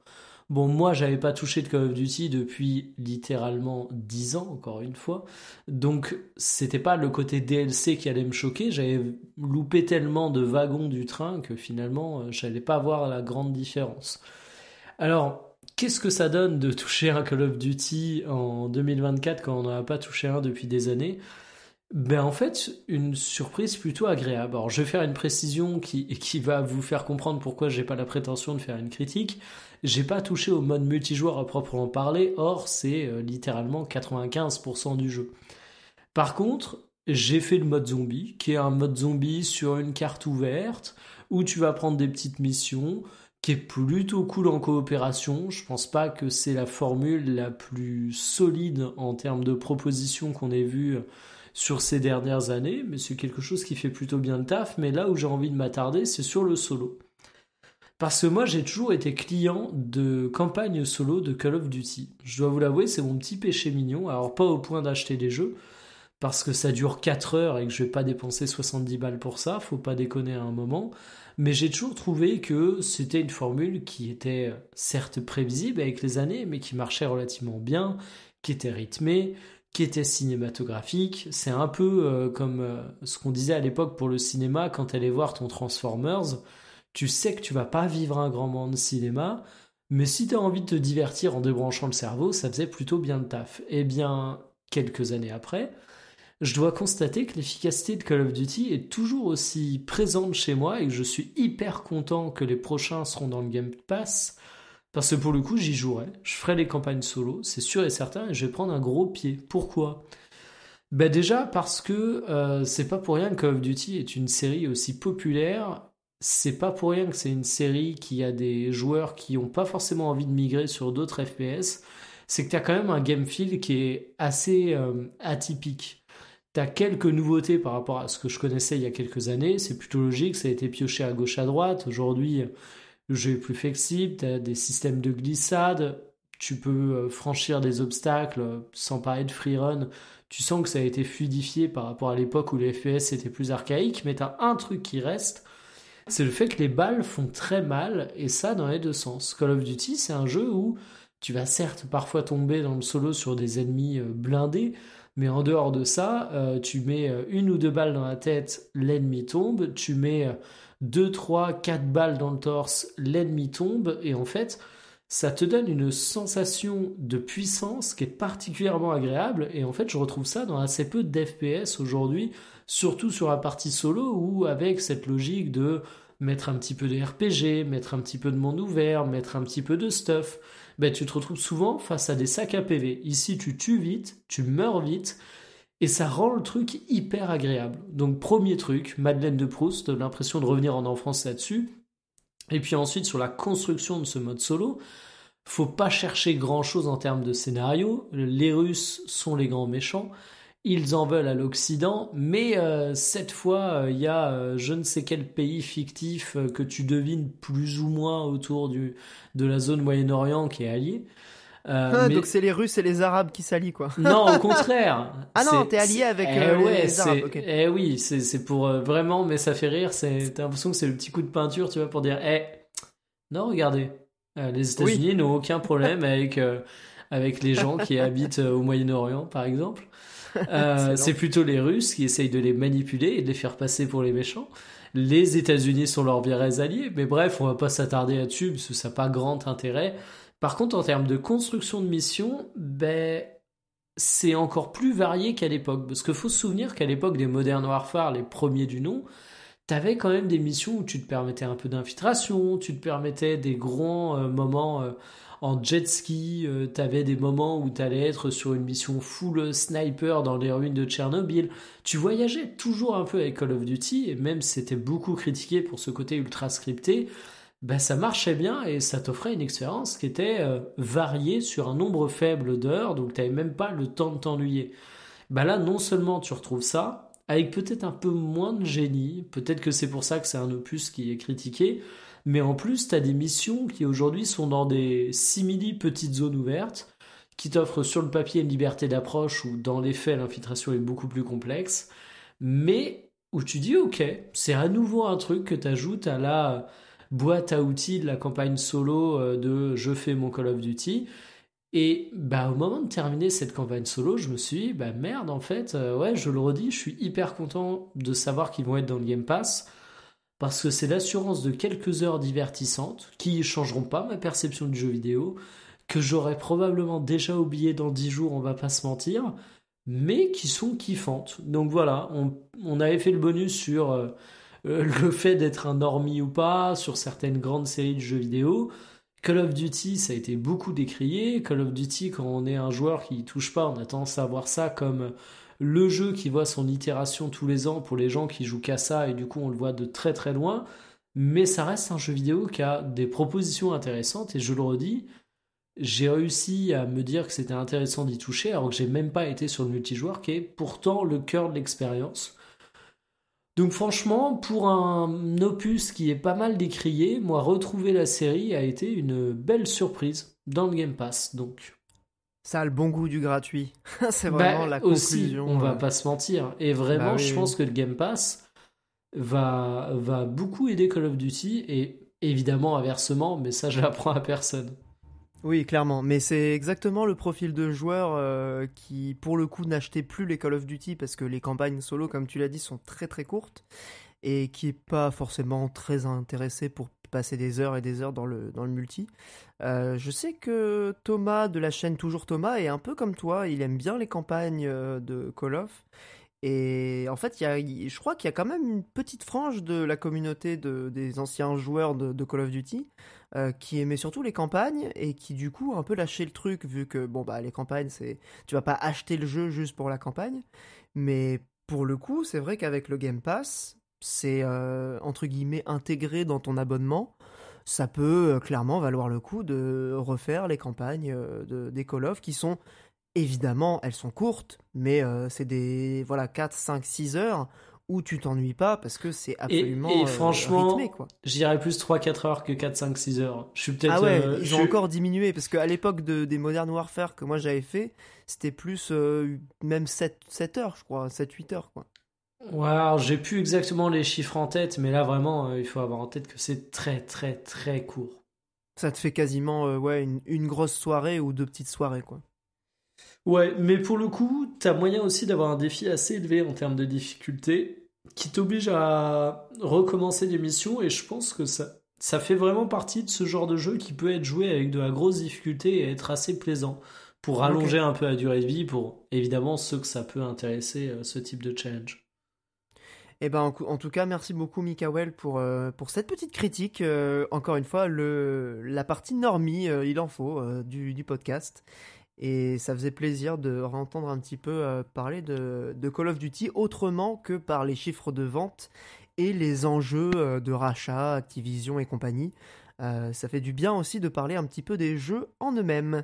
Speaker 2: Bon, moi, j'avais pas touché de Call of Duty depuis littéralement 10 ans, encore une fois. Donc, c'était pas le côté DLC qui allait me choquer. J'avais loupé tellement de wagons du train que finalement, euh, j'allais pas voir la grande différence. Alors, qu'est-ce que ça donne de toucher un Call of Duty en 2024 quand on n'en a pas touché un depuis des années ben en fait, une surprise plutôt agréable. Alors je vais faire une précision qui, qui va vous faire comprendre pourquoi j'ai pas la prétention de faire une critique. J'ai pas touché au mode multijoueur à proprement parler, or c'est euh, littéralement 95% du jeu. Par contre, j'ai fait le mode zombie, qui est un mode zombie sur une carte ouverte, où tu vas prendre des petites missions, qui est plutôt cool en coopération. Je pense pas que c'est la formule la plus solide en termes de propositions qu'on ait vu sur ces dernières années, mais c'est quelque chose qui fait plutôt bien le taf. Mais là où j'ai envie de m'attarder, c'est sur le solo. Parce que moi, j'ai toujours été client de campagne solo de Call of Duty. Je dois vous l'avouer, c'est mon petit péché mignon. Alors, pas au point d'acheter des jeux, parce que ça dure 4 heures et que je vais pas dépenser 70 balles pour ça, faut pas déconner à un moment. Mais j'ai toujours trouvé que c'était une formule qui était certes prévisible avec les années, mais qui marchait relativement bien, qui était rythmée, qui était cinématographique. C'est un peu euh, comme euh, ce qu'on disait à l'époque pour le cinéma quand allais voir ton Transformers. Tu sais que tu vas pas vivre un grand monde de cinéma, mais si tu as envie de te divertir en débranchant le cerveau, ça faisait plutôt bien de taf. Eh bien, quelques années après, je dois constater que l'efficacité de Call of Duty est toujours aussi présente chez moi et que je suis hyper content que les prochains seront dans le Game Pass. Parce que pour le coup, j'y jouerai, je ferai les campagnes solo, c'est sûr et certain, et je vais prendre un gros pied. Pourquoi bah déjà parce que euh, c'est pas pour rien que Call of Duty est une série aussi populaire. C'est pas pour rien que c'est une série qui a des joueurs qui n'ont pas forcément envie de migrer sur d'autres FPS. C'est que tu as quand même un game feel qui est assez euh, atypique quelques nouveautés par rapport à ce que je connaissais il y a quelques années. C'est plutôt logique, ça a été pioché à gauche à droite. Aujourd'hui, le jeu est plus flexible, tu as des systèmes de glissade, tu peux euh, franchir des obstacles sans parler de free run, Tu sens que ça a été fluidifié par rapport à l'époque où les FPS étaient plus archaïques, mais tu as un truc qui reste, c'est le fait que les balles font très mal, et ça dans les deux sens. Call of Duty, c'est un jeu où tu vas certes parfois tomber dans le solo sur des ennemis euh, blindés, mais en dehors de ça, euh, tu mets euh, une ou deux balles dans la tête, l'ennemi tombe. Tu mets euh, deux, trois, quatre balles dans le torse, l'ennemi tombe. Et en fait, ça te donne une sensation de puissance qui est particulièrement agréable. Et en fait, je retrouve ça dans assez peu d'FPS aujourd'hui, surtout sur la partie solo ou avec cette logique de mettre un petit peu de RPG, mettre un petit peu de monde ouvert, mettre un petit peu de stuff. Ben, tu te retrouves souvent face à des sacs à PV. Ici, tu tues vite, tu meurs vite, et ça rend le truc hyper agréable. Donc, premier truc, Madeleine de Proust, l'impression de revenir en enfance là-dessus. Et puis ensuite, sur la construction de ce mode solo, faut pas chercher grand-chose en termes de scénario. Les Russes sont les grands méchants ils en veulent à l'Occident, mais euh, cette fois, euh, il y a euh, je ne sais quel pays fictif que tu devines plus ou moins autour du, de la zone Moyen-Orient qui est allié. Ah, donc c'est
Speaker 1: les Russes et les Arabes qui s'allient, quoi. Non, au contraire. ah non, t'es allié avec eh les Arabes.
Speaker 2: Eh oui, c'est pour vraiment, mais ça fait rire. T'as l'impression que c'est le petit coup de peinture, tu vois, pour dire, eh, non, regardez, les États-Unis n'ont aucun problème avec avec les gens qui habitent au Moyen-Orient, par exemple. Euh, c'est plutôt les Russes qui essayent de les manipuler et de les faire passer pour les méchants. Les États-Unis sont leurs bien-aimés alliés, mais bref, on va pas s'attarder là-dessus parce que ça n'a pas grand intérêt. Par contre, en termes de construction de missions, ben, c'est encore plus varié qu'à l'époque. Parce qu'il faut se souvenir qu'à l'époque des modernes Warfare, les premiers du nom, tu avais quand même des missions où tu te permettais un peu d'infiltration, tu te permettais des grands euh, moments. Euh, en jet ski, euh, t'avais des moments où t'allais être sur une mission full sniper dans les ruines de Tchernobyl. Tu voyageais toujours un peu avec Call of Duty, et même si c'était beaucoup critiqué pour ce côté ultra scripté, bah ça marchait bien et ça t'offrait une expérience qui était euh, variée sur un nombre faible d'heures, donc t'avais même pas le temps de t'ennuyer. Bah là, non seulement tu retrouves ça, avec peut-être un peu moins de génie, peut-être que c'est pour ça que c'est un opus qui est critiqué, mais en plus, tu as des missions qui aujourd'hui sont dans des simili petites zones ouvertes, qui t'offrent sur le papier une liberté d'approche où dans les faits, l'infiltration est beaucoup plus complexe, mais où tu dis, ok, c'est à nouveau un truc que tu ajoutes à la boîte à outils de la campagne solo euh, de je fais mon Call of Duty. Et bah, au moment de terminer cette campagne solo, je me suis dit, bah merde, en fait, euh, ouais, je le redis, je suis hyper content de savoir qu'ils vont être dans le Game Pass parce que c'est l'assurance de quelques heures divertissantes qui ne changeront pas ma perception du jeu vidéo, que j'aurais probablement déjà oublié dans 10 jours, on va pas se mentir, mais qui sont kiffantes. Donc voilà, on, avait fait le bonus sur euh, euh, le fait d'être un normie ou pas, sur certaines grandes séries de jeux vidéo. Call of Duty, ça a été beaucoup décrié. Call of Duty, quand on est un joueur qui touche pas, on a tendance à voir ça comme le jeu qui voit son itération tous les ans pour les gens qui jouent qu'à ça et du coup on le voit de très très loin, mais ça reste un jeu vidéo qui a des propositions intéressantes et je le redis, j'ai réussi à me dire que c'était intéressant d'y toucher alors que j'ai même pas été sur le multijoueur qui est pourtant le cœur de l'expérience. Donc franchement, pour un opus qui est pas mal décrié, moi retrouver la série a été une belle surprise dans le Game Pass. Donc ça a le bon goût du gratuit. c'est bah, vraiment la conclusion. Aussi, on va euh. pas se mentir. Et vraiment, bah je pense que le Game Pass va, va beaucoup aider Call of Duty et évidemment
Speaker 1: inversement, mais ça, je l'apprends à personne. Oui, clairement. Mais c'est exactement le profil de joueur euh, qui, pour le coup, n'achetait plus les Call of Duty parce que les campagnes solo, comme tu l'as dit, sont très très courtes et qui n'est pas forcément très intéressé pour passer des heures et des heures dans le, dans le multi. Euh, je sais que Thomas de la chaîne Toujours Thomas est un peu comme toi, il aime bien les campagnes euh, de Call of. Et en fait, y a, je crois qu'il y a quand même une petite frange de la communauté des anciens joueurs de, Call of Duty euh, qui aimait surtout les campagnes et qui du coup a un peu lâché le truc vu que bon bah les campagnes c'est tu vas pas acheter le jeu juste pour la campagne, mais pour le coup c'est vrai qu'avec le Game Pass c'est entre guillemets intégré dans ton abonnement ça peut euh, clairement valoir le coup de refaire les campagnes euh, de, des Call of qui sont évidemment, elles sont courtes, mais euh, c'est des voilà 4, 5, 6 heures où tu t'ennuies pas parce que c'est absolument et, et franchement,
Speaker 2: J'irais plus 3 4 heures que 4 5 6 heures. Je suis peut-être Ah ouais, encore
Speaker 1: diminué parce qu'à l'époque de, des Modern Warfare que moi j'avais fait, c'était plus même 7 7 heures je crois, 7 8 heures quoi
Speaker 2: j'ai plus exactement les chiffres en tête, mais là vraiment, euh, il faut avoir en tête que c'est très très très
Speaker 1: court. Ça te fait quasiment euh, ouais, une, grosse soirée ou deux petites soirées,
Speaker 2: quoi. Ouais, mais pour le coup, t'as moyen aussi d'avoir un défi assez élevé en termes de difficulté qui t'oblige à recommencer des missions et je pense que ça, ça fait vraiment partie de ce genre de jeu qui peut être joué avec de la grosse difficulté et être assez plaisant pour rallonger un peu
Speaker 1: la durée de vie pour évidemment ceux que ça peut intéresser euh, ce type de challenge. Eh ben, en, tout cas, merci beaucoup, Mikael, pour, euh, pour cette petite critique. Euh, encore une fois, le, la partie normie, euh, il en faut, du, podcast. Et ça faisait plaisir de entendre un petit peu parler de, de, Call of Duty autrement que par les chiffres de vente et les enjeux de rachat, Activision et compagnie. ça fait du bien aussi de parler un petit peu des jeux en eux-mêmes.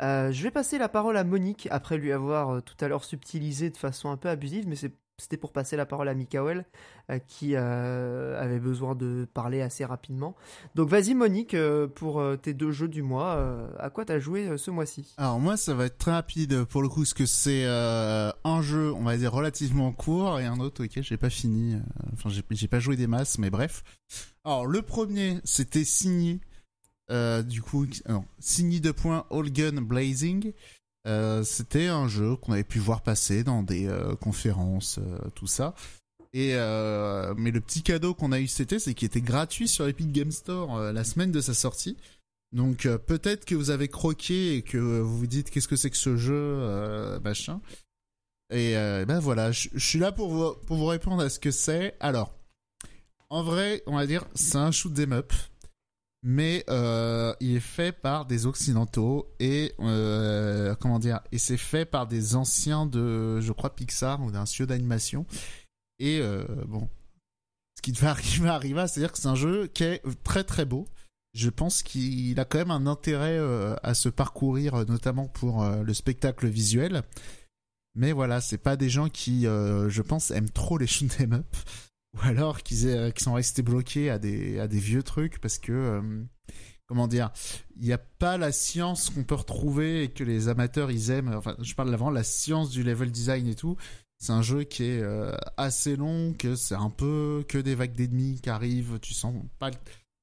Speaker 1: je vais passer la parole à Monique après lui avoir tout à l'heure subtilisé de façon un peu abusive, mais c'est c'était pour passer la parole à Mikael euh, qui euh, avait besoin de parler assez rapidement. Donc vas-y Monique euh, pour tes deux jeux du mois. à quoi t'as joué ce mois-ci
Speaker 3: Alors moi ça va être très rapide pour le coup parce que c'est un jeu on va dire relativement court et un autre Ok, j'ai pas fini. Enfin j'ai pas joué des masses mais bref. Alors le premier c'était signé. du coup, non, signé de points All Gun Blazing. Euh, c'était un jeu qu'on avait pu voir passer dans des euh, conférences, euh, tout ça. Et mais le petit cadeau qu'on a eu c'était, c'est qu'il était gratuit sur Epic Game Store la semaine de sa sortie. Donc peut-être que vous avez croqué et que vous vous dites qu'est-ce que c'est que ce jeu, machin. Et ben voilà, je suis là pour vous, pour vous répondre à ce que c'est. Alors, en vrai, on va dire c'est un shoot up mais euh, il est fait par des occidentaux et euh, comment dire et c'est fait par des anciens de je crois Pixar ou d'un studio d'animation et euh, bon ce qui va arriver c'est-à-dire que c'est un jeu qui est très très beau je pense qu'il a quand même un intérêt à se parcourir notamment pour le spectacle visuel mais voilà c'est pas des gens qui je pense aiment trop les shoot'em up ou alors euh, qu'ils sont restés bloqués à des, vieux trucs parce que euh, comment dire il n'y a pas la science qu'on peut retrouver et que les amateurs ils aiment enfin je parle avant la science du level design et tout c'est un jeu qui est euh, assez long que c'est un peu que des vagues d'ennemis qui arrivent tu sens pas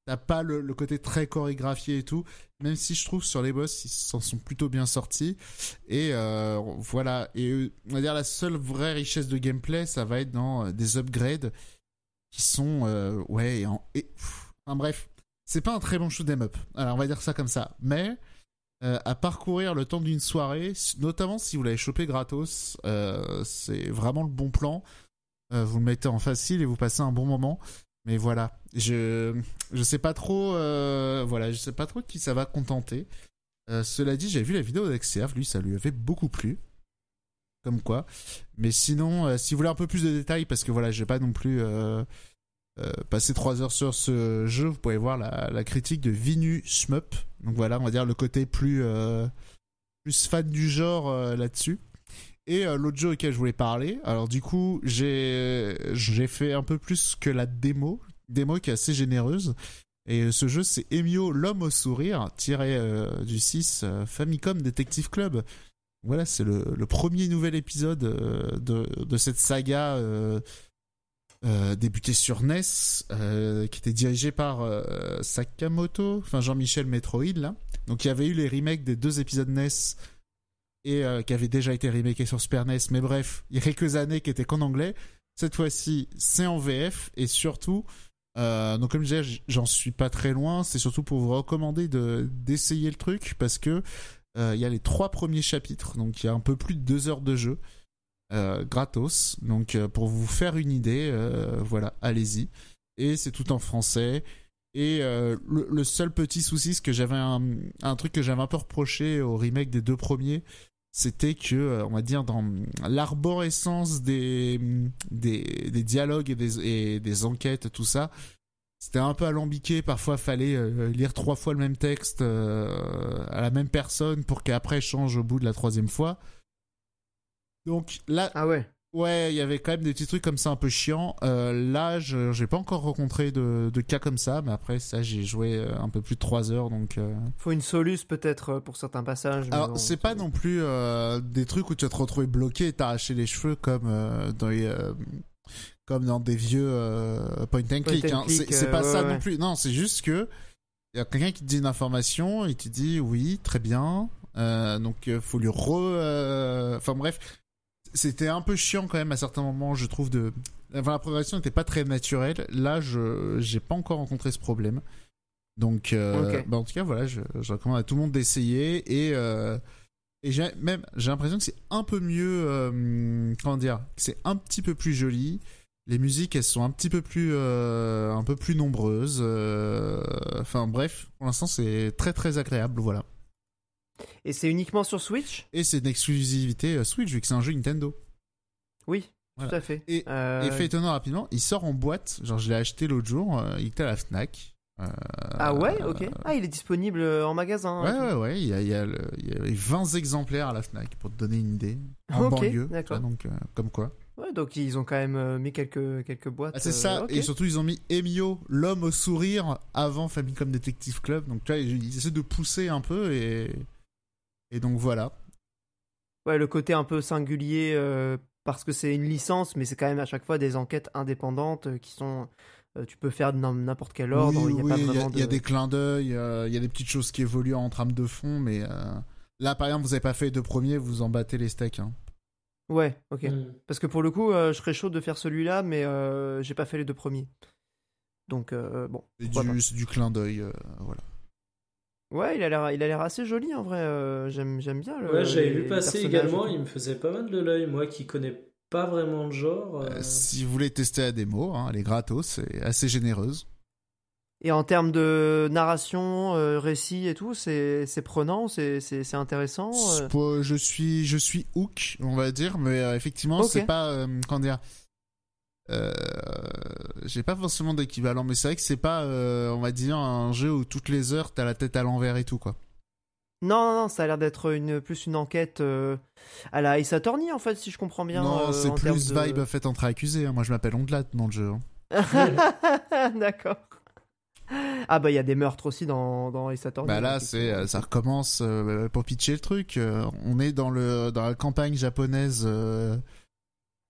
Speaker 3: t'as pas le, côté très chorégraphié et tout même si je trouve sur les boss ils s'en sont plutôt bien sortis et voilà et on va dire la seule vraie richesse de gameplay ça va être dans des upgrades qui sont euh, ouais en, bref c'est pas un très bon 'em up alors on va dire ça comme ça mais euh, à parcourir le temps d'une soirée notamment si vous l'avez chopé gratos euh, c'est vraiment le bon plan vous le mettez en facile et vous passez un bon moment mais voilà je je sais pas trop voilà je sais pas trop qui ça va contenter cela dit, j'ai vu la vidéo d'Axiaf, lui, ça lui avait beaucoup plu comme quoi. Mais sinon, euh, si vous voulez un peu plus de détails, parce que voilà, j'ai pas non plus euh, euh, passé trois heures sur ce jeu, vous pouvez voir la, critique de Vinu Schmup. Donc voilà, on va dire le côté plus, plus fan du genre là-dessus. Et l'autre jeu auquel je voulais parler, alors du coup, j'ai j'ai fait un peu plus que la démo, démo qui est assez généreuse. Et ce jeu, c'est Emio, l'homme au sourire, tiré du 6 Famicom Detective Club voilà, c'est le, premier nouvel épisode euh, de, cette saga euh, euh, débutée sur NES, qui était dirigée par Sakamoto, enfin Jean-Michel Metroid, là. Donc il y avait eu les remakes des deux épisodes NES et qui avaient déjà été remakés sur Super NES, mais bref, il y a quelques années qui étaient qu'en anglais. Cette fois-ci, c'est en VF et surtout, donc comme je disais, j'en suis pas très loin. C'est surtout pour vous recommander d'essayer le truc parce que euh, il y a les trois premiers chapitres, donc il y a un peu plus de deux heures de jeu. Euh, gratos, donc euh, pour vous faire une idée, voilà, allez-y. Et c'est tout en français. Et le, seul petit souci, c'est que j'avais un, truc que j'avais un peu reproché au remake des deux premiers, c'était que, on va dire, dans l'arborescence des, des, dialogues et des, et des, enquêtes, tout ça, c'était un peu alambiqué. Parfois, fallait euh, lire trois fois le même texte euh, à la même personne pour qu'après change au bout de la troisième fois. Donc là, ah ouais, ouais, il y avait quand même des petits trucs comme ça un peu chiants. Euh, là, je j'ai pas encore rencontré de, cas comme ça, mais après ça, j'ai joué un peu plus de trois heures, donc.
Speaker 1: Faut une soluce peut-être pour certains passages. Alors c'est
Speaker 3: pas non plus des trucs où tu vas te retrouver bloqué, et t'arracher les cheveux comme dans les comme dans des vieux euh, point and click. Hein. C'est pas euh, ça non plus. Non, c'est juste que il y a quelqu'un qui te dit une information et tu dis oui, très bien. Euh, donc euh, faut lui re. Enfin bref, c'était un peu chiant quand même à certains moments, je trouve. De enfin, la progression n'était pas très naturelle. Là, je j'ai pas encore rencontré ce problème. Donc, euh, bah, en tout cas, voilà, je, je, recommande à tout le monde d'essayer et et j'ai même j'ai l'impression que c'est un peu mieux, comment dire, c'est un petit peu plus joli les musiques, elles sont un petit peu plus, euh, un peu plus nombreuses. Euh, enfin bref, pour l'instant, c'est très très agréable, voilà.
Speaker 1: Et c'est uniquement sur Switch
Speaker 3: Et c'est une exclusivité euh, Switch vu que c'est un jeu Nintendo. Oui, tout à fait. Et, fait étonnant rapidement, il sort en boîte. Genre, je l'ai acheté l'autre jour. il était à la Fnac. ah ouais,
Speaker 1: ok. Ah, il est disponible en magasin. Hein, ouais,
Speaker 3: ouais, Il y a, 20 exemplaires à la Fnac pour te donner une idée. En banlieue. D'accord. Donc, comme quoi.
Speaker 1: Ouais, donc ils ont quand même euh, mis quelques, quelques boîtes. Ah, c'est ça, euh, et surtout
Speaker 3: ils ont mis Emio, l'homme au sourire, avant Famicom Detective Club. Donc tu vois, ils, essaient de pousser un peu et. Et donc voilà.
Speaker 1: Ouais, le côté un peu singulier, euh, parce que c'est une licence, mais c'est quand même à chaque fois des enquêtes indépendantes qui sont. tu peux faire n'importe quel ordre. Oui, il oui, y, y, a des
Speaker 3: clins d'œil, il y a des petites choses qui évoluent en trame de fond, mais là par exemple, vous n'avez pas fait de premier, premiers, vous en battez les steaks. Hein.
Speaker 1: Ouais, ok. Mm. Parce que pour le coup, euh, je serais chaud de faire celui-là, mais euh, j'ai pas fait les deux premiers. Donc euh, bon. C'est
Speaker 3: du, clin d'œil, voilà.
Speaker 1: Ouais, il a l'air, assez joli en vrai. j'aime, j'aime bien. Le, ouais, j'avais vu passer également. Il
Speaker 2: me faisait pas mal de l'œil, moi qui connais pas vraiment le genre. si
Speaker 3: vous voulez tester la démo, hein, elle est gratos, c'est assez généreuse.
Speaker 1: Et en termes de narration, euh, récit et tout, c'est prenant, c'est intéressant.
Speaker 3: Euh je suis je suis hook, on va dire, mais euh, effectivement, c'est pas comment dire. J'ai pas forcément d'équivalent, mais c'est vrai que c'est pas, on va dire, un jeu où toutes les heures t'as la tête à l'envers et tout quoi.
Speaker 1: Non, non, non, ça a l'air d'être une, plus une enquête à la Ace Attorney, en fait, si je comprends bien. Non, c'est plus vibe
Speaker 3: fait entre accusés. Hein. Moi, je m'appelle Ondelat dans le jeu.
Speaker 1: D'accord. Ah bah il y a des meurtres aussi dans dans et Bah là
Speaker 3: c'est euh, ça recommence euh, pour pitcher le truc. Euh, on est dans le dans la campagne japonaise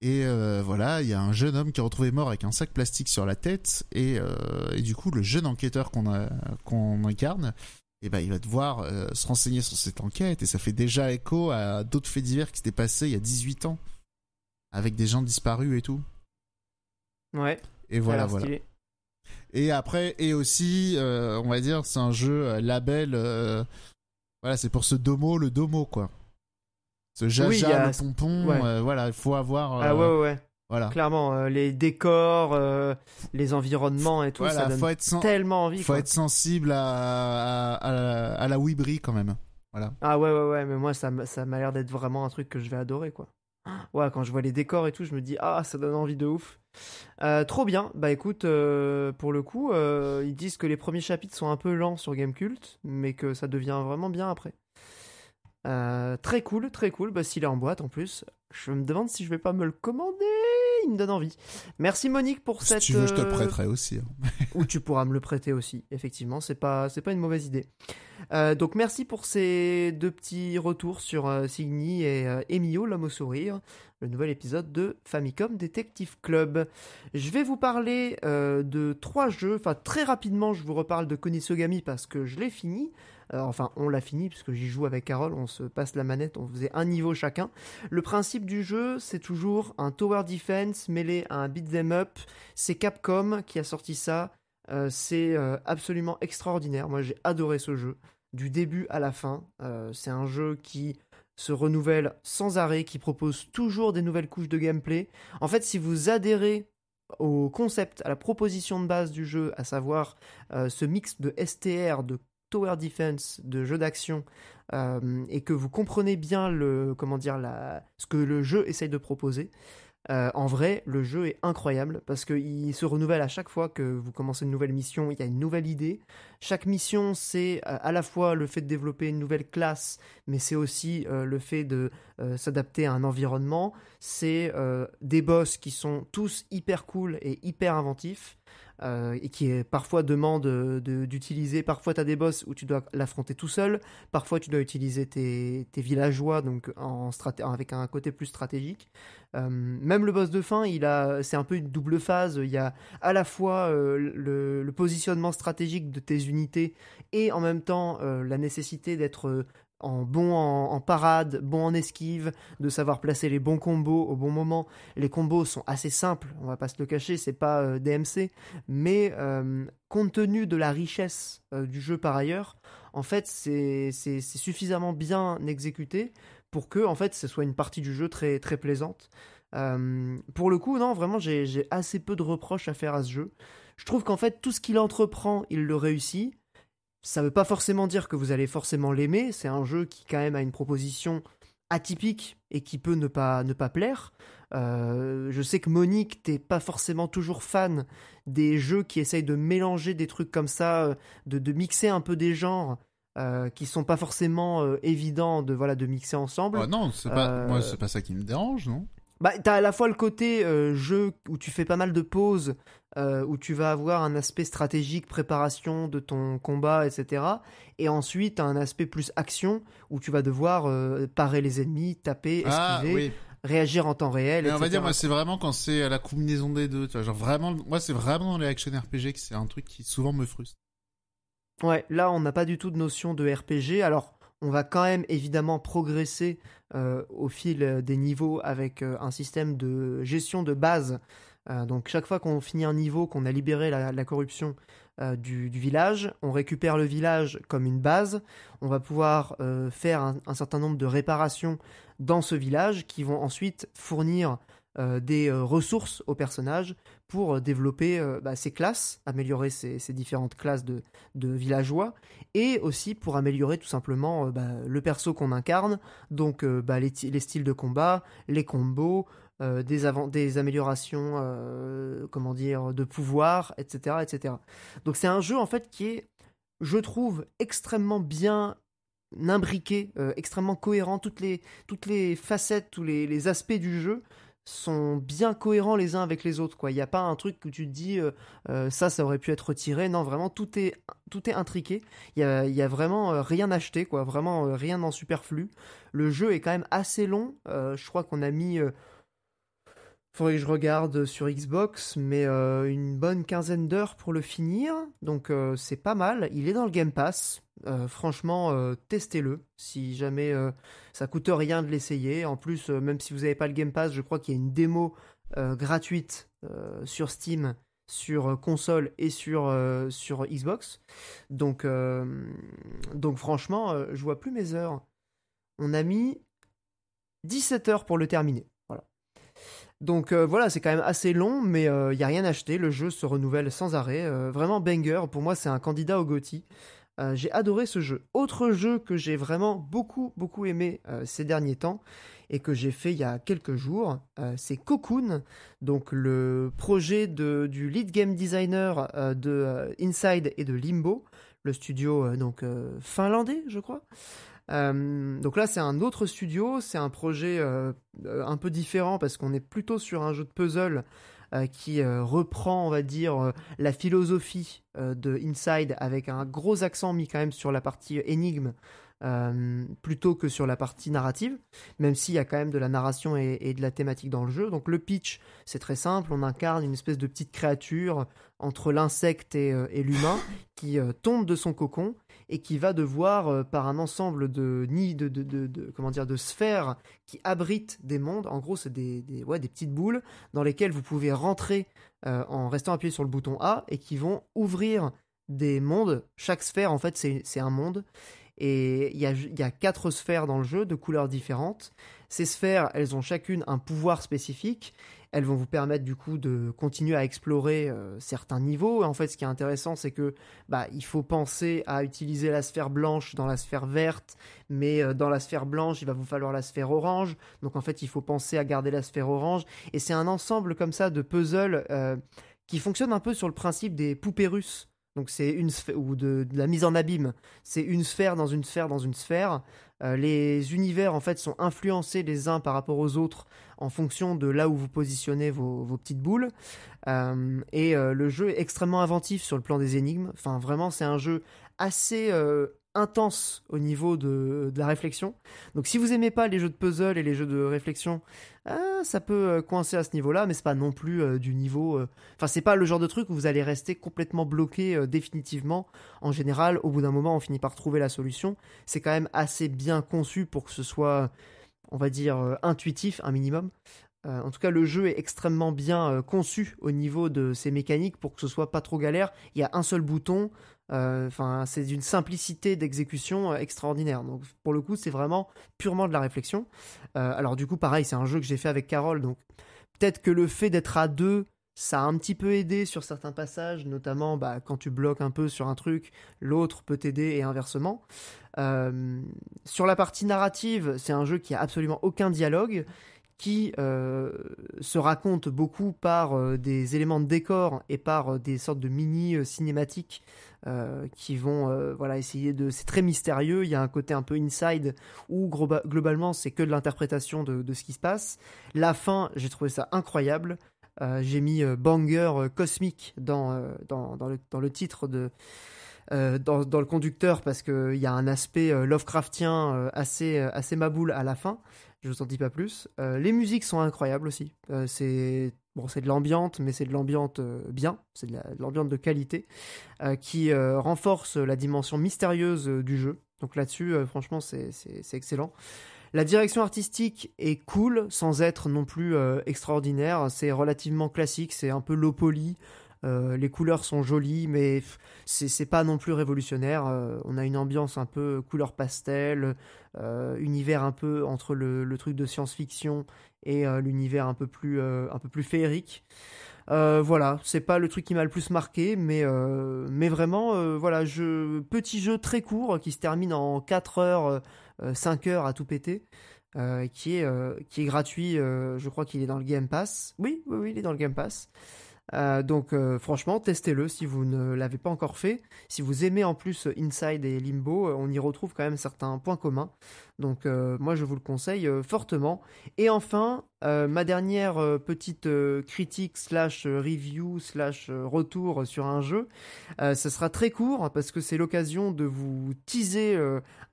Speaker 3: et voilà il y a un jeune homme qui est retrouvé mort avec un sac plastique sur la tête et, du coup le jeune enquêteur qu'on qu'on incarne et eh ben il va devoir se renseigner sur cette enquête et ça fait déjà écho à d'autres faits divers qui s'étaient passés il y a 18 ans avec des gens disparus et tout. Ouais. Et voilà voilà. Et après, et aussi, euh, on va dire, c'est un jeu euh, label. Euh, voilà, c'est pour ce domo, le domo, quoi. Ce jaja, a... le pompon, voilà, il faut avoir. ah ouais, ouais, ouais. Voilà.
Speaker 1: Clairement, les décors, les environnements et tout, ça donne faut être tellement
Speaker 3: envie. Faut être sensible
Speaker 1: à,
Speaker 3: à la Wibri quand même. Voilà.
Speaker 1: Ah ouais, ouais, ouais, mais moi, ça, ça m'a l'air d'être vraiment un truc que je vais adorer, quoi ouais, quand je vois les décors et tout, je me dis, ah, ça donne envie de ouf. Euh, trop bien. Bah écoute, euh, pour le coup, euh, ils disent que les premiers chapitres sont un peu lents sur Cult mais que ça devient vraiment bien après. Euh, très cool, très cool. Bah, S'il est en boîte en plus, je me demande si je vais pas me le commander. Il me donne envie. Merci Monique pour cette. Si tu veux, je te le euh, prêterai aussi. Hein. ou tu pourras me le prêter aussi. Effectivement, c'est pas, c'est pas une mauvaise idée. Euh, donc merci pour ces deux petits retours sur Signy et Emio, Emilio, l'homme au sourire, le nouvel épisode de Famicom Detective Club. Je vais vous parler de trois jeux. Enfin, très rapidement, je vous reparle de Konisogami parce que je l'ai fini. Euh, enfin, on l'a fini, puisque j'y joue avec Carole, on se passe la manette, on faisait un niveau chacun. Le principe du jeu, c'est toujours un tower defense mêlé à un beat them up. C'est Capcom qui a sorti ça. Euh, c'est euh, absolument extraordinaire. Moi, j'ai adoré ce jeu, du début à la fin. c'est un jeu qui se renouvelle sans arrêt, qui propose toujours des nouvelles couches de gameplay. En fait, si vous adhérez au concept, à la proposition de base du jeu, à savoir ce mix de STR, de tower defense, de jeu d'action, euh, et que vous comprenez bien le, comment dire, la, ce que le jeu essaye de proposer, euh, en vrai, le jeu est incroyable parce qu'il se renouvelle à chaque fois que vous commencez une nouvelle mission, il y a une nouvelle idée. Chaque mission, c'est euh, à la fois le fait de développer une nouvelle classe, mais c'est aussi le fait de s'adapter à un environnement. C'est des boss qui sont tous hyper cool et hyper inventifs. Euh, et qui parfois demande euh, d'utiliser. parfois, tu as des boss où tu dois l'affronter tout seul. Parfois, tu dois utiliser tes, villageois, donc en avec un côté plus stratégique. Euh, même le boss de fin, il a, c'est un peu une double phase. Il y a à la fois le, positionnement stratégique de tes unités et en même temps la nécessité d'être en bon en, parade, bon en esquive, de savoir placer les bons combos au bon moment. Les combos sont assez simples, on va pas se le cacher, c'est pas euh, DMC, mais euh, compte tenu de la richesse euh, du jeu par ailleurs, en fait c'est suffisamment bien exécuté pour que en fait ce soit une partie du jeu très très plaisante. pour le coup, non, vraiment j'ai assez peu de reproches à faire à ce jeu. Je trouve qu'en fait tout ce qu'il entreprend, il le réussit ça ne veut pas forcément dire que vous allez forcément l'aimer. C'est un jeu qui quand même a une proposition atypique et qui peut ne pas, ne pas plaire. Euh, je sais que Monique, t'es pas forcément toujours fan des jeux qui essayent de mélanger des trucs comme ça, euh, de, mixer un peu des genres. Euh, qui sont pas forcément euh, évidents de voilà de mixer ensemble. Ah non, c'est pas moi c'est
Speaker 3: pas ça qui me dérange, non
Speaker 1: bah, t'as à la fois le côté euh, jeu où tu fais pas mal de pauses, euh, où tu vas avoir un aspect stratégique, préparation de ton combat, etc. Et ensuite, t'as un aspect plus action où tu vas devoir euh, parer les ennemis, taper, ah, esquiver. réagir en temps réel Et on va dire moi c'est
Speaker 3: vraiment quand c'est à la combinaison des deux genre vraiment moi c'est vraiment dans les action RPG que c'est un truc qui souvent me frustre
Speaker 1: ouais là on n'a pas du tout de notion de RPG alors on va quand même évidemment progresser euh, au fil euh, des niveaux avec euh, un système de gestion de base. donc chaque fois qu'on finit un niveau, qu'on a libéré la, corruption du, village, on récupère le village comme une base. On va pouvoir faire un, certain nombre de réparations dans ce village qui vont ensuite fournir euh, des euh, ressources aux personnages pour euh, développer bah, ses classes, améliorer ses, différentes classes de, villageois, et aussi pour améliorer tout simplement bah, le perso qu'on incarne, donc bah, les, styles de combat, les combos, des, améliorations, comment dire, de pouvoir, etc., etc. Donc c'est un jeu en fait qui est, je trouve, extrêmement bien imbriqué, extrêmement cohérent, toutes les, facettes, tous les aspects du jeu sont bien cohérents les uns avec les autres. Il n'y a pas un truc que tu te dis euh, euh, ça, ça aurait pu être retiré. Non, vraiment, tout est, tout est intriqué. Il n'y a, y a, vraiment euh, rien acheté, quoi. vraiment rien en superflu. Le jeu est quand même assez long. je crois qu'on a mis faudrait que je regarde sur Xbox, mais euh, une bonne quinzaine d'heures pour le finir, donc euh, c'est pas mal. Il est dans le Game Pass. Euh, franchement, testez-le. Si jamais ça coûte rien de l'essayer. En plus, même si vous n'avez pas le Game Pass, je crois qu'il y a une démo gratuite sur Steam, sur console et sur, sur Xbox. Donc, donc franchement, je vois plus mes heures. On a mis 17 heures pour le terminer. Donc euh, voilà, c'est quand même assez long, mais il euh, n'y a rien à acheter. Le jeu se renouvelle sans arrêt. Euh, vraiment banger. Pour moi, c'est un candidat au GOTY. j'ai adoré ce jeu. Autre jeu que j'ai vraiment beaucoup, beaucoup aimé ces derniers temps et que j'ai fait il y a quelques jours, c'est Cocoon, donc le projet de, du lead game designer de Inside et de Limbo, le studio donc finlandais, je crois. Euh, donc là, c'est un autre studio, c'est un projet euh, un peu différent parce qu'on est plutôt sur un jeu de puzzle euh, qui reprend, on va dire, la philosophie de Inside avec un gros accent mis quand même sur la partie énigme. plutôt que sur la partie narrative, même s'il y a quand même de la narration et, de la thématique dans le jeu. Donc le pitch, c'est très simple, on incarne une espèce de petite créature entre l'insecte et l'humain qui tombe de son cocon et qui va devoir, euh, par un ensemble de nids, de, comment dire, de sphères qui abritent des mondes, en gros, c'est des, petites boules dans lesquelles vous pouvez rentrer euh, en restant appuyé sur le bouton A et qui vont ouvrir des mondes. Chaque sphère, en fait, c'est un monde. Et il y a, quatre sphères dans le jeu de couleurs différentes. Ces sphères, elles ont chacune un pouvoir spécifique elles vont vous permettre du coup de continuer à explorer euh, certains niveaux. Et en fait, ce qui est intéressant, c'est que bah, il faut penser à utiliser la sphère blanche dans la sphère verte, mais euh, dans la sphère blanche, il va vous falloir la sphère orange. Donc en fait, il faut penser à garder la sphère orange. Et c'est un ensemble comme ça de puzzles euh, qui fonctionne un peu sur le principe des poupées russes. Donc c'est une sphère, ou de, la mise en abîme. C'est une sphère dans une sphère dans une sphère. les univers en fait sont influencés les uns par rapport aux autres en fonction de là où vous positionnez vos, petites boules. Euh, et euh, le jeu est extrêmement inventif sur le plan des énigmes. Enfin, vraiment, c'est un jeu assez euh, intense au niveau de, la réflexion. Donc si vous n'aimez pas les jeux de puzzle et les jeux de réflexion, ça peut coincer à ce niveau-là, mais c'est pas non plus du niveau. Enfin, c'est pas le genre de truc où vous allez rester complètement bloqué définitivement. En général, au bout d'un moment, on finit par trouver la solution. C'est quand même assez bien conçu pour que ce soit on va dire, euh, intuitif un minimum. Euh, en tout cas, le jeu est extrêmement bien euh, conçu au niveau de ses mécaniques pour que ce soit pas trop galère. Il y a un seul bouton. Enfin, c'est une simplicité d'exécution extraordinaire. Donc, pour le coup, c'est vraiment purement de la réflexion. alors, du coup, pareil, c'est un jeu que j'ai fait avec Carole. Donc, peut-être que le fait d'être à deux ça a un petit peu aidé sur certains passages, notamment bah, quand tu bloques un peu sur un truc, l'autre peut t'aider et inversement. Euh, sur la partie narrative, c'est un jeu qui a absolument aucun dialogue, qui euh, se raconte beaucoup par euh, des éléments de décor et par des sortes de mini cinématiques qui vont voilà essayer de. C'est très mystérieux. Il y a un côté un peu inside où globalement c'est que de l'interprétation de ce qui se passe. La fin, j'ai trouvé ça incroyable. Euh, j'ai mis euh, banger euh, cosmique dans, dans, le, titre de, dans, le conducteur parce qu'il y a un aspect Lovecraftien assez, assez maboule à la fin. Je vous en dis pas plus. les musiques sont incroyables aussi. c'est bon, de l'ambiance, mais c'est de l'ambiante bien, c'est de l'ambiante de, de qualité qui renforce la dimension mystérieuse du jeu. Donc là-dessus, franchement, c'est excellent. La direction artistique est cool, sans être non plus euh, extraordinaire. C'est relativement classique, c'est un peu low poly. Euh, les couleurs sont jolies, mais c'est pas non plus révolutionnaire. Euh, on a une ambiance un peu couleur pastel, univers un peu entre le, truc de science-fiction et l'univers un peu plus un peu plus féerique. voilà, c'est pas le truc qui m'a le plus marqué, mais, mais vraiment, voilà, je, petit jeu très court qui se termine en 4 heures 5 euh, heures à tout péter, euh, qui, est, euh, qui est gratuit, je crois qu'il est dans le Game Pass. Oui, oui, oui, il est dans le Game Pass. donc franchement, testez-le si vous ne l'avez pas encore fait. Si vous aimez en plus Inside et Limbo, on y retrouve quand même certains points communs. Donc euh, moi je vous le conseille euh, fortement. Et enfin, euh, ma dernière petite critique slash review slash retour sur un jeu, ce sera très court parce que c'est l'occasion de vous teaser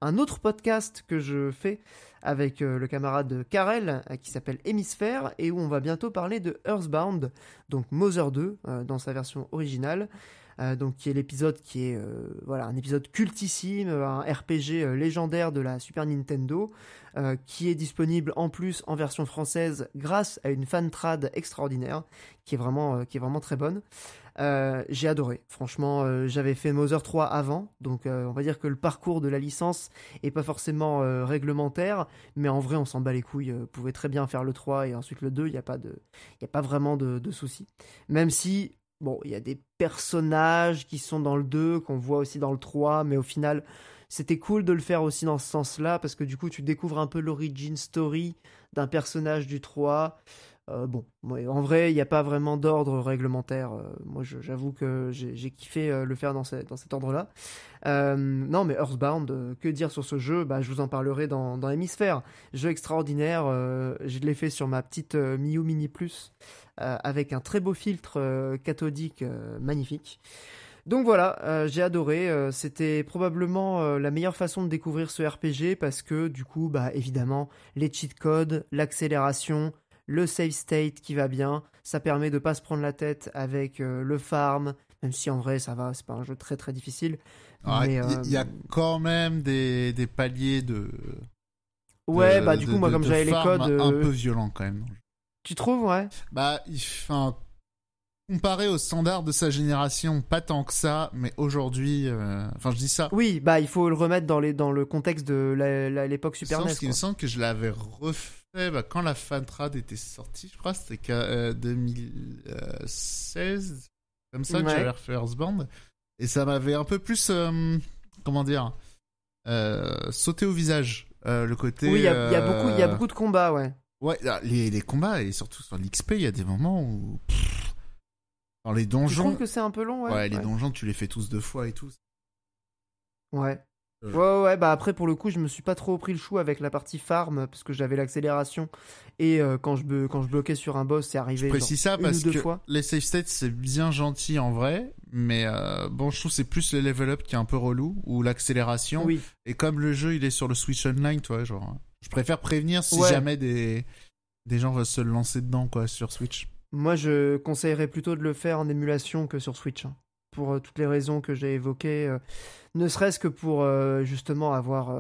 Speaker 1: un autre podcast que je fais avec le camarade Karel qui s'appelle Hémisphère et où on va bientôt parler de Earthbound, donc Mother 2 dans sa version originale. Euh, donc qui est l'épisode qui est euh, voilà un épisode cultissime, un RPG euh, légendaire de la Super Nintendo, qui est disponible en plus en version française grâce à une fan trad extraordinaire, qui est vraiment qui est vraiment très bonne. j'ai adoré, franchement, j'avais fait Mother 3 avant, donc on va dire que le parcours de la licence est pas forcément réglementaire, mais en vrai on s'en bat les couilles, vous pouvez très bien faire le 3 et ensuite le 2, il n'y a pas de, il a pas vraiment de, de soucis. Même si Bon, il y a des personnages qui sont dans le 2, qu'on voit aussi dans le 3, mais au final, c'était cool de le faire aussi dans ce sens-là, parce que du coup, tu découvres un peu l'origin story d'un personnage du 3. Euh, bon, en vrai, il n'y a pas vraiment d'ordre réglementaire. Euh, moi, j'avoue que j'ai kiffé euh, le faire dans, cet ordre-là. non, mais Earthbound, que dire sur ce jeu bah, Je vous en parlerai dans, l'hémisphère. Jeu extraordinaire, je l'ai fait sur ma petite Miu Mini Plus. Euh, avec un très beau filtre euh, cathodique euh, magnifique. Donc voilà, j'ai adoré. c'était probablement la meilleure façon de découvrir ce RPG parce que du coup, bah évidemment, les cheat codes, l'accélération, le save state qui va bien, ça permet de pas se prendre la tête avec le farm. Même si en vrai ça va, c'est pas un jeu très très difficile. Ah, Il y, a
Speaker 3: quand même des, des paliers de. Ouais, bah du coup moi comme j'avais les codes. Un peu violent quand même. Tu trouves, ouais Bah, enfin, comparé aux standards de sa génération, pas tant que ça, mais aujourd'hui, euh, enfin, je dis ça. Oui, bah, il
Speaker 1: faut le remettre dans, dans le contexte de l'époque Super NES. Parce qu'il me semble
Speaker 3: que je l'avais refait bah, quand la Fantrad était sortie, je crois, c'était 2016, euh, comme ça, que j'avais refait Earthbound. Et ça m'avait un peu plus, euh, comment dire, sauté au visage. le côté. Oui, il y, il y a beaucoup de combats, ouais. Ouais, ah, les, combats et surtout sur l'XP, il y a des moments où. dans les donjons. Je trouve que c'est un peu long, ouais. Ouais, les donjons, tu les fais tous deux fois et tout. Euh. Ouais.
Speaker 1: Ouais, ouais, bah après, pour le coup, je me suis pas trop pris le chou avec la partie farm parce que j'avais l'accélération et euh, quand, je, quand je bloquais sur un boss, c'est arrivé. Je précise ça parce que
Speaker 3: les save states, c'est bien gentil en vrai, mais euh, bon, je trouve c'est plus le level up qui est un peu relou ou l'accélération. Oui. Et comme le jeu, il est sur le Switch Online, toi, genre. Je préfère prévenir si jamais des, des gens veulent se lancer dedans quoi, sur Switch.
Speaker 1: Moi, je conseillerais plutôt de le faire en émulation que sur Switch. Hein. pour euh, toutes les raisons que j'ai évoquées, euh, ne serait-ce que pour euh, justement avoir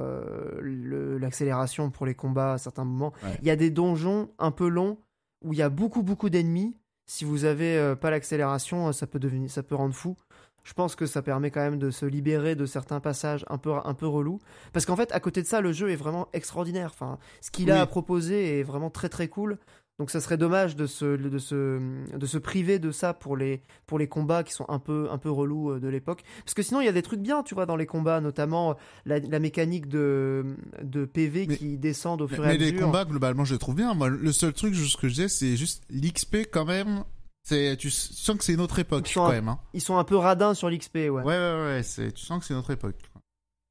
Speaker 1: l'accélération pour les combats à certains moments. Il y a des donjons un peu longs où il y a beaucoup beaucoup d'ennemis. Si vous avez pas l'accélération, ça peut devenir, ça peut rendre fou je pense que ça permet quand même de se libérer de certains passages un peu, un peu relous. Parce qu'en fait, à côté de ça, le jeu est vraiment extraordinaire. Enfin, ce qu'il a à proposer est vraiment très très cool. Donc ça serait dommage de se, de se, de se priver de ça pour les, pour les combats qui sont un peu, un peu relous euh, de l'époque. Parce que sinon, il y a des trucs bien, tu vois, dans les combats, notamment euh, la, mécanique de, de PV qui descendent au fur et à mesure. Mais les combats,
Speaker 3: globalement, je les trouve bien. Moi, le seul truc, ce que je disais, c'est juste l'XP quand même tu sens que c'est une autre époque quand même. Hein. Ils sont un peu radins sur l'XP, ouais. Ouais, ouais, ouais. Tu sens que c'est notre époque.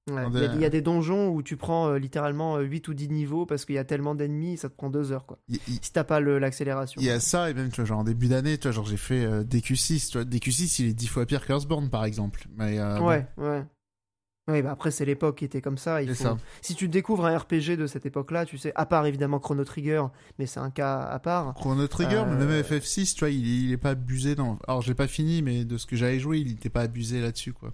Speaker 1: Il ouais, y, a des donjons où tu prends euh, littéralement 8 euh, ou 10 niveaux parce qu'il y a tellement d'ennemis, ça te prend 2 heures quoi. Si t'as pas l'accélération.
Speaker 3: Il y a ça, et même tu vois, genre en début d'année, tu genre j'ai fait euh, DQ6, tu vois, DQ6 il est 10 fois pire que qu'Earthborn par exemple. ouais,
Speaker 1: ouais. Oui, bah après, c'est l'époque qui était comme ça. Il Si tu découvres un RPG de cette époque-là, tu sais, à part évidemment Chrono Trigger, mais c'est un cas à part. Chrono Trigger, même euh,
Speaker 3: FF6, tu vois, il, il est pas abusé dans. Alors, j'ai pas fini, mais de ce que j'avais joué, il était pas abusé là-dessus, quoi.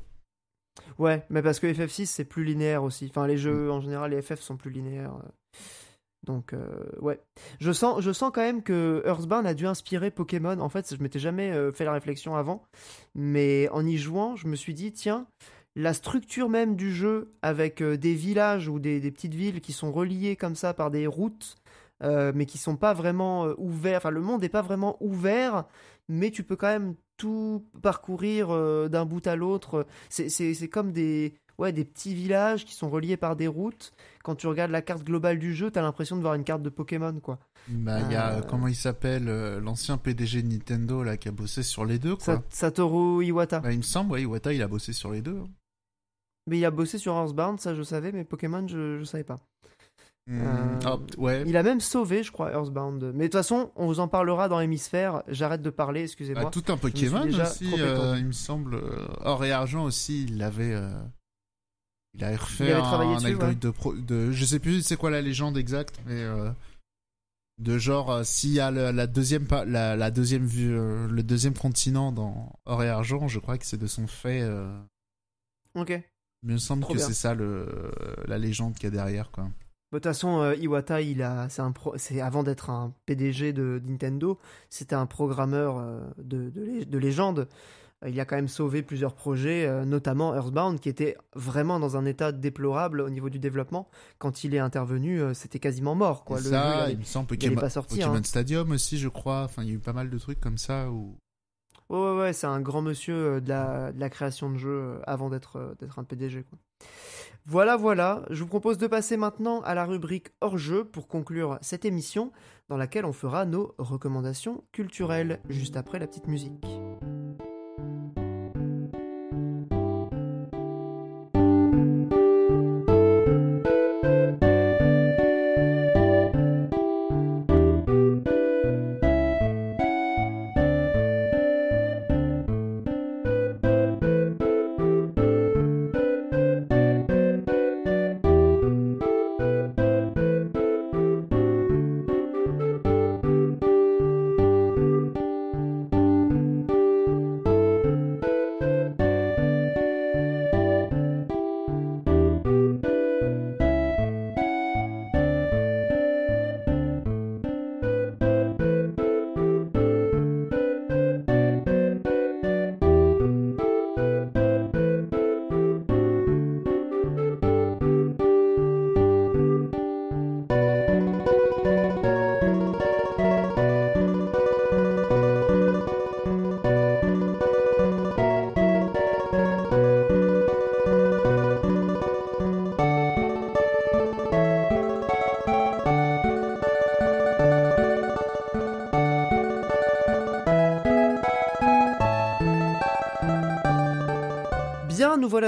Speaker 1: Ouais, mais parce que FF6, c'est plus linéaire aussi. Enfin, les jeux, mm. en général, les FF sont plus linéaires. Euh. Donc, euh, ouais. Je sens, je sens quand même que Earthbound a dû inspirer Pokémon. En fait, je m'étais jamais fait la réflexion avant, mais en y jouant, je me suis dit, tiens la structure même du jeu avec euh, des villages ou des, petites villes qui sont reliées comme ça par des routes, euh, mais qui sont pas vraiment euh, ouverts. Enfin, le monde n'est pas vraiment ouvert, mais tu peux quand même tout parcourir d'un bout à l'autre. C'est comme des, ouais, des petits villages qui sont reliés par des routes. Quand tu regardes la carte globale du jeu, tu as l'impression de voir une carte de Pokémon, quoi.
Speaker 3: Bah, il y a, comment il s'appelle, l'ancien PDG de Nintendo, là, qui a bossé sur les deux, Satoru Iwata. Bah, il me semble, Iwata, il a bossé sur les deux. Hein.
Speaker 1: Mais il a bossé sur Earthbound, ça je savais, mais Pokémon, je ne savais pas.
Speaker 3: Hmm. Euh, ah, ouais. Il a même
Speaker 1: sauvé, je crois, Earthbound. Mais de toute façon, on vous en parlera dans l'hémisphère. J'arrête de parler, excusez-moi. Ah, tout un Pokémon aussi, euh, il me
Speaker 3: semble. Euh, or et Argent aussi, il l'avait. Il avait refait il un, algorithme de, Je sais plus c'est quoi la légende exacte, mais. De genre, s'il y a le, la deuxième, la deuxième vue, le deuxième continent dans Or et Argent, je crois que c'est de son fait. Ok. Il me semble que c'est ça le, la légende qu'il y a derrière, quoi.
Speaker 1: De toute façon, euh, Iwata, il a, c'est un c'est avant d'être un PDG de Nintendo, c'était un programmeur euh, de, de, légende. Euh, il a quand même sauvé plusieurs projets, notamment Earthbound, qui était vraiment dans un état déplorable au niveau du développement. Quand il est intervenu, c'était quasiment mort. Quoi. ça, il, me semble Pokémon, pas sorti, hein. Pokémon
Speaker 3: Stadium aussi, je crois. Enfin, il y a eu pas mal de trucs comme ça où Ouais, ouais,
Speaker 1: ouais c'est un grand monsieur euh, de la, création de jeux euh, avant d'être euh, un PDG. Quoi. Voilà, voilà. Je vous propose de passer maintenant à la rubrique hors-jeu pour conclure cette émission, dans laquelle on fera nos recommandations culturelles, juste après la petite musique.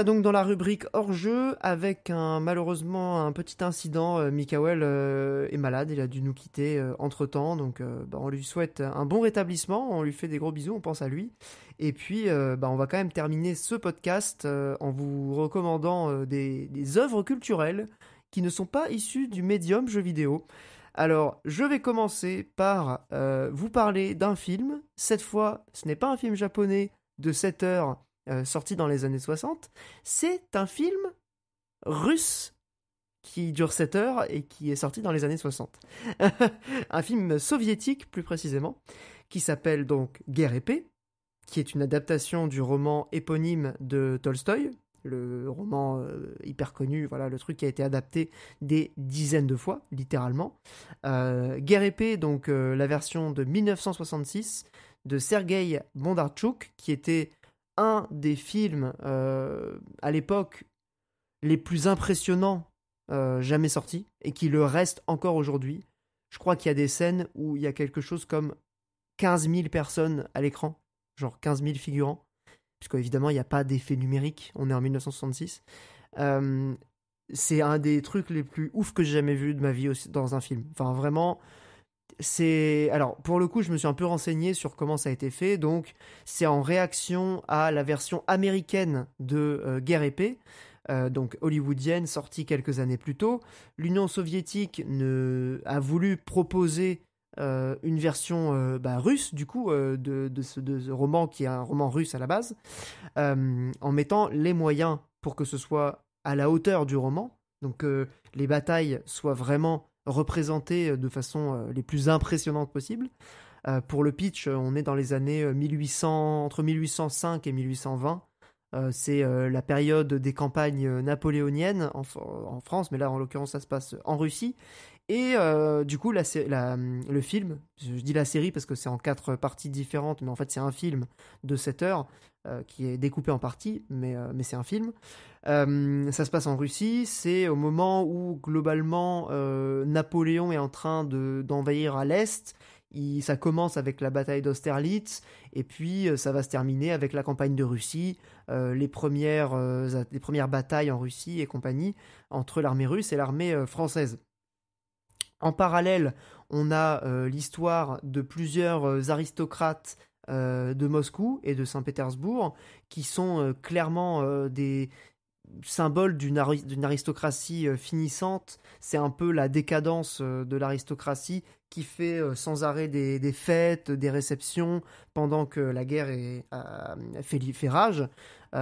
Speaker 1: donc dans la rubrique hors-jeu avec un, malheureusement un petit incident. Euh, Michael euh, est malade, il a dû nous quitter euh, entre-temps. Donc bah, on lui souhaite un bon rétablissement, on lui fait des gros bisous, on pense à lui. Et puis bah, on va quand même terminer ce podcast en vous recommandant des, œuvres culturelles qui ne sont pas issues du médium jeu vidéo. Alors, je vais commencer par vous parler d'un film. Cette fois, ce n'est pas un film japonais de 7 heures, euh, sorti dans les années 60. C'est un film russe qui dure 7 heures et qui est sorti dans les années 60. un film soviétique plus précisément, qui s'appelle donc Guerre épée, qui est une adaptation du roman éponyme de Tolstoï, le roman euh, hyper connu, voilà, le truc qui a été adapté des dizaines de fois, littéralement. Euh, Guerre épée, donc la version de 1966 de Sergei Bondarchuk, qui était un des films euh, à l'époque les plus impressionnants euh, jamais sortis et qui le reste encore aujourd'hui. Je crois qu'il y a des scènes où il y a quelque chose comme 15 000 personnes à l'écran, genre 15 000 figurants, puisque évidemment il n'y a pas d'effet numérique, on est en 1966. Euh, c'est un des trucs les plus ouf que j'ai jamais vu de ma vie dans un film. Enfin, vraiment, c'est alors pour le coup je me suis un peu renseigné sur comment ça a été fait donc c'est en réaction à la version américaine de euh, Guerre épée euh, donc hollywoodienne sortie quelques années plus tôt l'Union soviétique ne a voulu proposer euh, une version bah, russe du coup de, ce, roman qui est un roman russe à la base en mettant les moyens pour que ce soit à la hauteur du roman donc les batailles soient vraiment représentés euh, de façon euh, les plus impressionnantes possible. Euh, pour le pitch, on est dans les années 1800, entre 1805 et 1820. c'est la période des campagnes napoléoniennes en, en France, mais là en l'occurrence ça se passe en Russie. Et euh, du coup, le film, je dis la série parce que c'est en quatre parties différentes, mais en fait c'est un film de 7 heures euh, qui est découpé en parties, mais, euh, mais c'est un film. ça se passe en Russie, c'est au moment où globalement Napoléon est en train d'envahir à l'Est. ça commence avec la bataille d'Austerlitz et puis ça va se terminer avec la campagne de Russie, les, premières, les premières batailles en Russie et compagnie entre l'armée russe et l'armée française. En parallèle, on a euh, l'histoire de plusieurs euh, aristocrates euh, de Moscou et de Saint-Pétersbourg qui sont clairement des symboles d'une aristocratie finissante. C'est un peu la décadence de l'aristocratie qui fait sans arrêt des, fêtes, des réceptions pendant que la guerre est, fait, rage.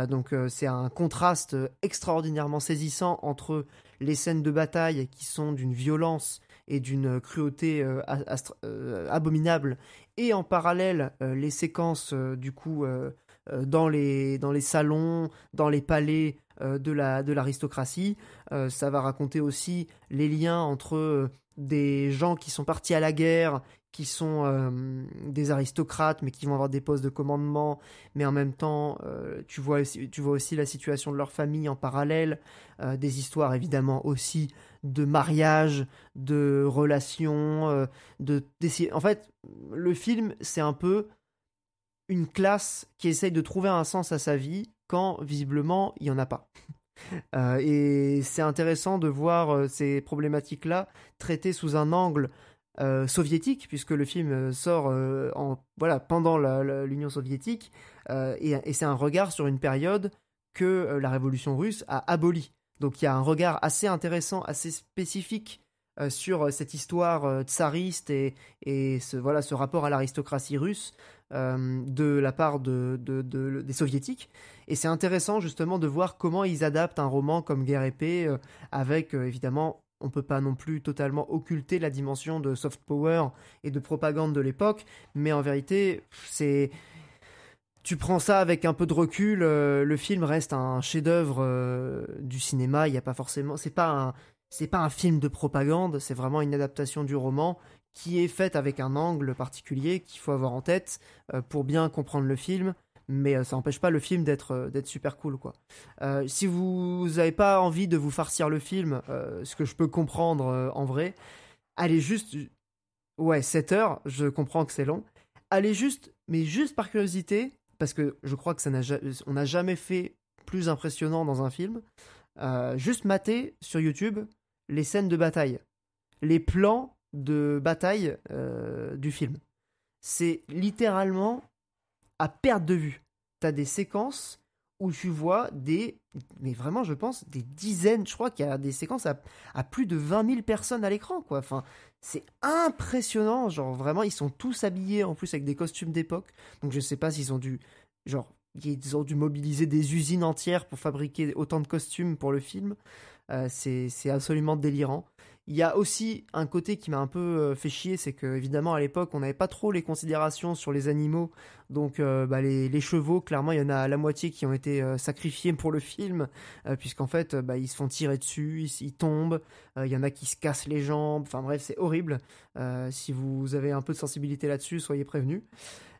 Speaker 1: donc c'est un contraste extraordinairement saisissant entre les scènes de bataille qui sont d'une violence et d'une euh, cruauté euh, euh, abominable, et en parallèle les séquences du coup dans les, dans les salons, dans les palais de, la, de l'aristocratie. ça va raconter aussi les liens entre des gens qui sont partis à la guerre, qui sont des aristocrates, mais qui vont avoir des postes de commandement, mais en même temps, tu, vois, tu vois aussi la situation de leur famille en parallèle, des histoires évidemment aussi de mariage, de relations, euh, de En fait, le film, c'est un peu une classe qui essaye de trouver un sens à sa vie quand visiblement il n'y en a pas. Euh, et c'est intéressant de voir euh, ces problématiques-là traitées sous un angle soviétique, puisque le film sort en, voilà, pendant l'Union soviétique, et c'est un regard sur une période que la révolution russe a abolie. Donc il y a un regard assez intéressant, assez spécifique euh, sur euh, cette histoire euh, tsariste et, ce, voilà, ce rapport à l'aristocratie russe de la part des soviétiques. Et c'est intéressant justement de voir comment ils adaptent un roman comme Guerre épée avec évidemment on ne peut pas non plus totalement occulter la dimension de soft power et de propagande de l'époque, mais en vérité, c'est tu prends ça avec un peu de recul, euh, le film reste un chef-d'œuvre euh, du cinéma. Il n'y a pas forcément, c'est pas un, c'est pas un film de propagande. C'est vraiment une adaptation du roman qui est faite avec un angle particulier qu'il faut avoir en tête euh, pour bien comprendre le film. Mais ça n'empêche pas le film d'être d'être super cool quoi. si vous n'avez pas envie de vous farcir le film, ce que je peux comprendre en vrai, allez juste, ouais, 7 heures. Je comprends que c'est long. Allez juste, mais juste par curiosité, parce que je crois que ça n'a on n'a jamais fait plus impressionnant dans un film. Euh, juste mater sur YouTube les scènes de bataille, les plans de bataille euh, du film. C'est littéralement à perte de vue. T'as des séquences où tu vois des, mais vraiment, je pense, des dizaines, je crois qu'il y a des séquences à, plus de 20 000 personnes à l'écran, quoi. Enfin, c'est impressionnant, genre vraiment, ils sont tous habillés en plus avec des costumes d'époque. Donc je ne sais pas s'ils ont dû, genre, ils ont dû mobiliser des usines entières pour fabriquer autant de costumes pour le film. Euh, c'est absolument délirant. Il y a aussi un côté qui m'a un peu euh, fait chier, c'est que évidemment à l'époque on n'avait pas trop les considérations sur les animaux, donc euh, bah, les, chevaux, clairement il y en a la moitié qui ont été euh, sacrifiés pour le film, puisqu'en fait bah, ils se font tirer dessus, ils, tombent, il y en a qui se cassent les jambes, enfin bref c'est horrible. si vous avez un peu de sensibilité là-dessus, soyez prévenus.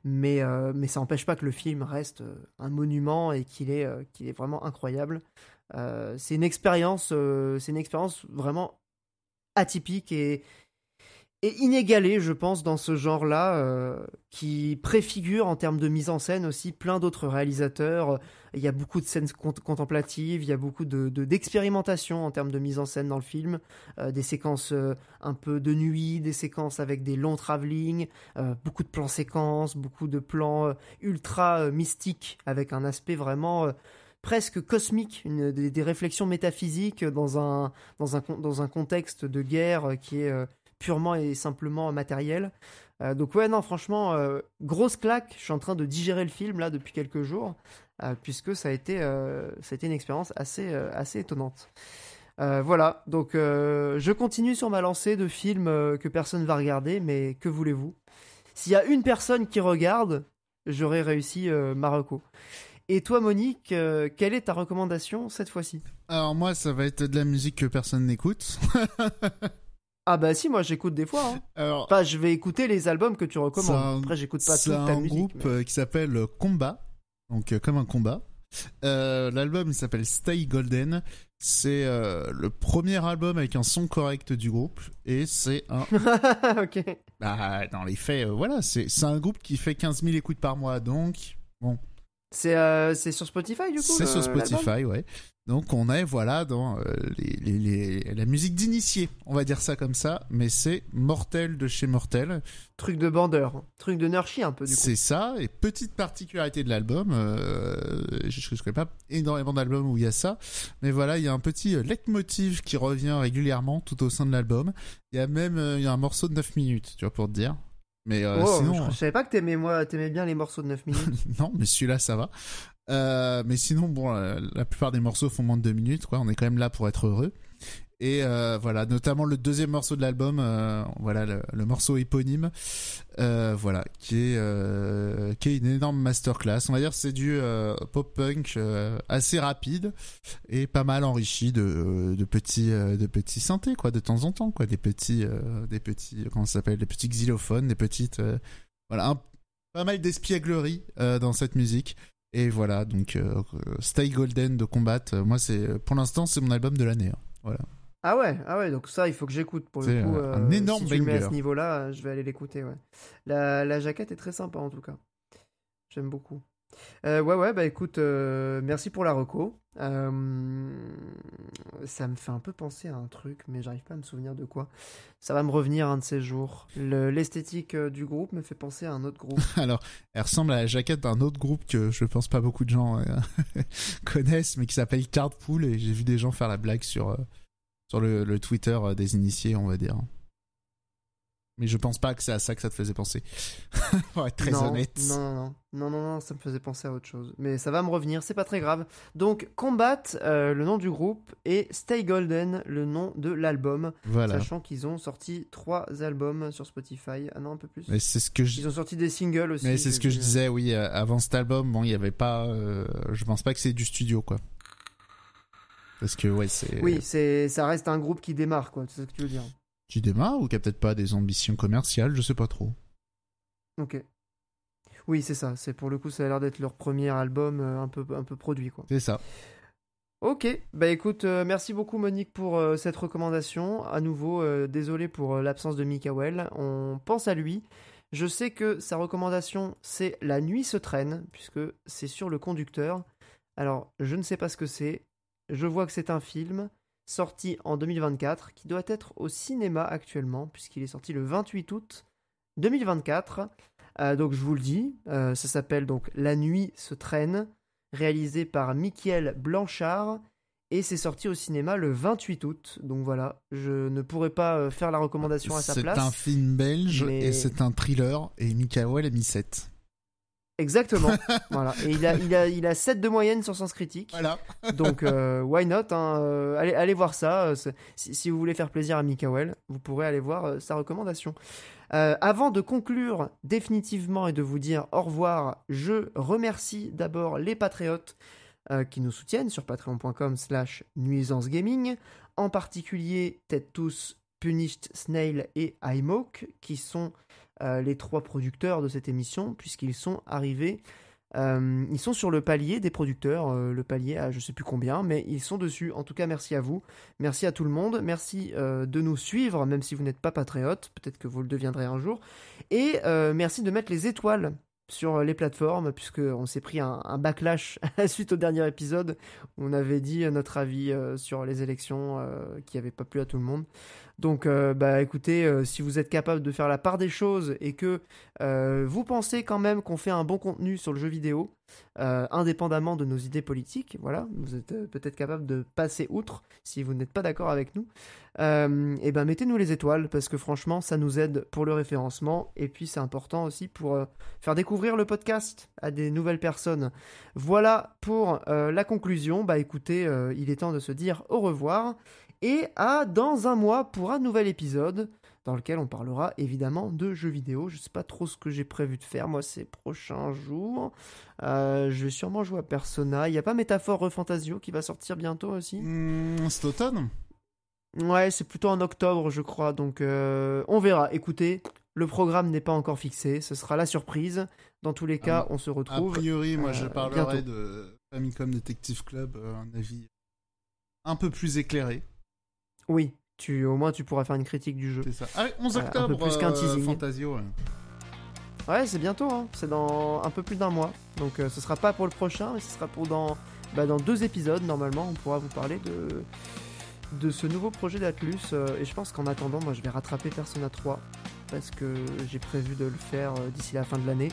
Speaker 1: Mais, ça n'empêche pas que le film reste un monument et qu'il est, qu'il est vraiment incroyable. c'est une expérience, c'est une expérience vraiment atypique et, inégalé, je pense, dans ce genre-là, euh, qui préfigure en termes de mise en scène aussi plein d'autres réalisateurs. Il y a beaucoup de scènes contemplatives, il y a beaucoup de d'expérimentation en termes de mise en scène dans le film, euh, des séquences euh, un peu de nuit, des séquences avec des longs travelling, beaucoup de plans séquences, beaucoup de plans ultra mystiques avec un aspect vraiment presque cosmique, des, réflexions métaphysiques dans un, dans, un, dans un contexte de guerre qui est euh, purement et simplement matériel. Euh, donc ouais, non, franchement, euh, grosse claque. Je suis en train de digérer le film là depuis quelques jours, puisque ça a été, ça une expérience assez, assez étonnante. voilà, donc je continue sur ma lancée de films que personne va regarder, mais que voulez-vous S'il y a une personne qui regarde, j'aurai réussi Marocco ». Et toi, Monique, euh, quelle est ta recommandation cette fois-ci
Speaker 3: Alors moi, ça va être de la musique que personne n'écoute.
Speaker 1: ah bah si, moi j'écoute des fois. Hein. Alors, je vais écouter les albums que tu recommandes. Après, j'écoute pas toute ta musique. C'est un groupe
Speaker 3: euh, qui s'appelle Combat, euh, donc comme un combat. L'album il s'appelle Stay Golden. C'est le premier album avec un son correct du groupe et c'est un. ok. Bah dans les faits, voilà, c'est un groupe qui fait 15 000 écoutes par mois, donc bon. Euh, c'est sur Spotify du coup C'est sur Spotify, ouais. Donc on est voilà dans euh, la musique d'initié, on va dire ça comme ça, mais c'est mortel de chez mortel. Truc de bandeur, hein. truc de nerchi un peu du coup. C'est ça, et petite particularité de l'album, euh, je ne connais pas énormément d'albums où il y a ça, mais voilà, il y a un petit leitmotiv qui revient régulièrement tout au sein de l'album. Il y a même il y a un morceau de 9 minutes, tu vois, pour te dire. Mais euh, oh, sinon, je, ne
Speaker 1: savais pas que t'aimais moi, bien les morceaux de 9 minutes.
Speaker 3: non, mais celui-là, ça va. Euh, mais sinon, bon, euh, la, plupart des morceaux font moins de 2 minutes, quoi. On est quand même là pour être heureux. Et euh, voilà, notamment le deuxième morceau de l'album, euh, voilà le, morceau éponyme, euh, voilà qui est qui est une énorme masterclass. On va dire c'est du pop punk assez rapide et pas mal enrichi de, de petits de petits synthés quoi de temps en temps quoi, des petits des petits comment s'appelle, des petits xylophones, des petites voilà pas mal d'espièglerie dans cette musique. Et voilà donc Stay Golden de Combat. moi c'est pour l'instant c'est mon album de l'année. Hein. Voilà.
Speaker 1: Ah ouais, ah ouais, donc ça, il faut que j'écoute pour le coup. Un, euh, énorme si tu mets à ce niveau-là, je vais aller l'écouter. Ouais. La, la jaquette est très sympa en tout cas. J'aime beaucoup. Euh, ouais, ouais, bah écoute, euh, merci pour la reco. ça me fait un peu penser à un truc, mais j'arrive pas à me souvenir de quoi. Ça va me revenir un de ces jours. L'esthétique du groupe me fait penser à un autre groupe.
Speaker 3: Alors, elle ressemble à la jaquette d'un autre groupe que je pense pas beaucoup de gens connaissent, mais qui s'appelle Cardpool, et j'ai vu des gens faire la blague sur, sur le, Twitter euh, des initiés, on va dire. Mais je pense pas que c'est à ça que ça te faisait penser. Pour être très honnête.
Speaker 1: Non, non, non, non, ça me faisait penser à autre chose. Mais ça va me revenir, c'est pas très grave. Donc, Combat, euh, le nom du groupe, et Stay Golden, le nom de l'album. Sachant qu'ils ont sorti trois albums sur Spotify. Ah non, un peu plus. c'est ce que Ils ont sorti des singles aussi. Mais c'est ce que je disais,
Speaker 3: oui. Euh, avant cet album, bon, il n'y avait pas. je pense pas que c'est du studio, quoi que, ouais, c'est. Oui,
Speaker 1: c'est, ça reste un groupe qui démarre, quoi. C'est ce que tu veux dire.
Speaker 3: Qui démarre ou qui a peut-être pas des ambitions commerciales, je sais pas trop.
Speaker 1: Ok. Oui, c'est ça. C'est pour le coup, ça a l'air d'être leur premier album euh, un peu, un peu produit, quoi. C'est ça. Ok, bah écoute, euh, merci beaucoup Monique pour euh, cette recommandation. À nouveau, désolé pour l'absence de Mikael. On pense à lui. Je sais que sa recommandation, c'est La nuit se traîne, puisque c'est sur le conducteur. Alors, je ne sais pas ce que c'est. Je vois que c'est un film sorti en 2024 qui doit être au cinéma actuellement puisqu'il est sorti le 28 août 2024. Euh, donc je vous le dis, euh, ça s'appelle donc La nuit se traîne, réalisé par Michael Blanchard et c'est sorti au cinéma le 28 août. Donc voilà, je ne pourrais pas euh, faire la recommandation à sa place. C'est un film belge et c'est
Speaker 3: un thriller et Mickaël est mis 7.
Speaker 1: Exactement. voilà. Et il a, il, a, il a 7 de moyenne sur Sens Critique. Voilà. Donc, euh, why not hein, euh, allez, allez voir ça. Euh, si, vous voulez faire plaisir à Mikael, vous pourrez aller voir sa recommandation. avant de conclure définitivement et de vous dire au revoir, je remercie d'abord les patriotes qui nous soutiennent sur patreon.com slash nuisance gaming, en particulier Tête Tous, Punished Snail et iMoke, qui sont euh, les trois producteurs de cette émission, puisqu'ils sont arrivés. Euh, ils sont sur le palier des producteurs, euh, le palier à je ne sais plus combien, mais ils sont dessus. En tout cas, merci à vous, merci à tout le monde, merci de nous suivre, même si vous n'êtes pas patriote, peut-être que vous le deviendrez un jour, et merci de mettre les étoiles sur les plateformes, puisqu'on s'est pris un, backlash suite au dernier épisode. On avait dit notre avis sur les élections qui n'avaient pas plu à tout le monde. Donc, euh, bah, écoutez, euh, si vous êtes capable de faire la part des choses et que euh, vous pensez quand même qu'on fait un bon contenu sur le jeu vidéo, indépendamment de nos idées politiques, voilà, vous êtes peut-être capable de passer outre si vous n'êtes pas d'accord avec nous. et ben, mettez-nous les étoiles parce que franchement, ça nous aide pour le référencement et puis c'est important aussi pour faire découvrir le podcast à des nouvelles personnes. Voilà pour la conclusion. Bah, écoutez, il est temps de se dire au revoir et à dans un mois pour un nouvel épisode dans lequel on parlera évidemment de jeux vidéo. Je ne sais pas trop ce que j'ai prévu de faire moi ces prochains jours. Euh, je vais sûrement jouer à Persona. Il n'y a pas Métaphore fantasio qui va sortir bientôt aussi mmh, C'est automne Ouais, c'est plutôt en octobre je crois. Donc euh, on verra. Écoutez, le programme n'est pas encore fixé. Ce sera la surprise. Dans tous les ah cas, on se retrouve. A priori, moi je euh, parlerai de
Speaker 3: Famicom Detective Club, un avis un peu plus éclairé. Oui, tu, au moins tu pourras faire une critique du jeu. C'est ça. 11 euh, octobre, plus qu'un euh, Fantasio,
Speaker 1: ouais. c'est bientôt, hein. c'est dans un peu plus d'un mois. Donc euh, ce sera pas pour le prochain, mais ce sera pour dans, bah, dans deux épisodes. Normalement, on pourra vous parler de, de ce nouveau projet d'Atlus. et je pense qu'en attendant, moi je vais rattraper Persona 3 parce que j'ai prévu de le faire d'ici la fin de l'année.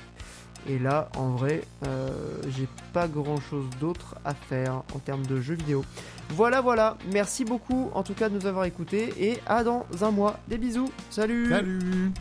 Speaker 1: Et là, en vrai, euh, j'ai pas grand chose d'autre à faire en termes de jeux vidéo. Voilà, voilà. Merci beaucoup en tout cas de nous avoir écoutés et à dans un mois. Des bisous. Salut. Salut.